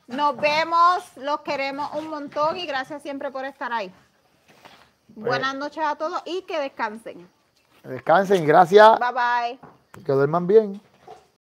Nos vemos, los queremos un montón y gracias siempre por estar ahí. Pues, Buenas noches a todos y que descansen. Descansen, gracias. Bye bye. Que duerman bien.